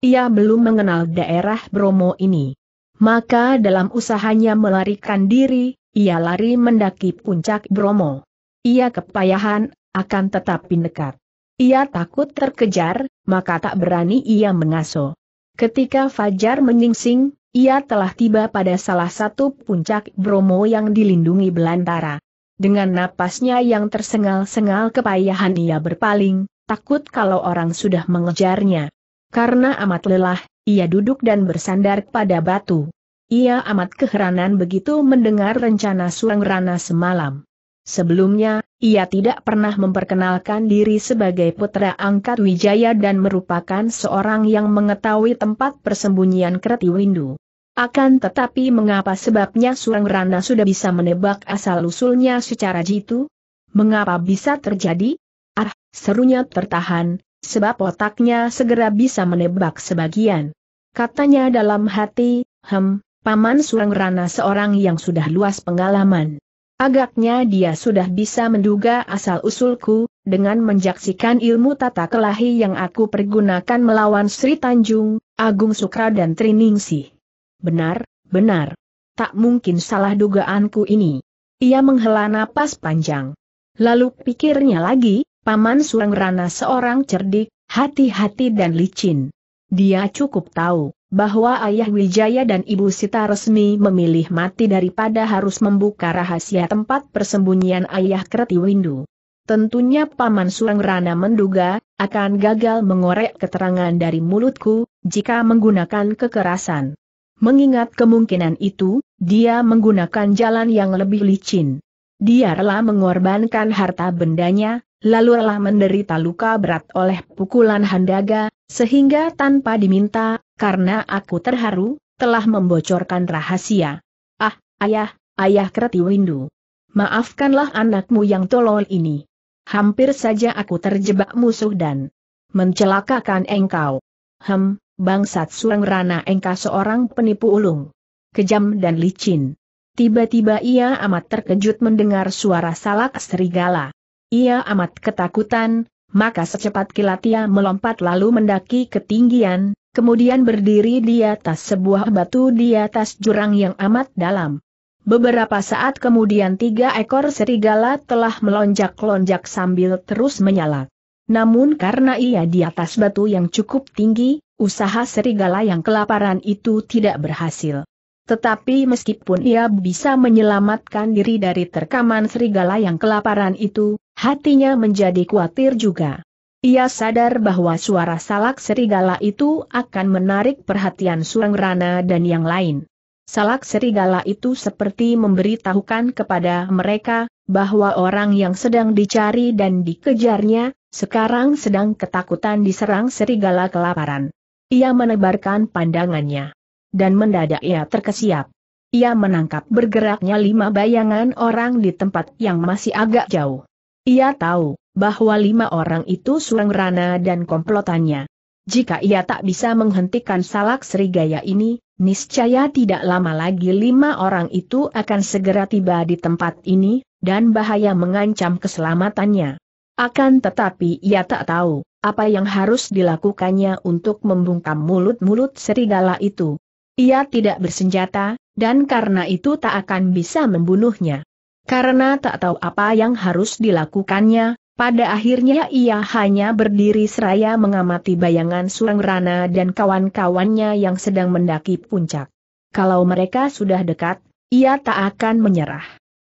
Ia belum mengenal daerah Bromo ini. Maka dalam usahanya melarikan diri, ia lari mendaki puncak Bromo. Ia kepayahan, akan tetapi nekat. Ia takut terkejar, maka tak berani ia mengaso. Ketika Fajar menyingsing, ia telah tiba pada salah satu puncak Bromo yang dilindungi belantara. Dengan napasnya yang tersengal-sengal kepayahan ia berpaling, takut kalau orang sudah mengejarnya. Karena amat lelah, ia duduk dan bersandar pada batu. Ia amat keheranan begitu mendengar rencana Surang Rana semalam. Sebelumnya, ia tidak pernah memperkenalkan diri sebagai putra angkat Wijaya dan merupakan seorang yang mengetahui tempat persembunyian Kreti Windu. Akan tetapi mengapa sebabnya Surang Rana sudah bisa menebak asal-usulnya secara jitu? Mengapa bisa terjadi? Ah, serunya tertahan, sebab otaknya segera bisa menebak sebagian. Katanya dalam hati, hem, Paman Surang Rana seorang yang sudah luas pengalaman. Agaknya dia sudah bisa menduga asal-usulku, dengan menjaksikan ilmu tata kelahi yang aku pergunakan melawan Sri Tanjung, Agung Sukra dan Triningsi. Benar, benar. Tak mungkin salah dugaanku ini. Ia menghela napas panjang. Lalu pikirnya lagi, Paman Rana seorang cerdik, hati-hati dan licin. Dia cukup tahu bahwa ayah Wijaya dan ibu Sita resmi memilih mati daripada harus membuka rahasia tempat persembunyian ayah Kreti Windu. Tentunya Paman Rana menduga, akan gagal mengorek keterangan dari mulutku, jika menggunakan kekerasan. Mengingat kemungkinan itu, dia menggunakan jalan yang lebih licin. Dia rela mengorbankan harta bendanya, Lalu Allah menderita luka berat oleh pukulan handaga, sehingga tanpa diminta, karena aku terharu, telah membocorkan rahasia. Ah, ayah, ayah Windu. Maafkanlah anakmu yang tolol ini. Hampir saja aku terjebak musuh dan mencelakakan engkau. Hem, bangsat rana engkau seorang penipu ulung. Kejam dan licin. Tiba-tiba ia amat terkejut mendengar suara salak serigala. Ia amat ketakutan, maka secepat kilat ia melompat lalu mendaki ketinggian, kemudian berdiri di atas sebuah batu di atas jurang yang amat dalam. Beberapa saat kemudian tiga ekor serigala telah melonjak-lonjak sambil terus menyala. Namun karena ia di atas batu yang cukup tinggi, usaha serigala yang kelaparan itu tidak berhasil. Tetapi meskipun ia bisa menyelamatkan diri dari terkaman serigala yang kelaparan itu, hatinya menjadi khawatir juga. Ia sadar bahwa suara salak serigala itu akan menarik perhatian Surang Rana dan yang lain. Salak serigala itu seperti memberitahukan kepada mereka, bahwa orang yang sedang dicari dan dikejarnya, sekarang sedang ketakutan diserang serigala kelaparan. Ia menebarkan pandangannya. Dan mendadak ia terkesiap. Ia menangkap bergeraknya lima bayangan orang di tempat yang masih agak jauh. Ia tahu bahwa lima orang itu surang rana dan komplotannya. Jika ia tak bisa menghentikan salak serigaya ini, niscaya tidak lama lagi lima orang itu akan segera tiba di tempat ini, dan bahaya mengancam keselamatannya. Akan tetapi ia tak tahu apa yang harus dilakukannya untuk membungkam mulut-mulut serigala itu. Ia tidak bersenjata, dan karena itu tak akan bisa membunuhnya. Karena tak tahu apa yang harus dilakukannya, pada akhirnya ia hanya berdiri seraya mengamati bayangan Surang Rana dan kawan-kawannya yang sedang mendaki puncak. Kalau mereka sudah dekat, ia tak akan menyerah.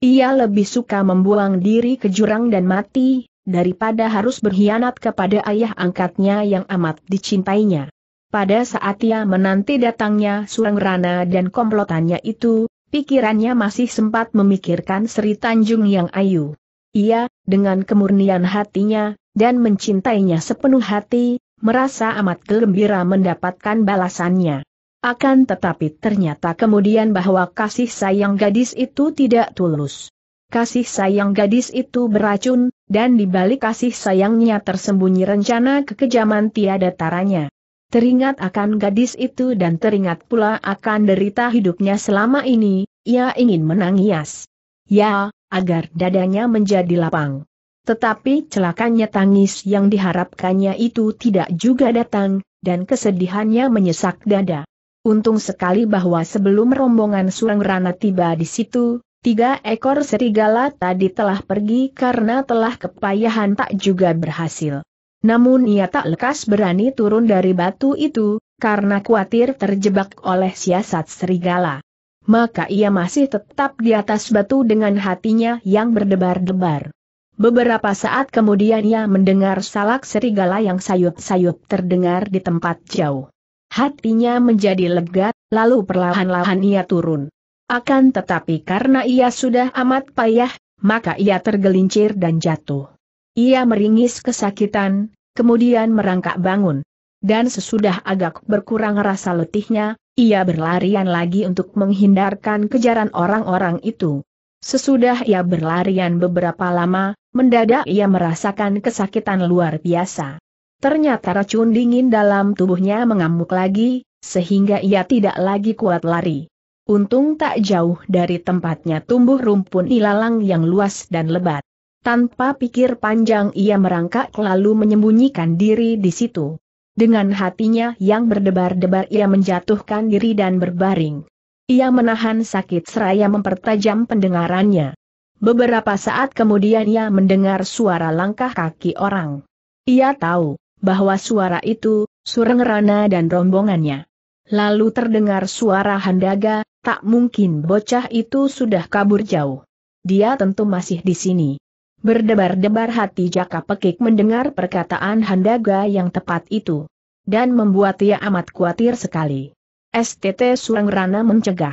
Ia lebih suka membuang diri ke jurang dan mati, daripada harus berkhianat kepada ayah angkatnya yang amat dicintainya. Pada saat ia menanti datangnya Surang Rana dan komplotannya itu, pikirannya masih sempat memikirkan Sri Tanjung yang ayu. Ia, dengan kemurnian hatinya, dan mencintainya sepenuh hati, merasa amat gembira mendapatkan balasannya. Akan tetapi ternyata kemudian bahwa kasih sayang gadis itu tidak tulus. Kasih sayang gadis itu beracun, dan dibalik kasih sayangnya tersembunyi rencana kekejaman tiada taranya. Teringat akan gadis itu dan teringat pula akan derita hidupnya selama ini, ia ingin menangis. Ya, agar dadanya menjadi lapang. Tetapi celakanya tangis yang diharapkannya itu tidak juga datang, dan kesedihannya menyesak dada. Untung sekali bahwa sebelum rombongan Surang Rana tiba di situ, tiga ekor serigala tadi telah pergi karena telah kepayahan tak juga berhasil. Namun ia tak lekas berani turun dari batu itu, karena khawatir terjebak oleh siasat serigala. Maka ia masih tetap di atas batu dengan hatinya yang berdebar-debar. Beberapa saat kemudian ia mendengar salak serigala yang sayup-sayup terdengar di tempat jauh. Hatinya menjadi lega, lalu perlahan-lahan ia turun. Akan tetapi karena ia sudah amat payah, maka ia tergelincir dan jatuh. Ia meringis kesakitan, kemudian merangkak bangun. Dan sesudah agak berkurang rasa letihnya, ia berlarian lagi untuk menghindarkan kejaran orang-orang itu. Sesudah ia berlarian beberapa lama, mendadak ia merasakan kesakitan luar biasa. Ternyata racun dingin dalam tubuhnya mengamuk lagi, sehingga ia tidak lagi kuat lari. Untung tak jauh dari tempatnya tumbuh rumpun ilalang yang luas dan lebat. Tanpa pikir panjang ia merangkak lalu menyembunyikan diri di situ. Dengan hatinya yang berdebar-debar ia menjatuhkan diri dan berbaring. Ia menahan sakit seraya mempertajam pendengarannya. Beberapa saat kemudian ia mendengar suara langkah kaki orang. Ia tahu bahwa suara itu, Sureng Rana dan rombongannya. Lalu terdengar suara Handaga, tak mungkin bocah itu sudah kabur jauh. Dia tentu masih di sini. Berdebar-debar hati Jaka Pekik mendengar perkataan Handaga yang tepat itu. Dan membuat ia amat khawatir sekali. STT Surangrana mencegah.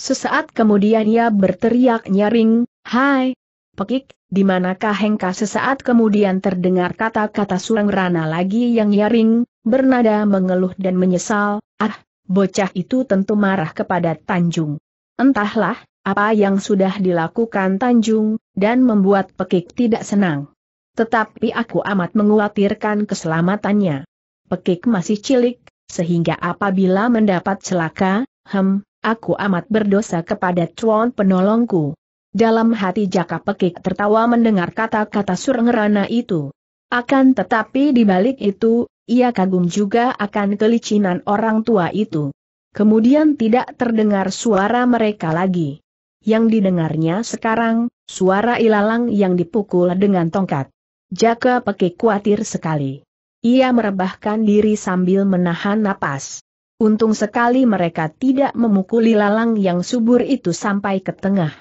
Sesaat kemudian ia berteriak nyaring, Hai, Pekik, di manakah Hengka sesaat kemudian terdengar kata-kata Surangrana lagi yang nyaring, bernada mengeluh dan menyesal, ah, bocah itu tentu marah kepada Tanjung. Entahlah, apa yang sudah dilakukan Tanjung, dan membuat Pekik tidak senang. Tetapi aku amat mengkhawatirkan keselamatannya. Pekik masih cilik, sehingga apabila mendapat celaka, hem, aku amat berdosa kepada Cuan penolongku. Dalam hati Jaka Pekik tertawa mendengar kata-kata Surengerana itu. Akan tetapi di balik itu, ia kagum juga akan kelicinan orang tua itu. Kemudian tidak terdengar suara mereka lagi yang didengarnya sekarang, suara ilalang yang dipukul dengan tongkat. Jaka Peke khawatir sekali. Ia merebahkan diri sambil menahan napas. Untung sekali mereka tidak memukuli ilalang yang subur itu sampai ke tengah.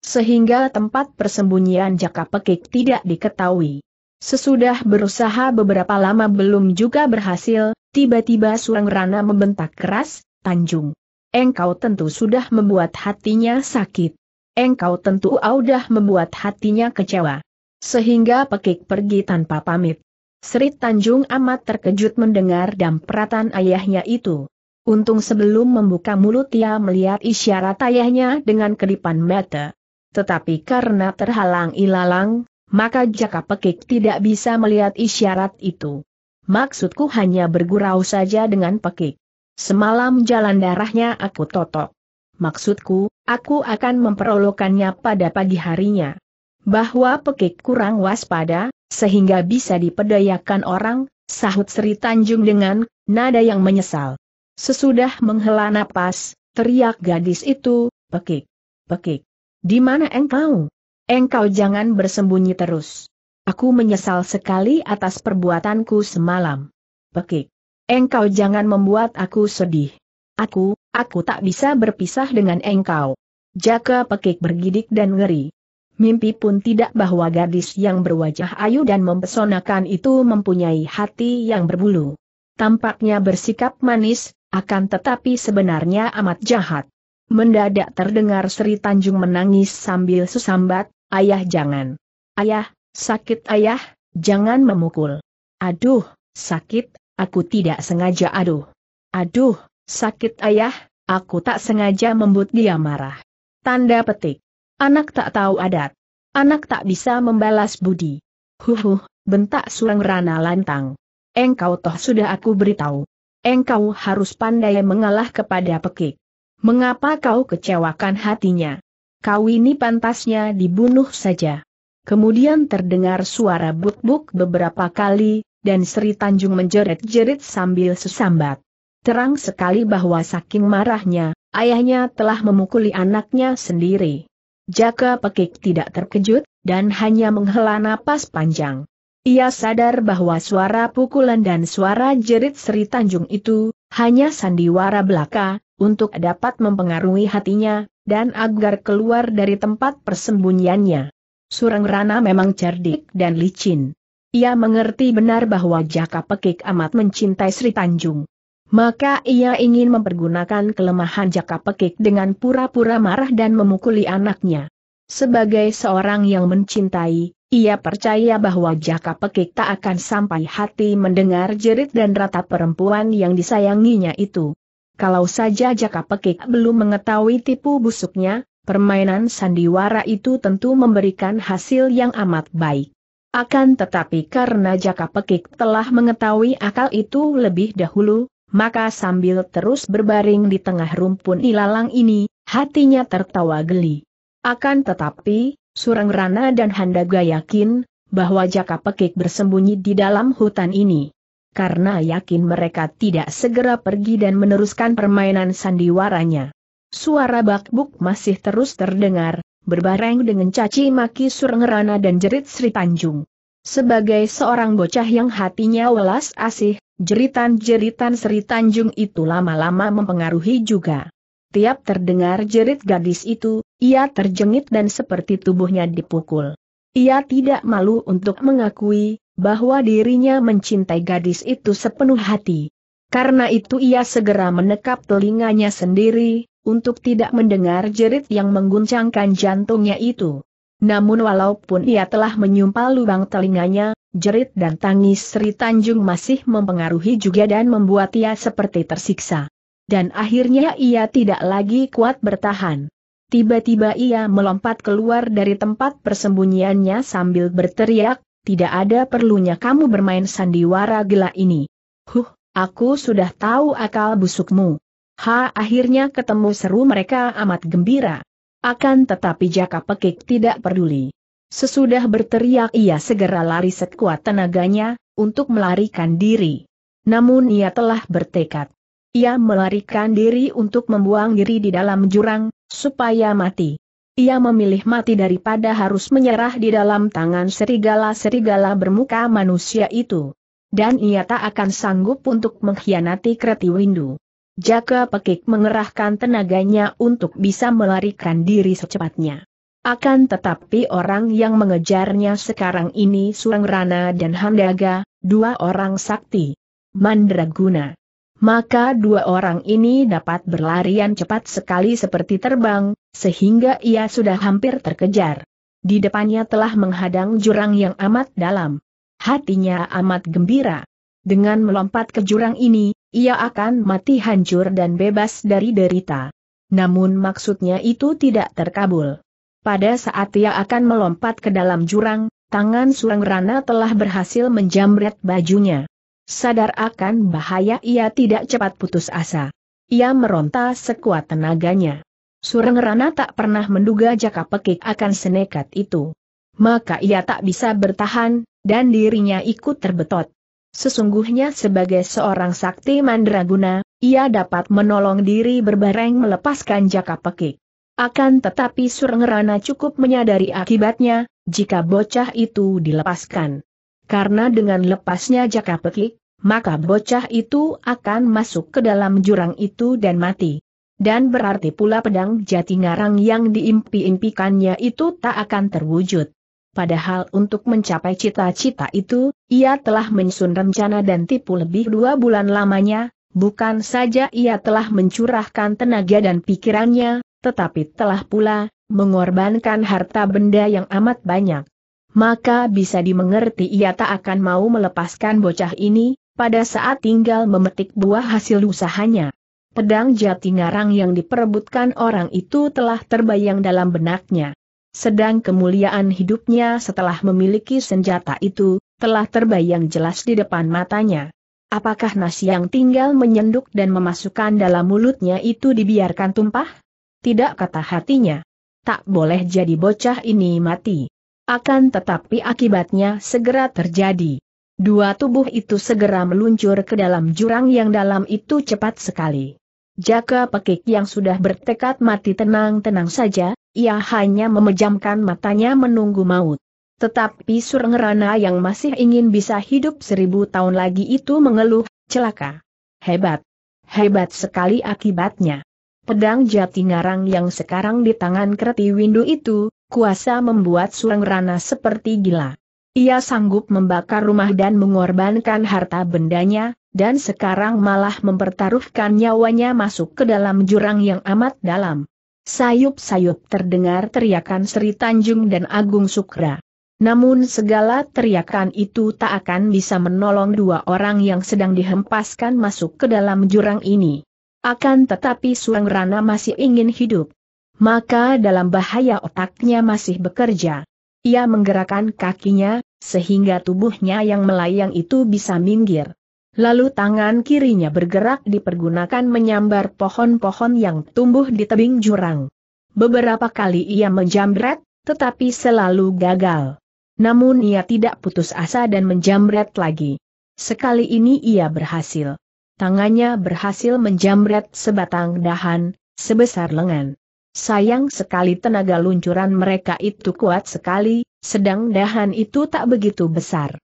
Sehingga tempat persembunyian Jaka Pekik tidak diketahui. Sesudah berusaha beberapa lama belum juga berhasil, tiba-tiba Surang Rana membentak keras, Tanjung engkau tentu sudah membuat hatinya sakit. Engkau tentu sudah membuat hatinya kecewa. Sehingga pekik pergi tanpa pamit. Sri Tanjung amat terkejut mendengar dampratan ayahnya itu. Untung sebelum membuka mulut ia melihat isyarat ayahnya dengan kedipan mata. Tetapi karena terhalang ilalang, maka jaka pekik tidak bisa melihat isyarat itu. Maksudku hanya bergurau saja dengan pekik. Semalam jalan darahnya aku totok. Maksudku, aku akan memperolokannya pada pagi harinya. Bahwa pekik kurang waspada, sehingga bisa dipedayakan orang, sahut Sri Tanjung dengan nada yang menyesal. Sesudah menghela napas, teriak gadis itu, pekik, pekik. Di mana engkau? Engkau jangan bersembunyi terus. Aku menyesal sekali atas perbuatanku semalam. Pekik. Engkau jangan membuat aku sedih. Aku, aku tak bisa berpisah dengan engkau. Jaka pekik bergidik dan ngeri. Mimpi pun tidak bahwa gadis yang berwajah ayu dan mempesonakan itu mempunyai hati yang berbulu. Tampaknya bersikap manis, akan tetapi sebenarnya amat jahat. Mendadak terdengar Sri Tanjung menangis sambil sesambat, ayah jangan. Ayah, sakit ayah, jangan memukul. Aduh, sakit Aku tidak sengaja aduh. Aduh, sakit ayah, aku tak sengaja membuat dia marah. Tanda petik. Anak tak tahu adat. Anak tak bisa membalas budi. Huhuh, bentak surang rana lantang. Engkau toh sudah aku beritahu. Engkau harus pandai mengalah kepada pekik. Mengapa kau kecewakan hatinya? Kau ini pantasnya dibunuh saja. Kemudian terdengar suara buk-buk beberapa kali, dan Sri Tanjung menjerit-jerit sambil sesambat. Terang sekali bahwa saking marahnya, ayahnya telah memukuli anaknya sendiri. Jaka Pekik tidak terkejut, dan hanya menghela napas panjang. Ia sadar bahwa suara pukulan dan suara jerit Sri Tanjung itu, hanya sandiwara belaka, untuk dapat mempengaruhi hatinya, dan agar keluar dari tempat persembunyiannya. Surang Rana memang cerdik dan licin. Ia mengerti benar bahwa Jaka Pekik amat mencintai Sri Tanjung. Maka ia ingin mempergunakan kelemahan Jaka Pekik dengan pura-pura marah dan memukuli anaknya. Sebagai seorang yang mencintai, ia percaya bahwa Jaka Pekik tak akan sampai hati mendengar jerit dan rata perempuan yang disayanginya itu. Kalau saja Jaka Pekik belum mengetahui tipu busuknya, permainan sandiwara itu tentu memberikan hasil yang amat baik. Akan tetapi karena Jaka Pekik telah mengetahui akal itu lebih dahulu, maka sambil terus berbaring di tengah rumpun ilalang ini, hatinya tertawa geli. Akan tetapi, Surang Rana dan Handaga yakin, bahwa Jaka Pekik bersembunyi di dalam hutan ini. Karena yakin mereka tidak segera pergi dan meneruskan permainan sandiwaranya. Suara bakbuk masih terus terdengar, berbareng dengan caci maki Surengerana dan jerit Sri Tanjung. Sebagai seorang bocah yang hatinya welas asih, jeritan-jeritan Sri Tanjung itu lama-lama mempengaruhi juga. Tiap terdengar jerit gadis itu, ia terjengit dan seperti tubuhnya dipukul. Ia tidak malu untuk mengakui bahwa dirinya mencintai gadis itu sepenuh hati. Karena itu ia segera menekap telinganya sendiri, untuk tidak mendengar jerit yang mengguncangkan jantungnya itu. Namun walaupun ia telah menyumpal lubang telinganya, jerit dan tangis Sri Tanjung masih mempengaruhi juga dan membuat ia seperti tersiksa. Dan akhirnya ia tidak lagi kuat bertahan. Tiba-tiba ia melompat keluar dari tempat persembunyiannya sambil berteriak, tidak ada perlunya kamu bermain sandiwara gila ini. Huh, aku sudah tahu akal busukmu. Ha akhirnya ketemu seru mereka amat gembira. Akan tetapi Jaka Pekik tidak peduli. Sesudah berteriak ia segera lari sekuat tenaganya, untuk melarikan diri. Namun ia telah bertekad. Ia melarikan diri untuk membuang diri di dalam jurang, supaya mati. Ia memilih mati daripada harus menyerah di dalam tangan serigala-serigala bermuka manusia itu. Dan ia tak akan sanggup untuk mengkhianati Kreti Windu. Jaka Pekik mengerahkan tenaganya untuk bisa melarikan diri secepatnya. Akan tetapi orang yang mengejarnya sekarang ini Surang Rana dan Handaga, dua orang sakti. Mandraguna. Maka dua orang ini dapat berlarian cepat sekali seperti terbang, sehingga ia sudah hampir terkejar. Di depannya telah menghadang jurang yang amat dalam. Hatinya amat gembira. Dengan melompat ke jurang ini, ia akan mati hancur dan bebas dari derita. Namun maksudnya itu tidak terkabul. Pada saat ia akan melompat ke dalam jurang, tangan Surang Rana telah berhasil menjamret bajunya. Sadar akan bahaya ia tidak cepat putus asa. Ia meronta sekuat tenaganya. Surang Rana tak pernah menduga Jaka Pekik akan senekat itu. Maka ia tak bisa bertahan, dan dirinya ikut terbetot. Sesungguhnya sebagai seorang sakti mandraguna, ia dapat menolong diri berbareng melepaskan jaka pekik. Akan tetapi Surengerana cukup menyadari akibatnya, jika bocah itu dilepaskan. Karena dengan lepasnya jaka pekik, maka bocah itu akan masuk ke dalam jurang itu dan mati. Dan berarti pula pedang jati ngarang yang diimpi-impikannya itu tak akan terwujud. Padahal untuk mencapai cita-cita itu, ia telah menyusun rencana dan tipu lebih dua bulan lamanya, bukan saja ia telah mencurahkan tenaga dan pikirannya, tetapi telah pula, mengorbankan harta benda yang amat banyak. Maka bisa dimengerti ia tak akan mau melepaskan bocah ini, pada saat tinggal memetik buah hasil usahanya. Pedang jati ngarang yang diperebutkan orang itu telah terbayang dalam benaknya. Sedang kemuliaan hidupnya setelah memiliki senjata itu, telah terbayang jelas di depan matanya. Apakah nasi yang tinggal menyenduk dan memasukkan dalam mulutnya itu dibiarkan tumpah? Tidak kata hatinya. Tak boleh jadi bocah ini mati. Akan tetapi akibatnya segera terjadi. Dua tubuh itu segera meluncur ke dalam jurang yang dalam itu cepat sekali. Jaka pekik yang sudah bertekad mati tenang-tenang saja, ia hanya memejamkan matanya menunggu maut. Tetapi Surengrana yang masih ingin bisa hidup seribu tahun lagi itu mengeluh, celaka. Hebat. Hebat sekali akibatnya. Pedang jati ngarang yang sekarang di tangan Kreti Windu itu, kuasa membuat Surengrana seperti gila. Ia sanggup membakar rumah dan mengorbankan harta bendanya, dan sekarang malah mempertaruhkan nyawanya masuk ke dalam jurang yang amat dalam. Sayup-sayup terdengar teriakan Sri Tanjung dan Agung Sukra. Namun segala teriakan itu tak akan bisa menolong dua orang yang sedang dihempaskan masuk ke dalam jurang ini. Akan tetapi Suang Rana masih ingin hidup. Maka dalam bahaya otaknya masih bekerja. Ia menggerakkan kakinya, sehingga tubuhnya yang melayang itu bisa minggir. Lalu tangan kirinya bergerak dipergunakan menyambar pohon-pohon yang tumbuh di tebing jurang. Beberapa kali ia menjamret, tetapi selalu gagal. Namun ia tidak putus asa dan menjamret lagi. Sekali ini ia berhasil. Tangannya berhasil menjamret sebatang dahan, sebesar lengan. Sayang sekali tenaga luncuran mereka itu kuat sekali, sedang dahan itu tak begitu besar.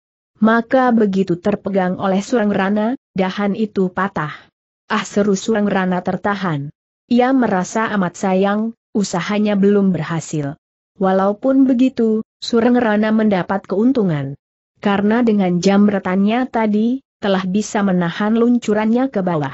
Maka begitu terpegang oleh surang rana, dahan itu patah. Ah seru surang rana tertahan. Ia merasa amat sayang, usahanya belum berhasil. Walaupun begitu, surang rana mendapat keuntungan. Karena dengan jamretannya tadi, telah bisa menahan luncurannya ke bawah.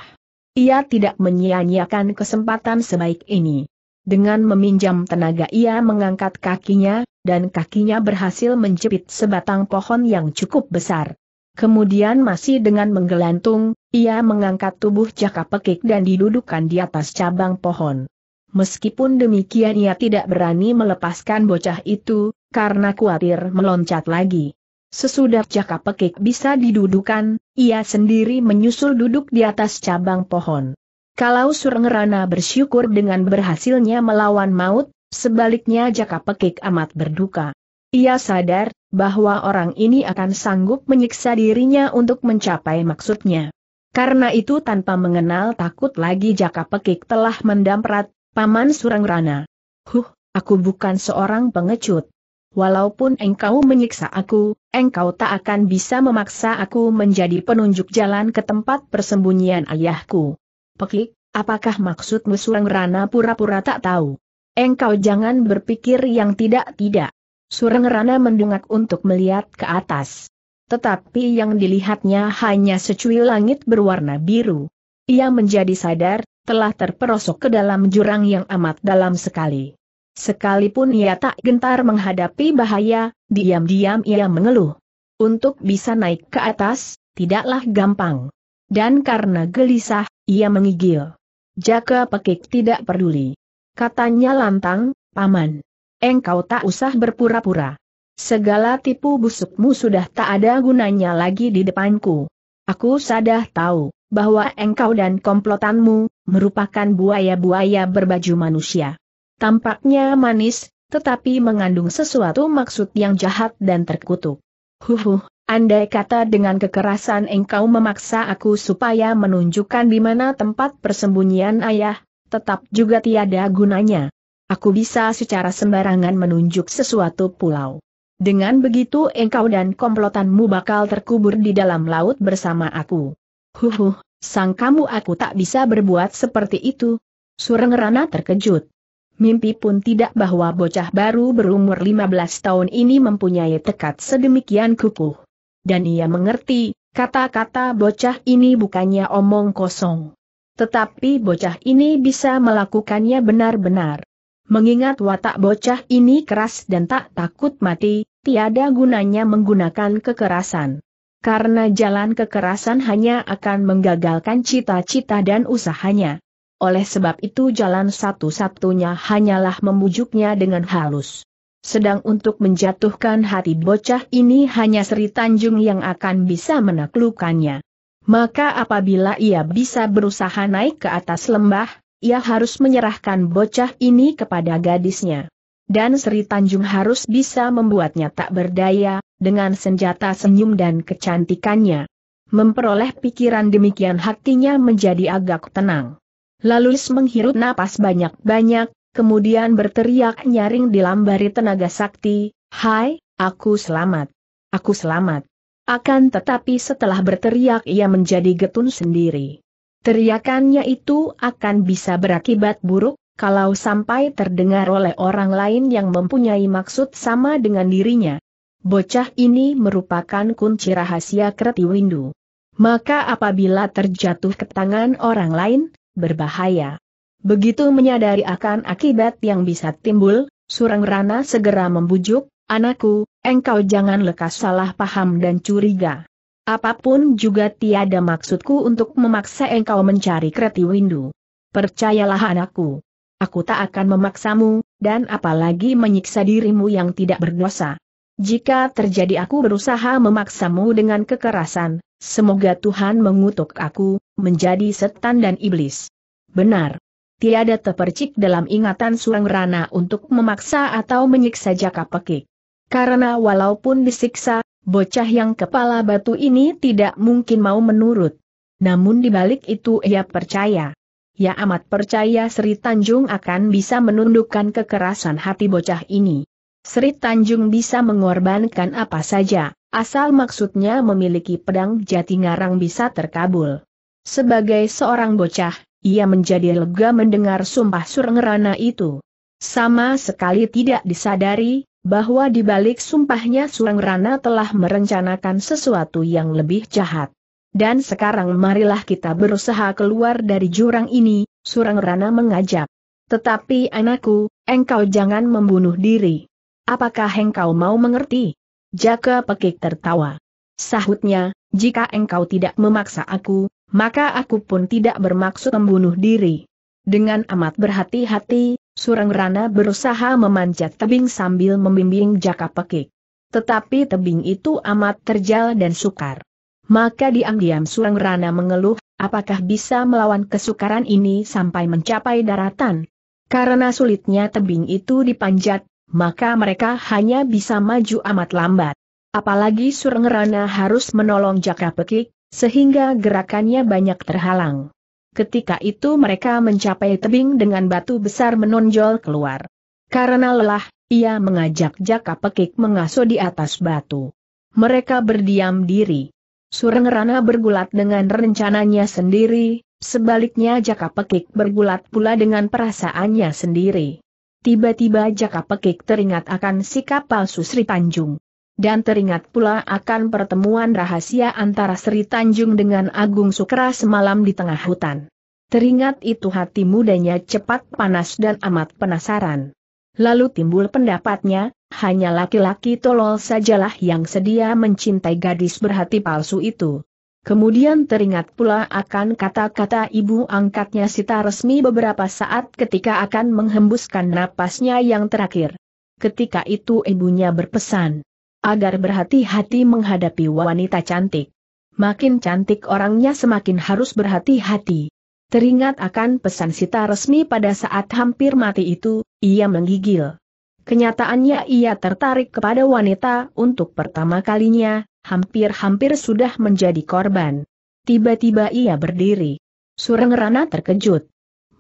Ia tidak menyia-nyiakan kesempatan sebaik ini. Dengan meminjam tenaga ia mengangkat kakinya, dan kakinya berhasil menjepit sebatang pohon yang cukup besar. Kemudian masih dengan menggelantung, ia mengangkat tubuh jaka pekik dan didudukan di atas cabang pohon. Meskipun demikian ia tidak berani melepaskan bocah itu, karena khawatir meloncat lagi. Sesudah jaka pekik bisa didudukan, ia sendiri menyusul duduk di atas cabang pohon. Kalau Surengerana bersyukur dengan berhasilnya melawan maut, Sebaliknya Jaka Pekik amat berduka. Ia sadar bahwa orang ini akan sanggup menyiksa dirinya untuk mencapai maksudnya. Karena itu tanpa mengenal takut lagi Jaka Pekik telah mendamprat, Paman Surangrana. Huh, aku bukan seorang pengecut. Walaupun engkau menyiksa aku, engkau tak akan bisa memaksa aku menjadi penunjuk jalan ke tempat persembunyian ayahku. Pekik, apakah maksudmu Surangrana pura-pura tak tahu? Engkau jangan berpikir yang tidak-tidak. Sureng Rana mendungak untuk melihat ke atas. Tetapi yang dilihatnya hanya secuil langit berwarna biru. Ia menjadi sadar, telah terperosok ke dalam jurang yang amat dalam sekali. Sekalipun ia tak gentar menghadapi bahaya, diam-diam ia mengeluh. Untuk bisa naik ke atas, tidaklah gampang. Dan karena gelisah, ia mengigil. Jaka Pekik tidak peduli. Katanya lantang, Paman. Engkau tak usah berpura-pura. Segala tipu busukmu sudah tak ada gunanya lagi di depanku. Aku sadah tahu, bahwa engkau dan komplotanmu, merupakan buaya-buaya berbaju manusia. Tampaknya manis, tetapi mengandung sesuatu maksud yang jahat dan terkutuk. Huhuh, andai kata dengan kekerasan engkau memaksa aku supaya menunjukkan di mana tempat persembunyian ayah, tetap juga tiada gunanya. Aku bisa secara sembarangan menunjuk sesuatu pulau. Dengan begitu engkau dan komplotanmu bakal terkubur di dalam laut bersama aku. Huhuh, sang kamu aku tak bisa berbuat seperti itu. Sureng Rana terkejut. Mimpi pun tidak bahwa bocah baru berumur 15 tahun ini mempunyai tekad sedemikian kukuh. Dan ia mengerti, kata-kata bocah ini bukannya omong kosong. Tetapi bocah ini bisa melakukannya benar-benar. Mengingat watak bocah ini keras dan tak takut mati, tiada gunanya menggunakan kekerasan. Karena jalan kekerasan hanya akan menggagalkan cita-cita dan usahanya. Oleh sebab itu jalan satu-satunya hanyalah memujuknya dengan halus. Sedang untuk menjatuhkan hati bocah ini hanya Sri Tanjung yang akan bisa menaklukkannya. Maka apabila ia bisa berusaha naik ke atas lembah, ia harus menyerahkan bocah ini kepada gadisnya. Dan Sri Tanjung harus bisa membuatnya tak berdaya, dengan senjata senyum dan kecantikannya. Memperoleh pikiran demikian hatinya menjadi agak tenang. Lalu menghirup napas banyak-banyak, kemudian berteriak nyaring dilambari tenaga sakti, Hai, aku selamat. Aku selamat. Akan tetapi setelah berteriak ia menjadi getun sendiri. Teriakannya itu akan bisa berakibat buruk, kalau sampai terdengar oleh orang lain yang mempunyai maksud sama dengan dirinya. Bocah ini merupakan kunci rahasia Kreti Windu. Maka apabila terjatuh ke tangan orang lain, berbahaya. Begitu menyadari akan akibat yang bisa timbul, Surang Rana segera membujuk, Anakku, engkau jangan lekas salah paham dan curiga. Apapun juga tiada maksudku untuk memaksa engkau mencari Kreti Windu. Percayalah anakku. Aku tak akan memaksamu, dan apalagi menyiksa dirimu yang tidak berdosa. Jika terjadi aku berusaha memaksamu dengan kekerasan, semoga Tuhan mengutuk aku, menjadi setan dan iblis. Benar. Tiada terpercik dalam ingatan Surang Rana untuk memaksa atau menyiksa Jaka Pekik. Karena walaupun disiksa, bocah yang kepala batu ini tidak mungkin mau menurut. Namun dibalik itu ia percaya. Ya amat percaya Sri Tanjung akan bisa menundukkan kekerasan hati bocah ini. Sri Tanjung bisa mengorbankan apa saja, asal maksudnya memiliki pedang jati ngarang bisa terkabul. Sebagai seorang bocah, ia menjadi lega mendengar sumpah surngerana itu. Sama sekali tidak disadari, bahwa di balik sumpahnya Surang Rana telah merencanakan sesuatu yang lebih jahat. Dan sekarang marilah kita berusaha keluar dari jurang ini, Surang Rana mengajak. Tetapi anakku, engkau jangan membunuh diri. Apakah engkau mau mengerti? Jaka Pekik tertawa. Sahutnya, jika engkau tidak memaksa aku, maka aku pun tidak bermaksud membunuh diri. Dengan amat berhati-hati, Surang Rana berusaha memanjat tebing sambil membimbing jaka pekik. Tetapi tebing itu amat terjal dan sukar. Maka diam-diam Surang Rana mengeluh, apakah bisa melawan kesukaran ini sampai mencapai daratan? Karena sulitnya tebing itu dipanjat, maka mereka hanya bisa maju amat lambat. Apalagi Surang Rana harus menolong jaka pekik, sehingga gerakannya banyak terhalang. Ketika itu mereka mencapai tebing dengan batu besar menonjol keluar. Karena lelah, ia mengajak Jaka Pekik mengasuh di atas batu. Mereka berdiam diri. Sureng Rana bergulat dengan rencananya sendiri, sebaliknya Jaka Pekik bergulat pula dengan perasaannya sendiri. Tiba-tiba Jaka Pekik teringat akan sikap palsu Sri Tanjung dan teringat pula akan pertemuan rahasia antara Sri Tanjung dengan Agung Sukra semalam di tengah hutan. Teringat itu hati mudanya cepat panas dan amat penasaran. Lalu timbul pendapatnya, hanya laki-laki tolol sajalah yang sedia mencintai gadis berhati palsu itu. Kemudian teringat pula akan kata-kata ibu angkatnya Sita Resmi beberapa saat ketika akan menghembuskan napasnya yang terakhir. Ketika itu ibunya berpesan, agar berhati-hati menghadapi wanita cantik. Makin cantik orangnya semakin harus berhati-hati. Teringat akan pesan Sita resmi pada saat hampir mati itu, ia menggigil. Kenyataannya ia tertarik kepada wanita untuk pertama kalinya, hampir-hampir sudah menjadi korban. Tiba-tiba ia berdiri. Sureng Rana terkejut.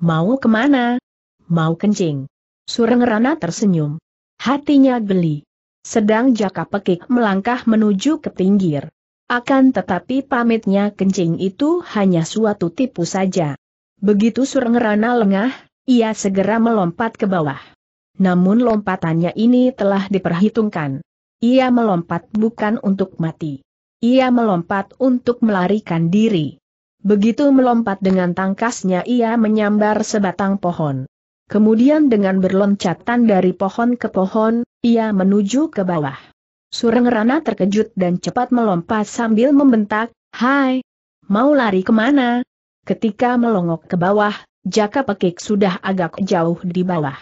Mau kemana? Mau kencing. Sureng Rana tersenyum. Hatinya geli sedang jaka pekik melangkah menuju ke pinggir. Akan tetapi pamitnya kencing itu hanya suatu tipu saja. Begitu surengerana lengah, ia segera melompat ke bawah. Namun lompatannya ini telah diperhitungkan. Ia melompat bukan untuk mati. Ia melompat untuk melarikan diri. Begitu melompat dengan tangkasnya ia menyambar sebatang pohon. Kemudian dengan berloncatan dari pohon ke pohon, ia menuju ke bawah. Sureng Rana terkejut dan cepat melompat sambil membentak, Hai, mau lari kemana? Ketika melongok ke bawah, jaka pekik sudah agak jauh di bawah.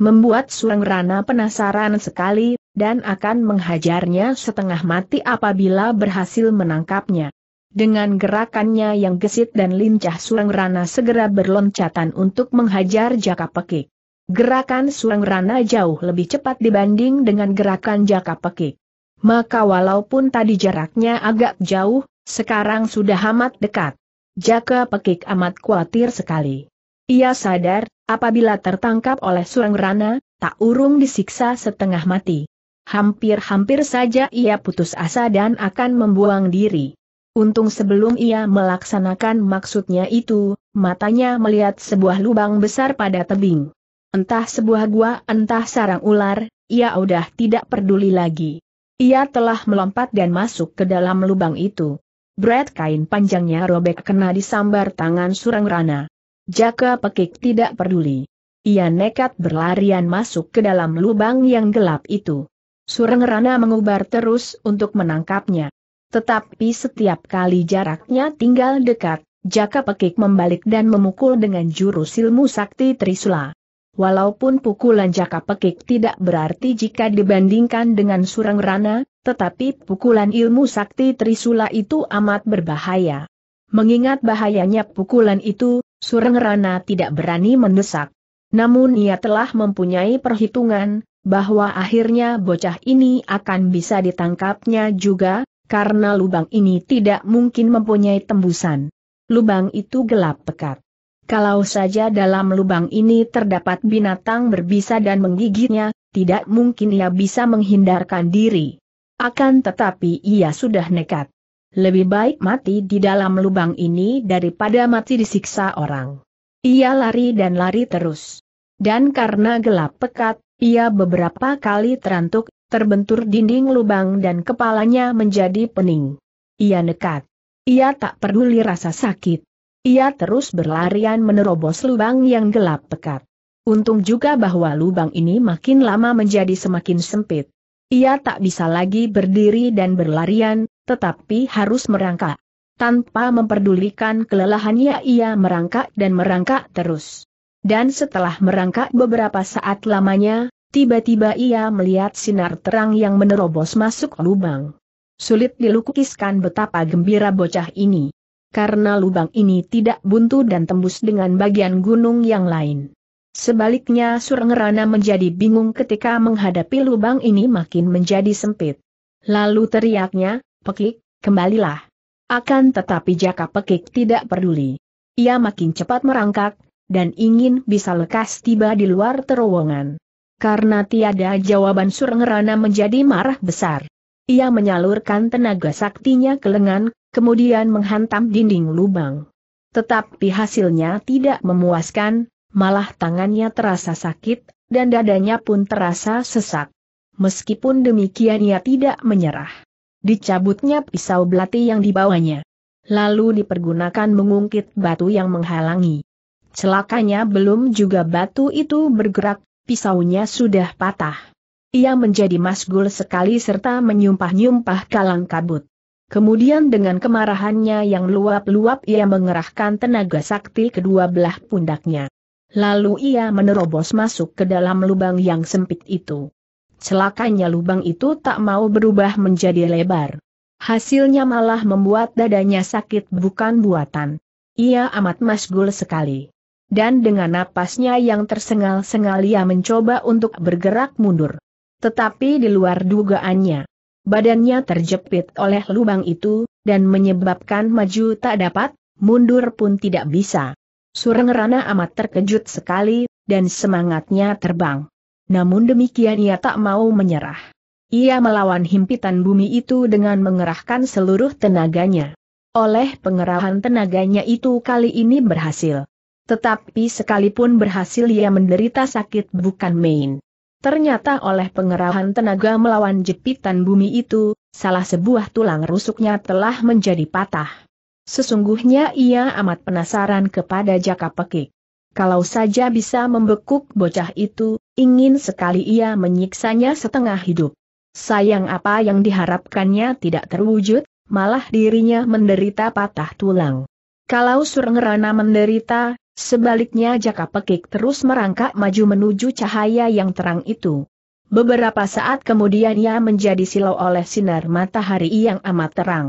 Membuat Sureng Rana penasaran sekali, dan akan menghajarnya setengah mati apabila berhasil menangkapnya. Dengan gerakannya yang gesit dan lincah Surang Rana segera berloncatan untuk menghajar Jaka Pekik. Gerakan Surang Rana jauh lebih cepat dibanding dengan gerakan Jaka Pekik. Maka walaupun tadi jaraknya agak jauh, sekarang sudah amat dekat. Jaka Pekik amat khawatir sekali. Ia sadar, apabila tertangkap oleh Surang Rana, tak urung disiksa setengah mati. Hampir-hampir saja ia putus asa dan akan membuang diri. Untung sebelum ia melaksanakan maksudnya itu, matanya melihat sebuah lubang besar pada tebing. Entah sebuah gua entah sarang ular, ia udah tidak peduli lagi. Ia telah melompat dan masuk ke dalam lubang itu. Bread kain panjangnya robek kena disambar tangan surang rana. Jaka pekik tidak peduli. Ia nekat berlarian masuk ke dalam lubang yang gelap itu. Surang rana mengubar terus untuk menangkapnya. Tetapi setiap kali jaraknya tinggal dekat, Jaka Pekik membalik dan memukul dengan jurus ilmu sakti Trisula. Walaupun pukulan Jaka Pekik tidak berarti jika dibandingkan dengan Surang Rana, tetapi pukulan ilmu sakti Trisula itu amat berbahaya. Mengingat bahayanya pukulan itu, Surang Rana tidak berani mendesak. Namun ia telah mempunyai perhitungan, bahwa akhirnya bocah ini akan bisa ditangkapnya juga, karena lubang ini tidak mungkin mempunyai tembusan. Lubang itu gelap pekat. Kalau saja dalam lubang ini terdapat binatang berbisa dan menggigitnya, tidak mungkin ia bisa menghindarkan diri. Akan tetapi ia sudah nekat. Lebih baik mati di dalam lubang ini daripada mati disiksa orang. Ia lari dan lari terus. Dan karena gelap pekat, ia beberapa kali terantuk terbentur dinding lubang dan kepalanya menjadi pening. Ia nekat. Ia tak peduli rasa sakit. Ia terus berlarian menerobos lubang yang gelap pekat. Untung juga bahwa lubang ini makin lama menjadi semakin sempit. Ia tak bisa lagi berdiri dan berlarian, tetapi harus merangkak. Tanpa memperdulikan kelelahannya ia merangkak dan merangkak terus. Dan setelah merangkak beberapa saat lamanya, Tiba-tiba ia melihat sinar terang yang menerobos masuk lubang. Sulit dilukiskan betapa gembira bocah ini. Karena lubang ini tidak buntu dan tembus dengan bagian gunung yang lain. Sebaliknya Surengerana menjadi bingung ketika menghadapi lubang ini makin menjadi sempit. Lalu teriaknya, Pekik, kembalilah. Akan tetapi Jaka Pekik tidak peduli. Ia makin cepat merangkak, dan ingin bisa lekas tiba di luar terowongan. Karena tiada jawaban Surengrana menjadi marah besar. Ia menyalurkan tenaga saktinya ke lengan, kemudian menghantam dinding lubang. Tetapi hasilnya tidak memuaskan, malah tangannya terasa sakit, dan dadanya pun terasa sesak. Meskipun demikian ia tidak menyerah. Dicabutnya pisau belati yang dibawanya. Lalu dipergunakan mengungkit batu yang menghalangi. Celakanya belum juga batu itu bergerak, pisaunya sudah patah. Ia menjadi masgul sekali serta menyumpah-nyumpah kalang kabut. Kemudian dengan kemarahannya yang luap-luap ia mengerahkan tenaga sakti kedua belah pundaknya. Lalu ia menerobos masuk ke dalam lubang yang sempit itu. Celakanya lubang itu tak mau berubah menjadi lebar. Hasilnya malah membuat dadanya sakit bukan buatan. Ia amat masgul sekali dan dengan napasnya yang tersengal-sengal ia mencoba untuk bergerak mundur. Tetapi di luar dugaannya, badannya terjepit oleh lubang itu, dan menyebabkan maju tak dapat, mundur pun tidak bisa. Sureng Rana amat terkejut sekali, dan semangatnya terbang. Namun demikian ia tak mau menyerah. Ia melawan himpitan bumi itu dengan mengerahkan seluruh tenaganya. Oleh pengerahan tenaganya itu kali ini berhasil. Tetapi sekalipun berhasil ia menderita sakit bukan main. Ternyata oleh pengerahan tenaga melawan jepitan bumi itu, salah sebuah tulang rusuknya telah menjadi patah. Sesungguhnya ia amat penasaran kepada Jaka Pekik. Kalau saja bisa membekuk bocah itu, ingin sekali ia menyiksanya setengah hidup. Sayang apa yang diharapkannya tidak terwujud, malah dirinya menderita patah tulang. Kalau Surengerana menderita, Sebaliknya Jaka Pekik terus merangkak maju menuju cahaya yang terang itu. Beberapa saat kemudian ia menjadi silau oleh sinar matahari yang amat terang.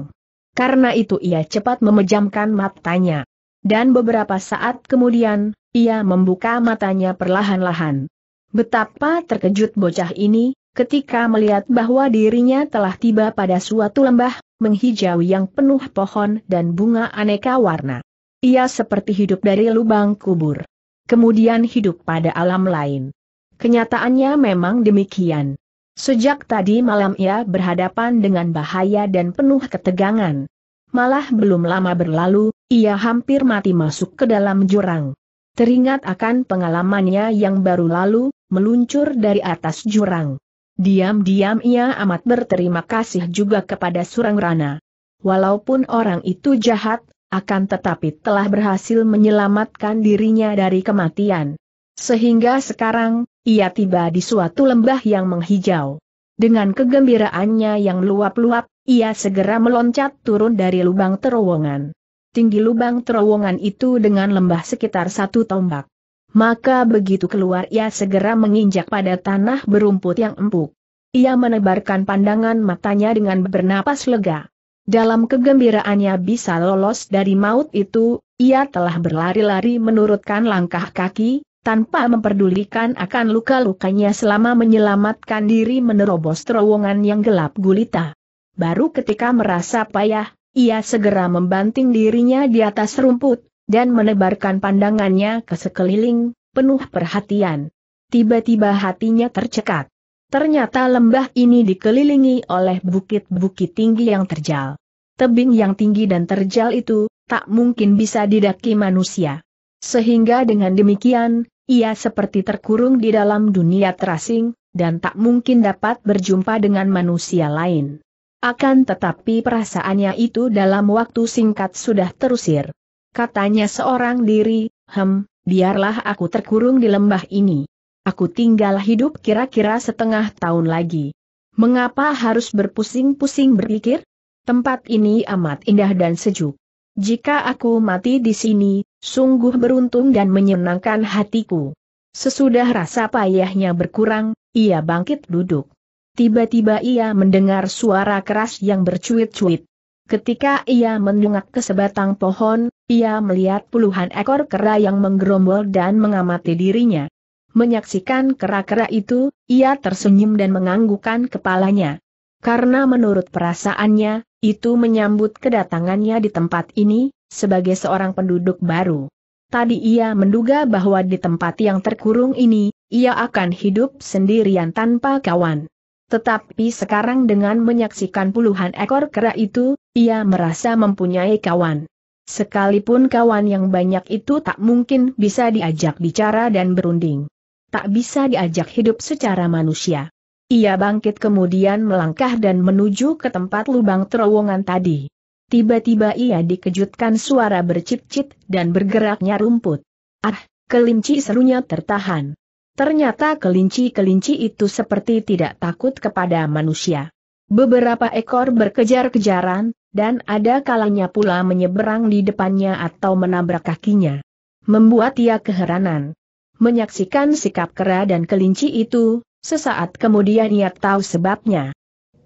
Karena itu ia cepat memejamkan matanya. Dan beberapa saat kemudian, ia membuka matanya perlahan-lahan. Betapa terkejut bocah ini, ketika melihat bahwa dirinya telah tiba pada suatu lembah, menghijau yang penuh pohon dan bunga aneka warna. Ia seperti hidup dari lubang kubur. Kemudian hidup pada alam lain. Kenyataannya memang demikian. Sejak tadi malam ia berhadapan dengan bahaya dan penuh ketegangan. Malah belum lama berlalu, ia hampir mati masuk ke dalam jurang. Teringat akan pengalamannya yang baru lalu, meluncur dari atas jurang. Diam-diam ia amat berterima kasih juga kepada Surang Rana. Walaupun orang itu jahat, akan tetapi telah berhasil menyelamatkan dirinya dari kematian. Sehingga sekarang, ia tiba di suatu lembah yang menghijau. Dengan kegembiraannya yang luap-luap, ia segera meloncat turun dari lubang terowongan. Tinggi lubang terowongan itu dengan lembah sekitar satu tombak. Maka begitu keluar ia segera menginjak pada tanah berumput yang empuk. Ia menebarkan pandangan matanya dengan bernapas lega. Dalam kegembiraannya bisa lolos dari maut itu, ia telah berlari-lari menurutkan langkah kaki, tanpa memperdulikan akan luka-lukanya selama menyelamatkan diri menerobos terowongan yang gelap gulita. Baru ketika merasa payah, ia segera membanting dirinya di atas rumput, dan menebarkan pandangannya ke sekeliling, penuh perhatian. Tiba-tiba hatinya tercekat. Ternyata lembah ini dikelilingi oleh bukit-bukit tinggi yang terjal. Tebing yang tinggi dan terjal itu, tak mungkin bisa didaki manusia. Sehingga dengan demikian, ia seperti terkurung di dalam dunia terasing, dan tak mungkin dapat berjumpa dengan manusia lain. Akan tetapi perasaannya itu dalam waktu singkat sudah terusir. Katanya seorang diri, hem, biarlah aku terkurung di lembah ini. Aku tinggal hidup kira-kira setengah tahun lagi. Mengapa harus berpusing-pusing berpikir? Tempat ini amat indah dan sejuk. Jika aku mati di sini, sungguh beruntung dan menyenangkan hatiku. Sesudah rasa payahnya berkurang, ia bangkit duduk. Tiba-tiba ia mendengar suara keras yang bercuit-cuit. Ketika ia mendongak ke sebatang pohon, ia melihat puluhan ekor kera yang menggerombol dan mengamati dirinya. Menyaksikan kera-kera itu, ia tersenyum dan menganggukkan kepalanya. Karena menurut perasaannya, itu menyambut kedatangannya di tempat ini, sebagai seorang penduduk baru. Tadi ia menduga bahwa di tempat yang terkurung ini, ia akan hidup sendirian tanpa kawan. Tetapi sekarang dengan menyaksikan puluhan ekor kera itu, ia merasa mempunyai kawan. Sekalipun kawan yang banyak itu tak mungkin bisa diajak bicara dan berunding tak bisa diajak hidup secara manusia. Ia bangkit kemudian melangkah dan menuju ke tempat lubang terowongan tadi. Tiba-tiba ia dikejutkan suara bercicit dan bergeraknya rumput. Ah, kelinci serunya tertahan. Ternyata kelinci-kelinci itu seperti tidak takut kepada manusia. Beberapa ekor berkejar-kejaran, dan ada kalanya pula menyeberang di depannya atau menabrak kakinya. Membuat ia keheranan. Menyaksikan sikap kera dan kelinci itu, sesaat kemudian ia tahu sebabnya.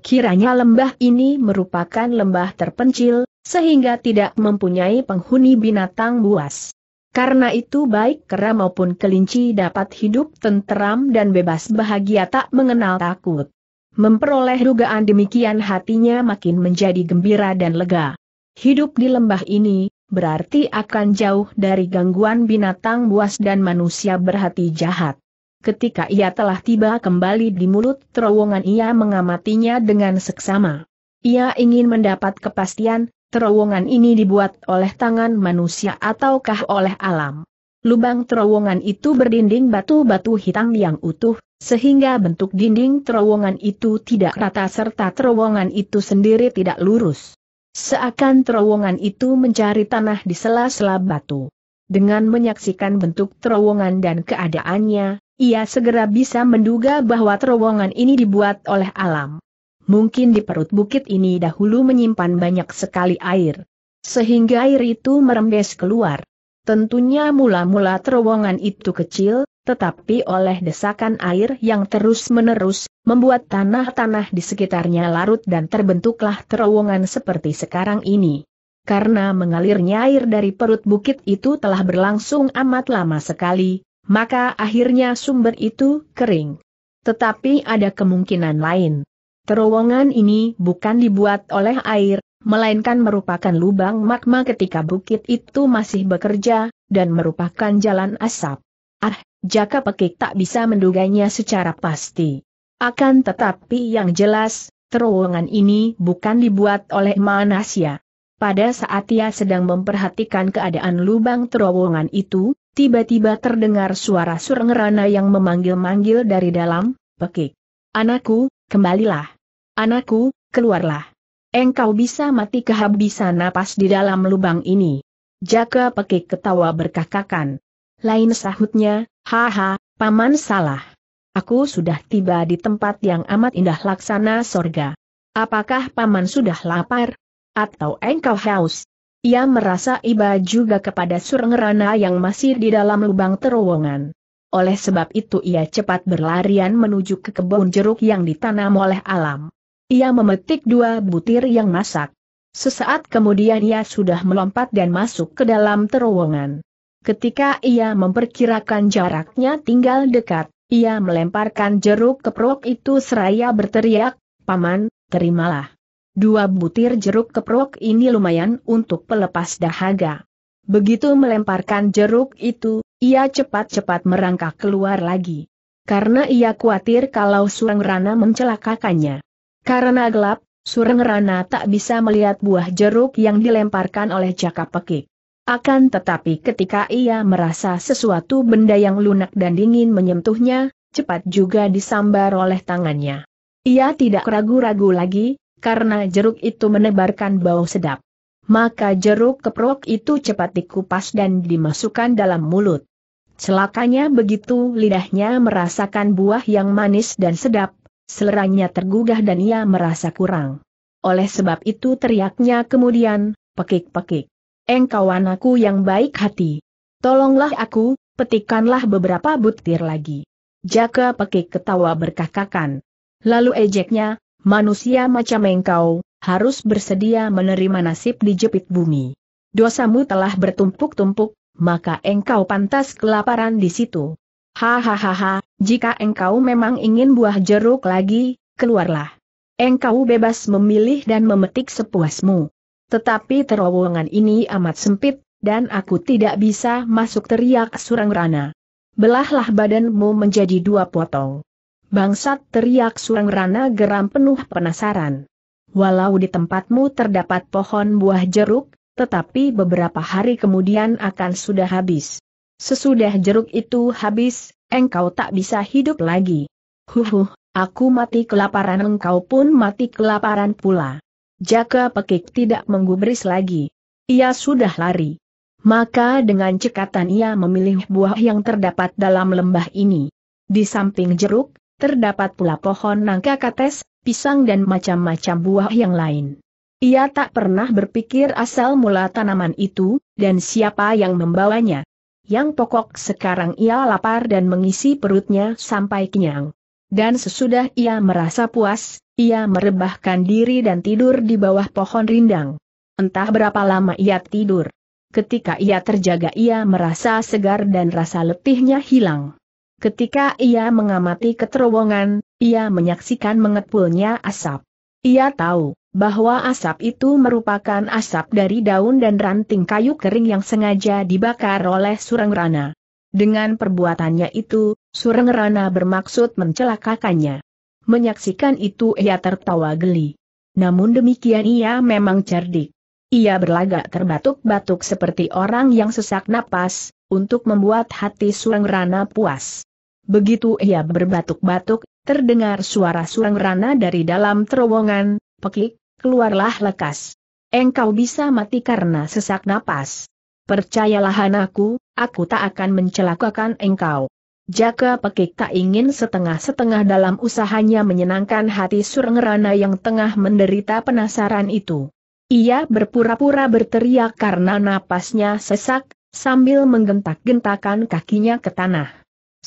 Kiranya lembah ini merupakan lembah terpencil, sehingga tidak mempunyai penghuni binatang buas. Karena itu baik kera maupun kelinci dapat hidup tenteram dan bebas bahagia tak mengenal takut. Memperoleh dugaan demikian hatinya makin menjadi gembira dan lega. Hidup di lembah ini, berarti akan jauh dari gangguan binatang buas dan manusia berhati jahat. Ketika ia telah tiba kembali di mulut terowongan ia mengamatinya dengan seksama. Ia ingin mendapat kepastian, terowongan ini dibuat oleh tangan manusia ataukah oleh alam. Lubang terowongan itu berdinding batu-batu hitam yang utuh, sehingga bentuk dinding terowongan itu tidak rata serta terowongan itu sendiri tidak lurus. Seakan terowongan itu mencari tanah di sela-sela batu. Dengan menyaksikan bentuk terowongan dan keadaannya, ia segera bisa menduga bahwa terowongan ini dibuat oleh alam. Mungkin di perut bukit ini dahulu menyimpan banyak sekali air. Sehingga air itu merembes keluar. Tentunya mula-mula terowongan itu kecil, tetapi oleh desakan air yang terus-menerus, membuat tanah-tanah di sekitarnya larut dan terbentuklah terowongan seperti sekarang ini. Karena mengalirnya air dari perut bukit itu telah berlangsung amat lama sekali, maka akhirnya sumber itu kering. Tetapi ada kemungkinan lain. Terowongan ini bukan dibuat oleh air, melainkan merupakan lubang magma ketika bukit itu masih bekerja, dan merupakan jalan asap. Ah, Jaka Pekik tak bisa menduganya secara pasti. Akan tetapi yang jelas, terowongan ini bukan dibuat oleh manusia. Pada saat ia sedang memperhatikan keadaan lubang terowongan itu, tiba-tiba terdengar suara surngerana yang memanggil-manggil dari dalam, Pekik. Anakku, kembalilah. Anakku, keluarlah. Engkau bisa mati kehabisan napas di dalam lubang ini. Jaka Pekik ketawa berkakakan. Lain sahutnya, haha, paman salah. Aku sudah tiba di tempat yang amat indah laksana sorga. Apakah paman sudah lapar? Atau engkau haus? Ia merasa iba juga kepada surengerana yang masih di dalam lubang terowongan. Oleh sebab itu ia cepat berlarian menuju ke kebun jeruk yang ditanam oleh alam. Ia memetik dua butir yang masak. Sesaat kemudian ia sudah melompat dan masuk ke dalam terowongan. Ketika ia memperkirakan jaraknya tinggal dekat, ia melemparkan jeruk keprok itu seraya berteriak, Paman, terimalah. Dua butir jeruk keprok ini lumayan untuk pelepas dahaga. Begitu melemparkan jeruk itu, ia cepat-cepat merangkak keluar lagi. Karena ia khawatir kalau Surang Rana mencelakakannya. Karena gelap, Surang Rana tak bisa melihat buah jeruk yang dilemparkan oleh Jaka Pekik. Akan tetapi ketika ia merasa sesuatu benda yang lunak dan dingin menyentuhnya, cepat juga disambar oleh tangannya. Ia tidak ragu-ragu lagi, karena jeruk itu menebarkan bau sedap. Maka jeruk keprok itu cepat dikupas dan dimasukkan dalam mulut. Celakanya begitu lidahnya merasakan buah yang manis dan sedap, seleranya tergugah dan ia merasa kurang. Oleh sebab itu teriaknya kemudian, pekik-pekik engkau anakku yang baik hati. Tolonglah aku, petikanlah beberapa butir lagi. Jaka pakai ketawa berkakakan. Lalu ejeknya, manusia macam engkau, harus bersedia menerima nasib di jepit bumi. Dosamu telah bertumpuk-tumpuk, maka engkau pantas kelaparan di situ. Hahaha, jika engkau memang ingin buah jeruk lagi, keluarlah. Engkau bebas memilih dan memetik sepuasmu. Tetapi terowongan ini amat sempit, dan aku tidak bisa masuk teriak Surang Rana. Belahlah badanmu menjadi dua potong. Bangsat teriak Surang Rana geram penuh penasaran. Walau di tempatmu terdapat pohon buah jeruk, tetapi beberapa hari kemudian akan sudah habis. Sesudah jeruk itu habis, engkau tak bisa hidup lagi. Huhuh, aku mati kelaparan engkau pun mati kelaparan pula. Jaka Pekik tidak menggubris lagi. Ia sudah lari. Maka dengan cekatan ia memilih buah yang terdapat dalam lembah ini. Di samping jeruk, terdapat pula pohon nangka kates, pisang dan macam-macam buah yang lain. Ia tak pernah berpikir asal mula tanaman itu, dan siapa yang membawanya. Yang pokok sekarang ia lapar dan mengisi perutnya sampai kenyang. Dan sesudah ia merasa puas, ia merebahkan diri dan tidur di bawah pohon rindang. Entah berapa lama ia tidur. Ketika ia terjaga ia merasa segar dan rasa letihnya hilang. Ketika ia mengamati keterowongan, ia menyaksikan mengepulnya asap. Ia tahu bahwa asap itu merupakan asap dari daun dan ranting kayu kering yang sengaja dibakar oleh surang rana. Dengan perbuatannya itu, Rana bermaksud mencelakakannya. Menyaksikan itu ia tertawa geli. Namun demikian ia memang cerdik. Ia berlagak terbatuk-batuk seperti orang yang sesak napas, untuk membuat hati Rana puas. Begitu ia berbatuk-batuk, terdengar suara Rana dari dalam terowongan, pekik, keluarlah lekas. Engkau bisa mati karena sesak napas. Percayalah anakku, aku tak akan mencelakakan engkau. Jaka Pekik tak ingin setengah-setengah dalam usahanya menyenangkan hati Surengerana yang tengah menderita penasaran itu. Ia berpura-pura berteriak karena napasnya sesak, sambil menggentak-gentakan kakinya ke tanah.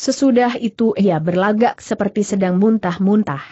Sesudah itu ia berlagak seperti sedang muntah-muntah.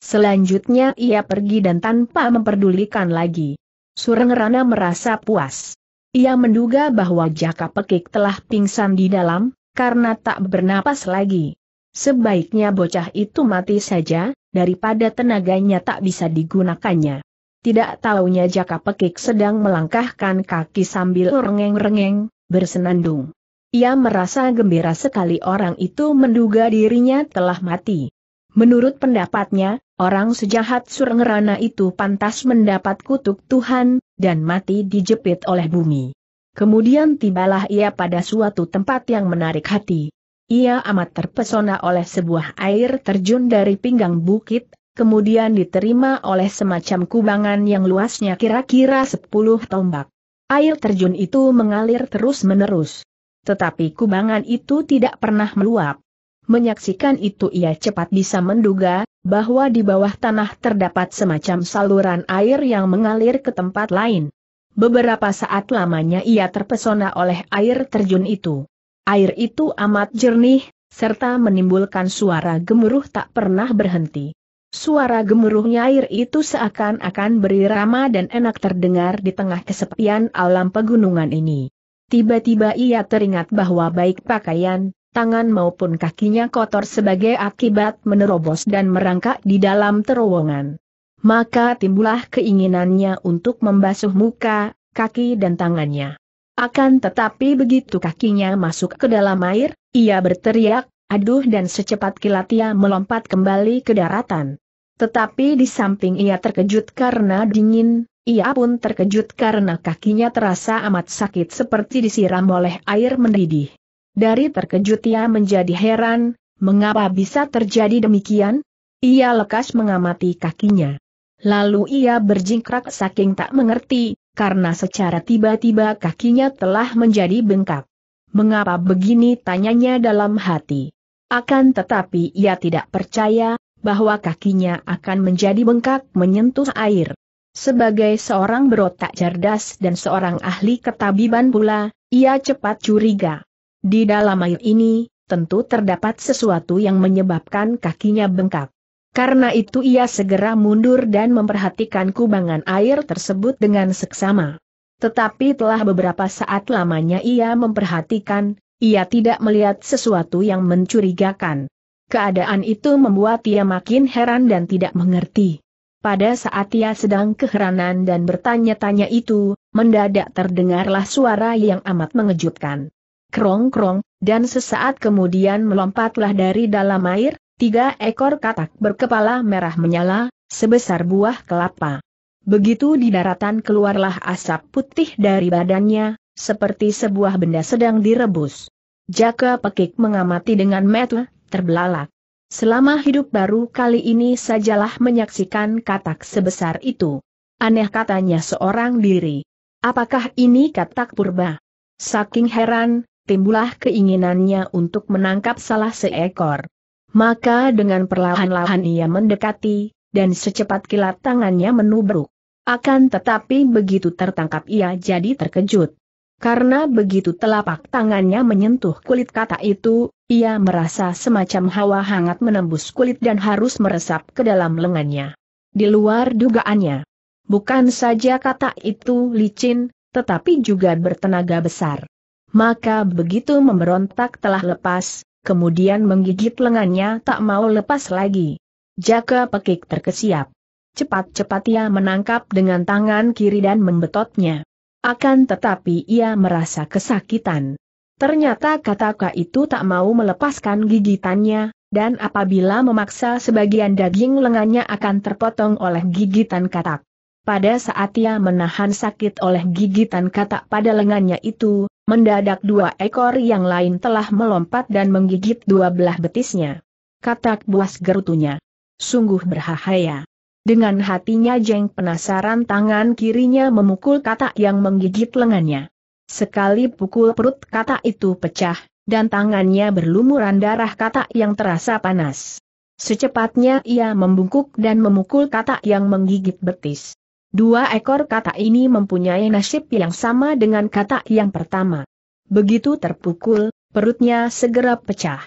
Selanjutnya ia pergi dan tanpa memperdulikan lagi. Surengerana merasa puas. Ia menduga bahwa Jaka Pekik telah pingsan di dalam, karena tak bernapas lagi. Sebaiknya bocah itu mati saja, daripada tenaganya tak bisa digunakannya. Tidak taunya Jaka Pekik sedang melangkahkan kaki sambil rengeng-rengeng, bersenandung. Ia merasa gembira sekali orang itu menduga dirinya telah mati. Menurut pendapatnya, orang sejahat surengerana itu pantas mendapat kutuk Tuhan, dan mati dijepit oleh bumi. Kemudian tibalah ia pada suatu tempat yang menarik hati. Ia amat terpesona oleh sebuah air terjun dari pinggang bukit, kemudian diterima oleh semacam kubangan yang luasnya kira-kira 10 tombak. Air terjun itu mengalir terus-menerus. Tetapi kubangan itu tidak pernah meluap. Menyaksikan itu ia cepat bisa menduga, bahwa di bawah tanah terdapat semacam saluran air yang mengalir ke tempat lain. Beberapa saat lamanya ia terpesona oleh air terjun itu. Air itu amat jernih, serta menimbulkan suara gemuruh tak pernah berhenti. Suara gemuruhnya air itu seakan-akan berirama dan enak terdengar di tengah kesepian alam pegunungan ini. Tiba-tiba ia teringat bahwa baik pakaian, tangan maupun kakinya kotor sebagai akibat menerobos dan merangkak di dalam terowongan. Maka timbullah keinginannya untuk membasuh muka, kaki dan tangannya. Akan tetapi begitu kakinya masuk ke dalam air, ia berteriak, aduh dan secepat kilat ia melompat kembali ke daratan. Tetapi di samping ia terkejut karena dingin, ia pun terkejut karena kakinya terasa amat sakit seperti disiram oleh air mendidih. Dari terkejut ia menjadi heran, mengapa bisa terjadi demikian? Ia lekas mengamati kakinya. Lalu ia berjingkrak saking tak mengerti, karena secara tiba-tiba kakinya telah menjadi bengkak. Mengapa begini tanyanya dalam hati. Akan tetapi ia tidak percaya, bahwa kakinya akan menjadi bengkak menyentuh air. Sebagai seorang berotak cerdas dan seorang ahli ketabiban pula, ia cepat curiga. Di dalam air ini, tentu terdapat sesuatu yang menyebabkan kakinya bengkak. Karena itu ia segera mundur dan memperhatikan kubangan air tersebut dengan seksama. Tetapi telah beberapa saat lamanya ia memperhatikan, ia tidak melihat sesuatu yang mencurigakan. Keadaan itu membuat ia makin heran dan tidak mengerti. Pada saat ia sedang keheranan dan bertanya-tanya itu, mendadak terdengarlah suara yang amat mengejutkan krong-krong, dan sesaat kemudian melompatlah dari dalam air, tiga ekor katak berkepala merah menyala, sebesar buah kelapa. Begitu di daratan keluarlah asap putih dari badannya, seperti sebuah benda sedang direbus. Jaka Pekik mengamati dengan metu, terbelalak. Selama hidup baru kali ini sajalah menyaksikan katak sebesar itu. Aneh katanya seorang diri. Apakah ini katak purba? Saking heran, timbullah keinginannya untuk menangkap salah seekor. Maka dengan perlahan-lahan ia mendekati, dan secepat kilat tangannya menubruk. Akan tetapi begitu tertangkap ia jadi terkejut. Karena begitu telapak tangannya menyentuh kulit kata itu, ia merasa semacam hawa hangat menembus kulit dan harus meresap ke dalam lengannya. Di luar dugaannya. Bukan saja kata itu licin, tetapi juga bertenaga besar maka begitu memberontak telah lepas, kemudian menggigit lengannya tak mau lepas lagi. Jaka pekik terkesiap. Cepat-cepat ia menangkap dengan tangan kiri dan membetotnya. Akan tetapi ia merasa kesakitan. Ternyata kataka itu tak mau melepaskan gigitannya, dan apabila memaksa sebagian daging lengannya akan terpotong oleh gigitan katak. Pada saat ia menahan sakit oleh gigitan katak pada lengannya itu, Mendadak dua ekor yang lain telah melompat dan menggigit dua belah betisnya. Katak buas gerutunya. Sungguh berbahaya. Dengan hatinya Jeng penasaran tangan kirinya memukul katak yang menggigit lengannya. Sekali pukul perut katak itu pecah, dan tangannya berlumuran darah katak yang terasa panas. Secepatnya ia membungkuk dan memukul katak yang menggigit betis. Dua ekor kata ini mempunyai nasib yang sama dengan kata yang pertama. Begitu terpukul, perutnya segera pecah.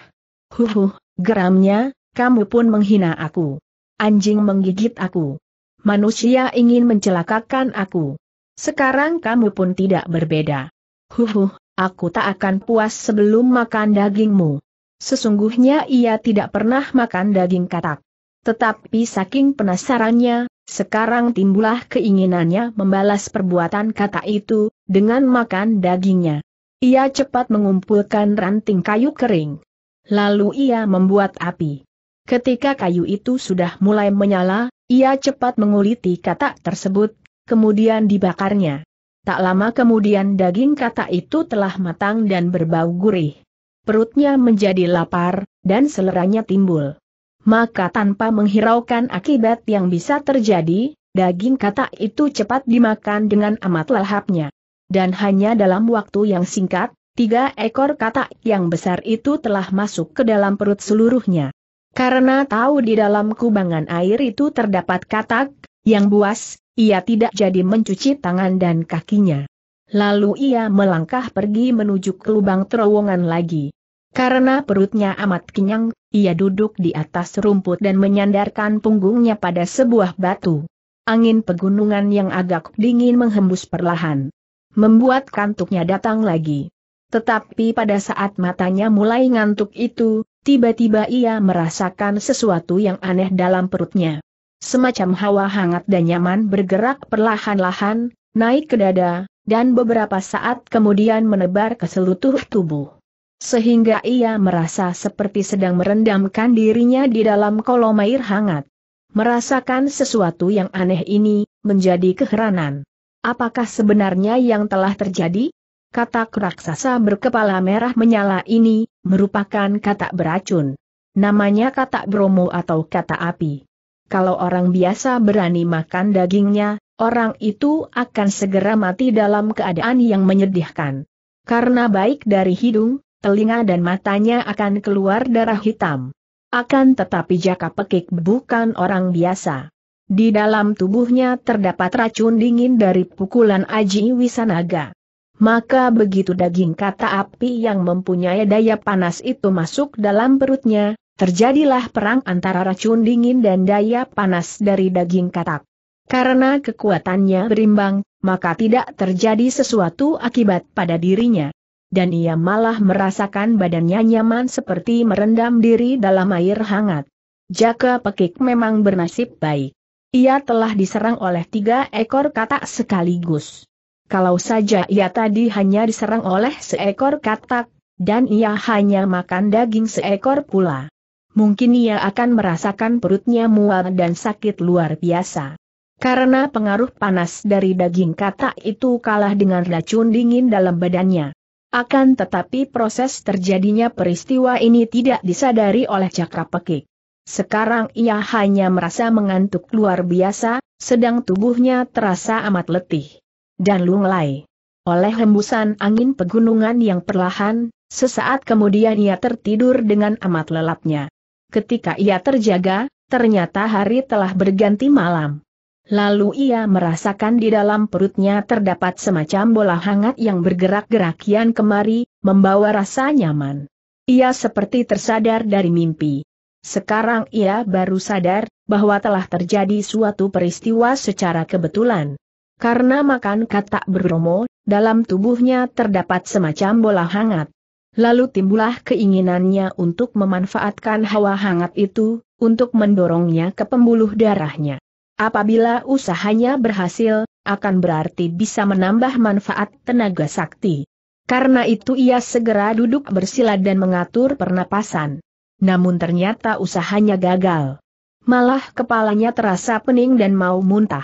Huhuh, geramnya, kamu pun menghina aku. Anjing menggigit aku. Manusia ingin mencelakakan aku. Sekarang kamu pun tidak berbeda. Huhuh, aku tak akan puas sebelum makan dagingmu. Sesungguhnya ia tidak pernah makan daging katak. Tetapi saking penasarannya, sekarang timbullah keinginannya membalas perbuatan kata itu, dengan makan dagingnya. Ia cepat mengumpulkan ranting kayu kering. Lalu ia membuat api. Ketika kayu itu sudah mulai menyala, ia cepat menguliti kata tersebut, kemudian dibakarnya. Tak lama kemudian daging kata itu telah matang dan berbau gurih. Perutnya menjadi lapar, dan seleranya timbul maka tanpa menghiraukan akibat yang bisa terjadi, daging kata itu cepat dimakan dengan amat lahapnya. Dan hanya dalam waktu yang singkat, tiga ekor kata yang besar itu telah masuk ke dalam perut seluruhnya. Karena tahu di dalam kubangan air itu terdapat katak, yang buas, ia tidak jadi mencuci tangan dan kakinya. Lalu ia melangkah pergi menuju ke lubang terowongan lagi. Karena perutnya amat kenyang, ia duduk di atas rumput dan menyandarkan punggungnya pada sebuah batu. Angin pegunungan yang agak dingin menghembus perlahan. Membuat kantuknya datang lagi. Tetapi pada saat matanya mulai ngantuk itu, tiba-tiba ia merasakan sesuatu yang aneh dalam perutnya. Semacam hawa hangat dan nyaman bergerak perlahan-lahan, naik ke dada, dan beberapa saat kemudian menebar ke seluruh tubuh sehingga ia merasa seperti sedang merendamkan dirinya di dalam kolom air hangat. Merasakan sesuatu yang aneh ini, menjadi keheranan. Apakah sebenarnya yang telah terjadi? Kata raksasa berkepala merah menyala ini, merupakan kata beracun. Namanya kata bromo atau kata api. Kalau orang biasa berani makan dagingnya, orang itu akan segera mati dalam keadaan yang menyedihkan. Karena baik dari hidung, telinga dan matanya akan keluar darah hitam. Akan tetapi Jaka Pekik bukan orang biasa. Di dalam tubuhnya terdapat racun dingin dari pukulan Aji Wisanaga. Maka begitu daging kata api yang mempunyai daya panas itu masuk dalam perutnya, terjadilah perang antara racun dingin dan daya panas dari daging katak. Karena kekuatannya berimbang, maka tidak terjadi sesuatu akibat pada dirinya dan ia malah merasakan badannya nyaman seperti merendam diri dalam air hangat. Jaka Pekik memang bernasib baik. Ia telah diserang oleh tiga ekor katak sekaligus. Kalau saja ia tadi hanya diserang oleh seekor katak, dan ia hanya makan daging seekor pula. Mungkin ia akan merasakan perutnya mual dan sakit luar biasa. Karena pengaruh panas dari daging katak itu kalah dengan racun dingin dalam badannya. Akan tetapi proses terjadinya peristiwa ini tidak disadari oleh cakra pekik. Sekarang ia hanya merasa mengantuk luar biasa, sedang tubuhnya terasa amat letih. Dan lunglai. Oleh hembusan angin pegunungan yang perlahan, sesaat kemudian ia tertidur dengan amat lelapnya. Ketika ia terjaga, ternyata hari telah berganti malam. Lalu ia merasakan di dalam perutnya terdapat semacam bola hangat yang bergerak-gerak kian kemari, membawa rasa nyaman. Ia seperti tersadar dari mimpi. Sekarang ia baru sadar bahwa telah terjadi suatu peristiwa secara kebetulan. Karena makan katak beromo, dalam tubuhnya terdapat semacam bola hangat. Lalu timbullah keinginannya untuk memanfaatkan hawa hangat itu, untuk mendorongnya ke pembuluh darahnya. Apabila usahanya berhasil, akan berarti bisa menambah manfaat tenaga sakti. Karena itu ia segera duduk bersila dan mengatur pernapasan. Namun ternyata usahanya gagal. Malah kepalanya terasa pening dan mau muntah.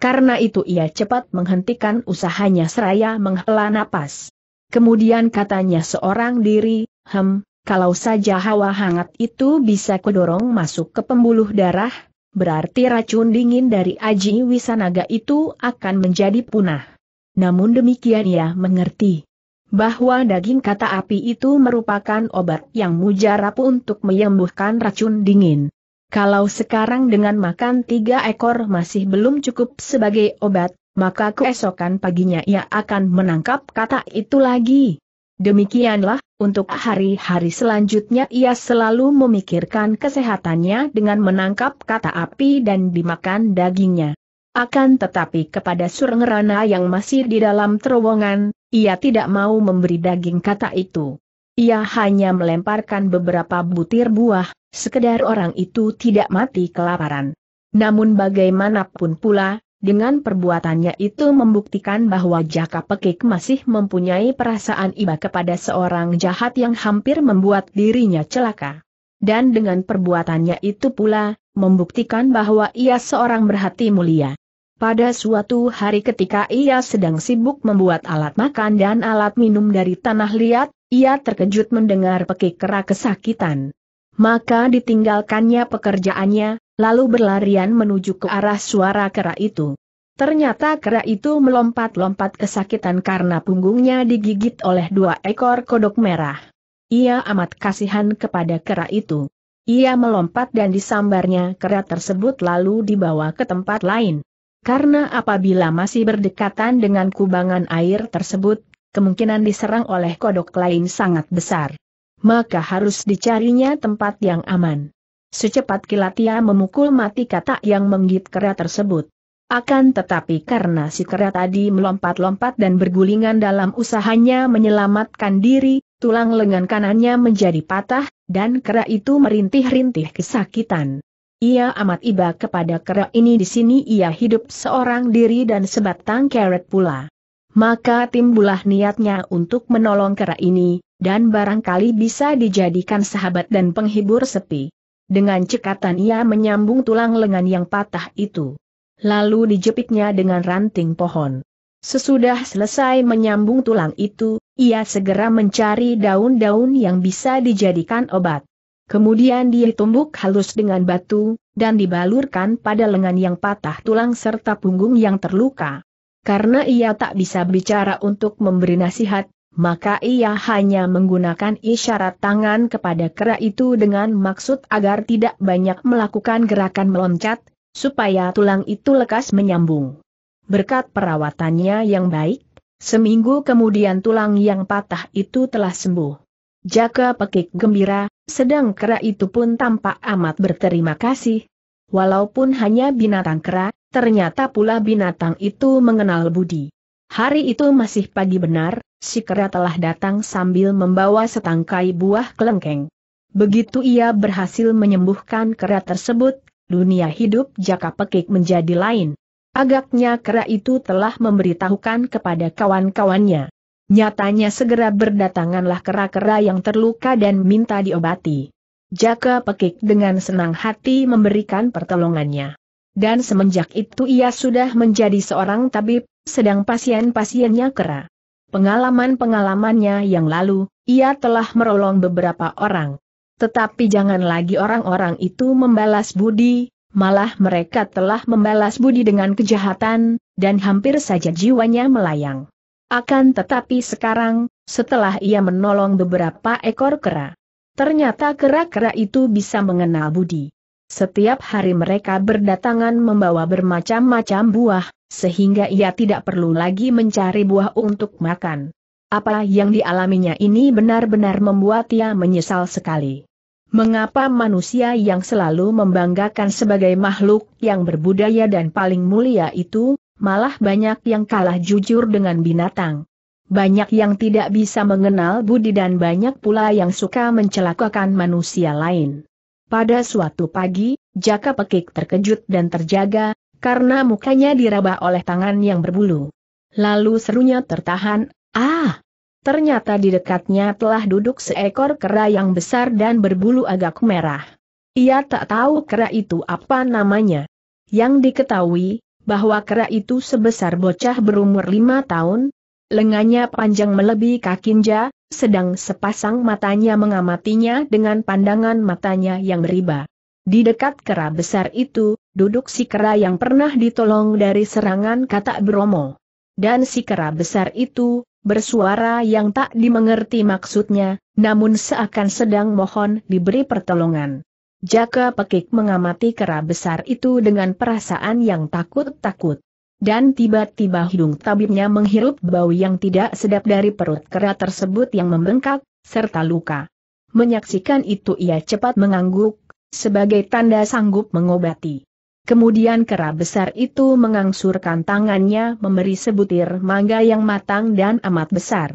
Karena itu ia cepat menghentikan usahanya seraya menghela napas. Kemudian katanya seorang diri, hem, kalau saja hawa hangat itu bisa kedorong masuk ke pembuluh darah, berarti racun dingin dari Aji Wisanaga itu akan menjadi punah. Namun demikian ia mengerti bahwa daging kata api itu merupakan obat yang mujarab untuk menyembuhkan racun dingin. Kalau sekarang dengan makan tiga ekor masih belum cukup sebagai obat, maka keesokan paginya ia akan menangkap kata itu lagi. Demikianlah, untuk hari-hari selanjutnya ia selalu memikirkan kesehatannya dengan menangkap kata api dan dimakan dagingnya. Akan tetapi kepada surengerana yang masih di dalam terowongan, ia tidak mau memberi daging kata itu. Ia hanya melemparkan beberapa butir buah, sekedar orang itu tidak mati kelaparan. Namun bagaimanapun pula, dengan perbuatannya itu membuktikan bahwa Jaka Pekik masih mempunyai perasaan iba kepada seorang jahat yang hampir membuat dirinya celaka. Dan dengan perbuatannya itu pula, membuktikan bahwa ia seorang berhati mulia. Pada suatu hari ketika ia sedang sibuk membuat alat makan dan alat minum dari tanah liat, ia terkejut mendengar Pekik kera kesakitan. Maka ditinggalkannya pekerjaannya, lalu berlarian menuju ke arah suara kera itu. Ternyata kera itu melompat-lompat kesakitan karena punggungnya digigit oleh dua ekor kodok merah. Ia amat kasihan kepada kera itu. Ia melompat dan disambarnya kera tersebut lalu dibawa ke tempat lain. Karena apabila masih berdekatan dengan kubangan air tersebut, kemungkinan diserang oleh kodok lain sangat besar. Maka harus dicarinya tempat yang aman. Secepat kilat ia memukul mati katak yang menggigit kera tersebut. Akan tetapi karena si kera tadi melompat-lompat dan bergulingan dalam usahanya menyelamatkan diri, tulang lengan kanannya menjadi patah, dan kera itu merintih-rintih kesakitan. Ia amat iba kepada kera ini di sini ia hidup seorang diri dan sebatang karet pula. Maka timbulah niatnya untuk menolong kera ini, dan barangkali bisa dijadikan sahabat dan penghibur sepi. Dengan cekatan ia menyambung tulang lengan yang patah itu. Lalu dijepitnya dengan ranting pohon. Sesudah selesai menyambung tulang itu, ia segera mencari daun-daun yang bisa dijadikan obat. Kemudian dia tumbuk halus dengan batu, dan dibalurkan pada lengan yang patah tulang serta punggung yang terluka. Karena ia tak bisa bicara untuk memberi nasihat, maka ia hanya menggunakan isyarat tangan kepada kera itu dengan maksud agar tidak banyak melakukan gerakan meloncat, supaya tulang itu lekas menyambung. Berkat perawatannya yang baik, seminggu kemudian tulang yang patah itu telah sembuh. Jaka pekik gembira, sedang kera itu pun tampak amat berterima kasih. Walaupun hanya binatang kera, ternyata pula binatang itu mengenal budi. Hari itu masih pagi benar, si kera telah datang sambil membawa setangkai buah kelengkeng. Begitu ia berhasil menyembuhkan kera tersebut, dunia hidup Jaka Pekik menjadi lain. Agaknya kera itu telah memberitahukan kepada kawan-kawannya. Nyatanya segera berdatanganlah kera-kera yang terluka dan minta diobati. Jaka Pekik dengan senang hati memberikan pertolongannya. Dan semenjak itu ia sudah menjadi seorang tabib, sedang pasien-pasiennya kera. Pengalaman-pengalamannya yang lalu, ia telah merolong beberapa orang. Tetapi jangan lagi orang-orang itu membalas budi, malah mereka telah membalas budi dengan kejahatan, dan hampir saja jiwanya melayang. Akan tetapi sekarang, setelah ia menolong beberapa ekor kera, ternyata kera-kera itu bisa mengenal budi. Setiap hari mereka berdatangan membawa bermacam-macam buah, sehingga ia tidak perlu lagi mencari buah untuk makan. Apa yang dialaminya ini benar-benar membuat ia menyesal sekali. Mengapa manusia yang selalu membanggakan sebagai makhluk yang berbudaya dan paling mulia itu, malah banyak yang kalah jujur dengan binatang. Banyak yang tidak bisa mengenal budi dan banyak pula yang suka mencelakakan manusia lain. Pada suatu pagi, Jaka Pekik terkejut dan terjaga, karena mukanya diraba oleh tangan yang berbulu. Lalu serunya tertahan, ah! Ternyata di dekatnya telah duduk seekor kera yang besar dan berbulu agak merah. Ia tak tahu kera itu apa namanya. Yang diketahui, bahwa kera itu sebesar bocah berumur lima tahun, lengannya panjang melebihi kakinja, sedang sepasang matanya mengamatinya dengan pandangan matanya yang beriba. Di dekat kera besar itu, Duduk si kera yang pernah ditolong dari serangan kata Bromo. Dan si kera besar itu, bersuara yang tak dimengerti maksudnya, namun seakan sedang mohon diberi pertolongan. Jaka Pekik mengamati kera besar itu dengan perasaan yang takut-takut. Dan tiba-tiba hidung tabibnya menghirup bau yang tidak sedap dari perut kera tersebut yang membengkak, serta luka. Menyaksikan itu ia cepat mengangguk, sebagai tanda sanggup mengobati. Kemudian kera besar itu mengangsurkan tangannya memberi sebutir mangga yang matang dan amat besar.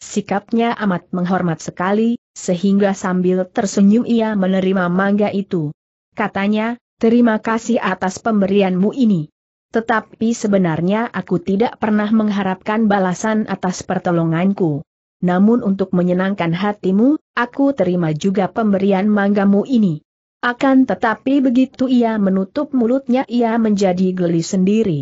Sikapnya amat menghormat sekali, sehingga sambil tersenyum ia menerima mangga itu. Katanya, terima kasih atas pemberianmu ini. Tetapi sebenarnya aku tidak pernah mengharapkan balasan atas pertolonganku. Namun untuk menyenangkan hatimu, aku terima juga pemberian manggamu ini. Akan tetapi begitu ia menutup mulutnya ia menjadi geli sendiri.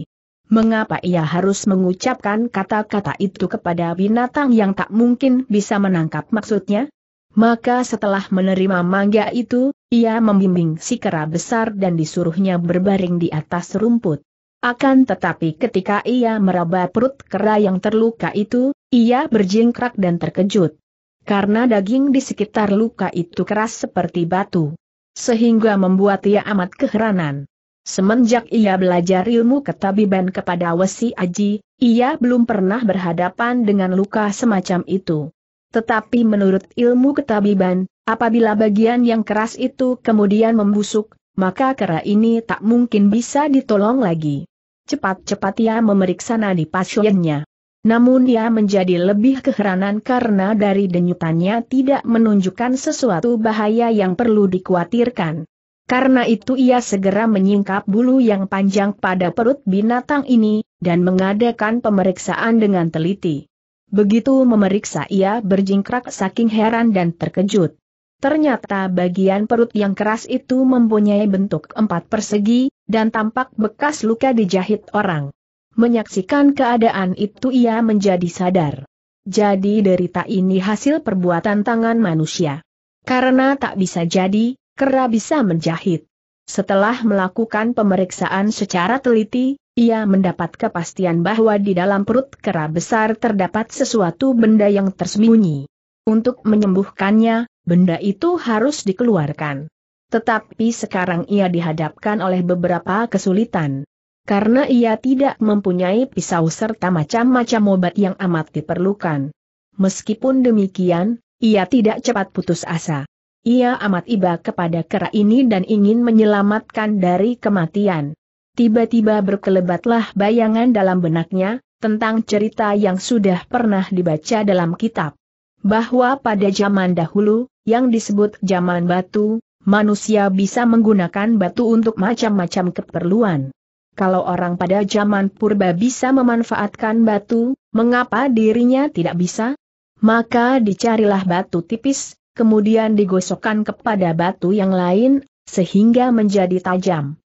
Mengapa ia harus mengucapkan kata-kata itu kepada binatang yang tak mungkin bisa menangkap maksudnya? Maka setelah menerima mangga itu, ia membimbing si kera besar dan disuruhnya berbaring di atas rumput. Akan tetapi ketika ia meraba perut kera yang terluka itu, ia berjingkrak dan terkejut. Karena daging di sekitar luka itu keras seperti batu sehingga membuat ia amat keheranan. Semenjak ia belajar ilmu ketabiban kepada Wesi Aji, ia belum pernah berhadapan dengan luka semacam itu. Tetapi menurut ilmu ketabiban, apabila bagian yang keras itu kemudian membusuk, maka kera ini tak mungkin bisa ditolong lagi. Cepat-cepat ia memeriksa nadi pasiennya. Namun ia menjadi lebih keheranan karena dari denyutannya tidak menunjukkan sesuatu bahaya yang perlu dikhawatirkan. Karena itu ia segera menyingkap bulu yang panjang pada perut binatang ini, dan mengadakan pemeriksaan dengan teliti. Begitu memeriksa ia berjingkrak saking heran dan terkejut. Ternyata bagian perut yang keras itu mempunyai bentuk empat persegi, dan tampak bekas luka dijahit orang. Menyaksikan keadaan itu ia menjadi sadar. Jadi derita ini hasil perbuatan tangan manusia. Karena tak bisa jadi, kera bisa menjahit. Setelah melakukan pemeriksaan secara teliti, ia mendapat kepastian bahwa di dalam perut kera besar terdapat sesuatu benda yang tersembunyi. Untuk menyembuhkannya, benda itu harus dikeluarkan. Tetapi sekarang ia dihadapkan oleh beberapa kesulitan karena ia tidak mempunyai pisau serta macam-macam obat yang amat diperlukan. Meskipun demikian, ia tidak cepat putus asa. Ia amat iba kepada kera ini dan ingin menyelamatkan dari kematian. Tiba-tiba berkelebatlah bayangan dalam benaknya, tentang cerita yang sudah pernah dibaca dalam kitab. Bahwa pada zaman dahulu, yang disebut zaman batu, manusia bisa menggunakan batu untuk macam-macam keperluan. Kalau orang pada zaman purba bisa memanfaatkan batu, mengapa dirinya tidak bisa? Maka dicarilah batu tipis, kemudian digosokkan kepada batu yang lain, sehingga menjadi tajam.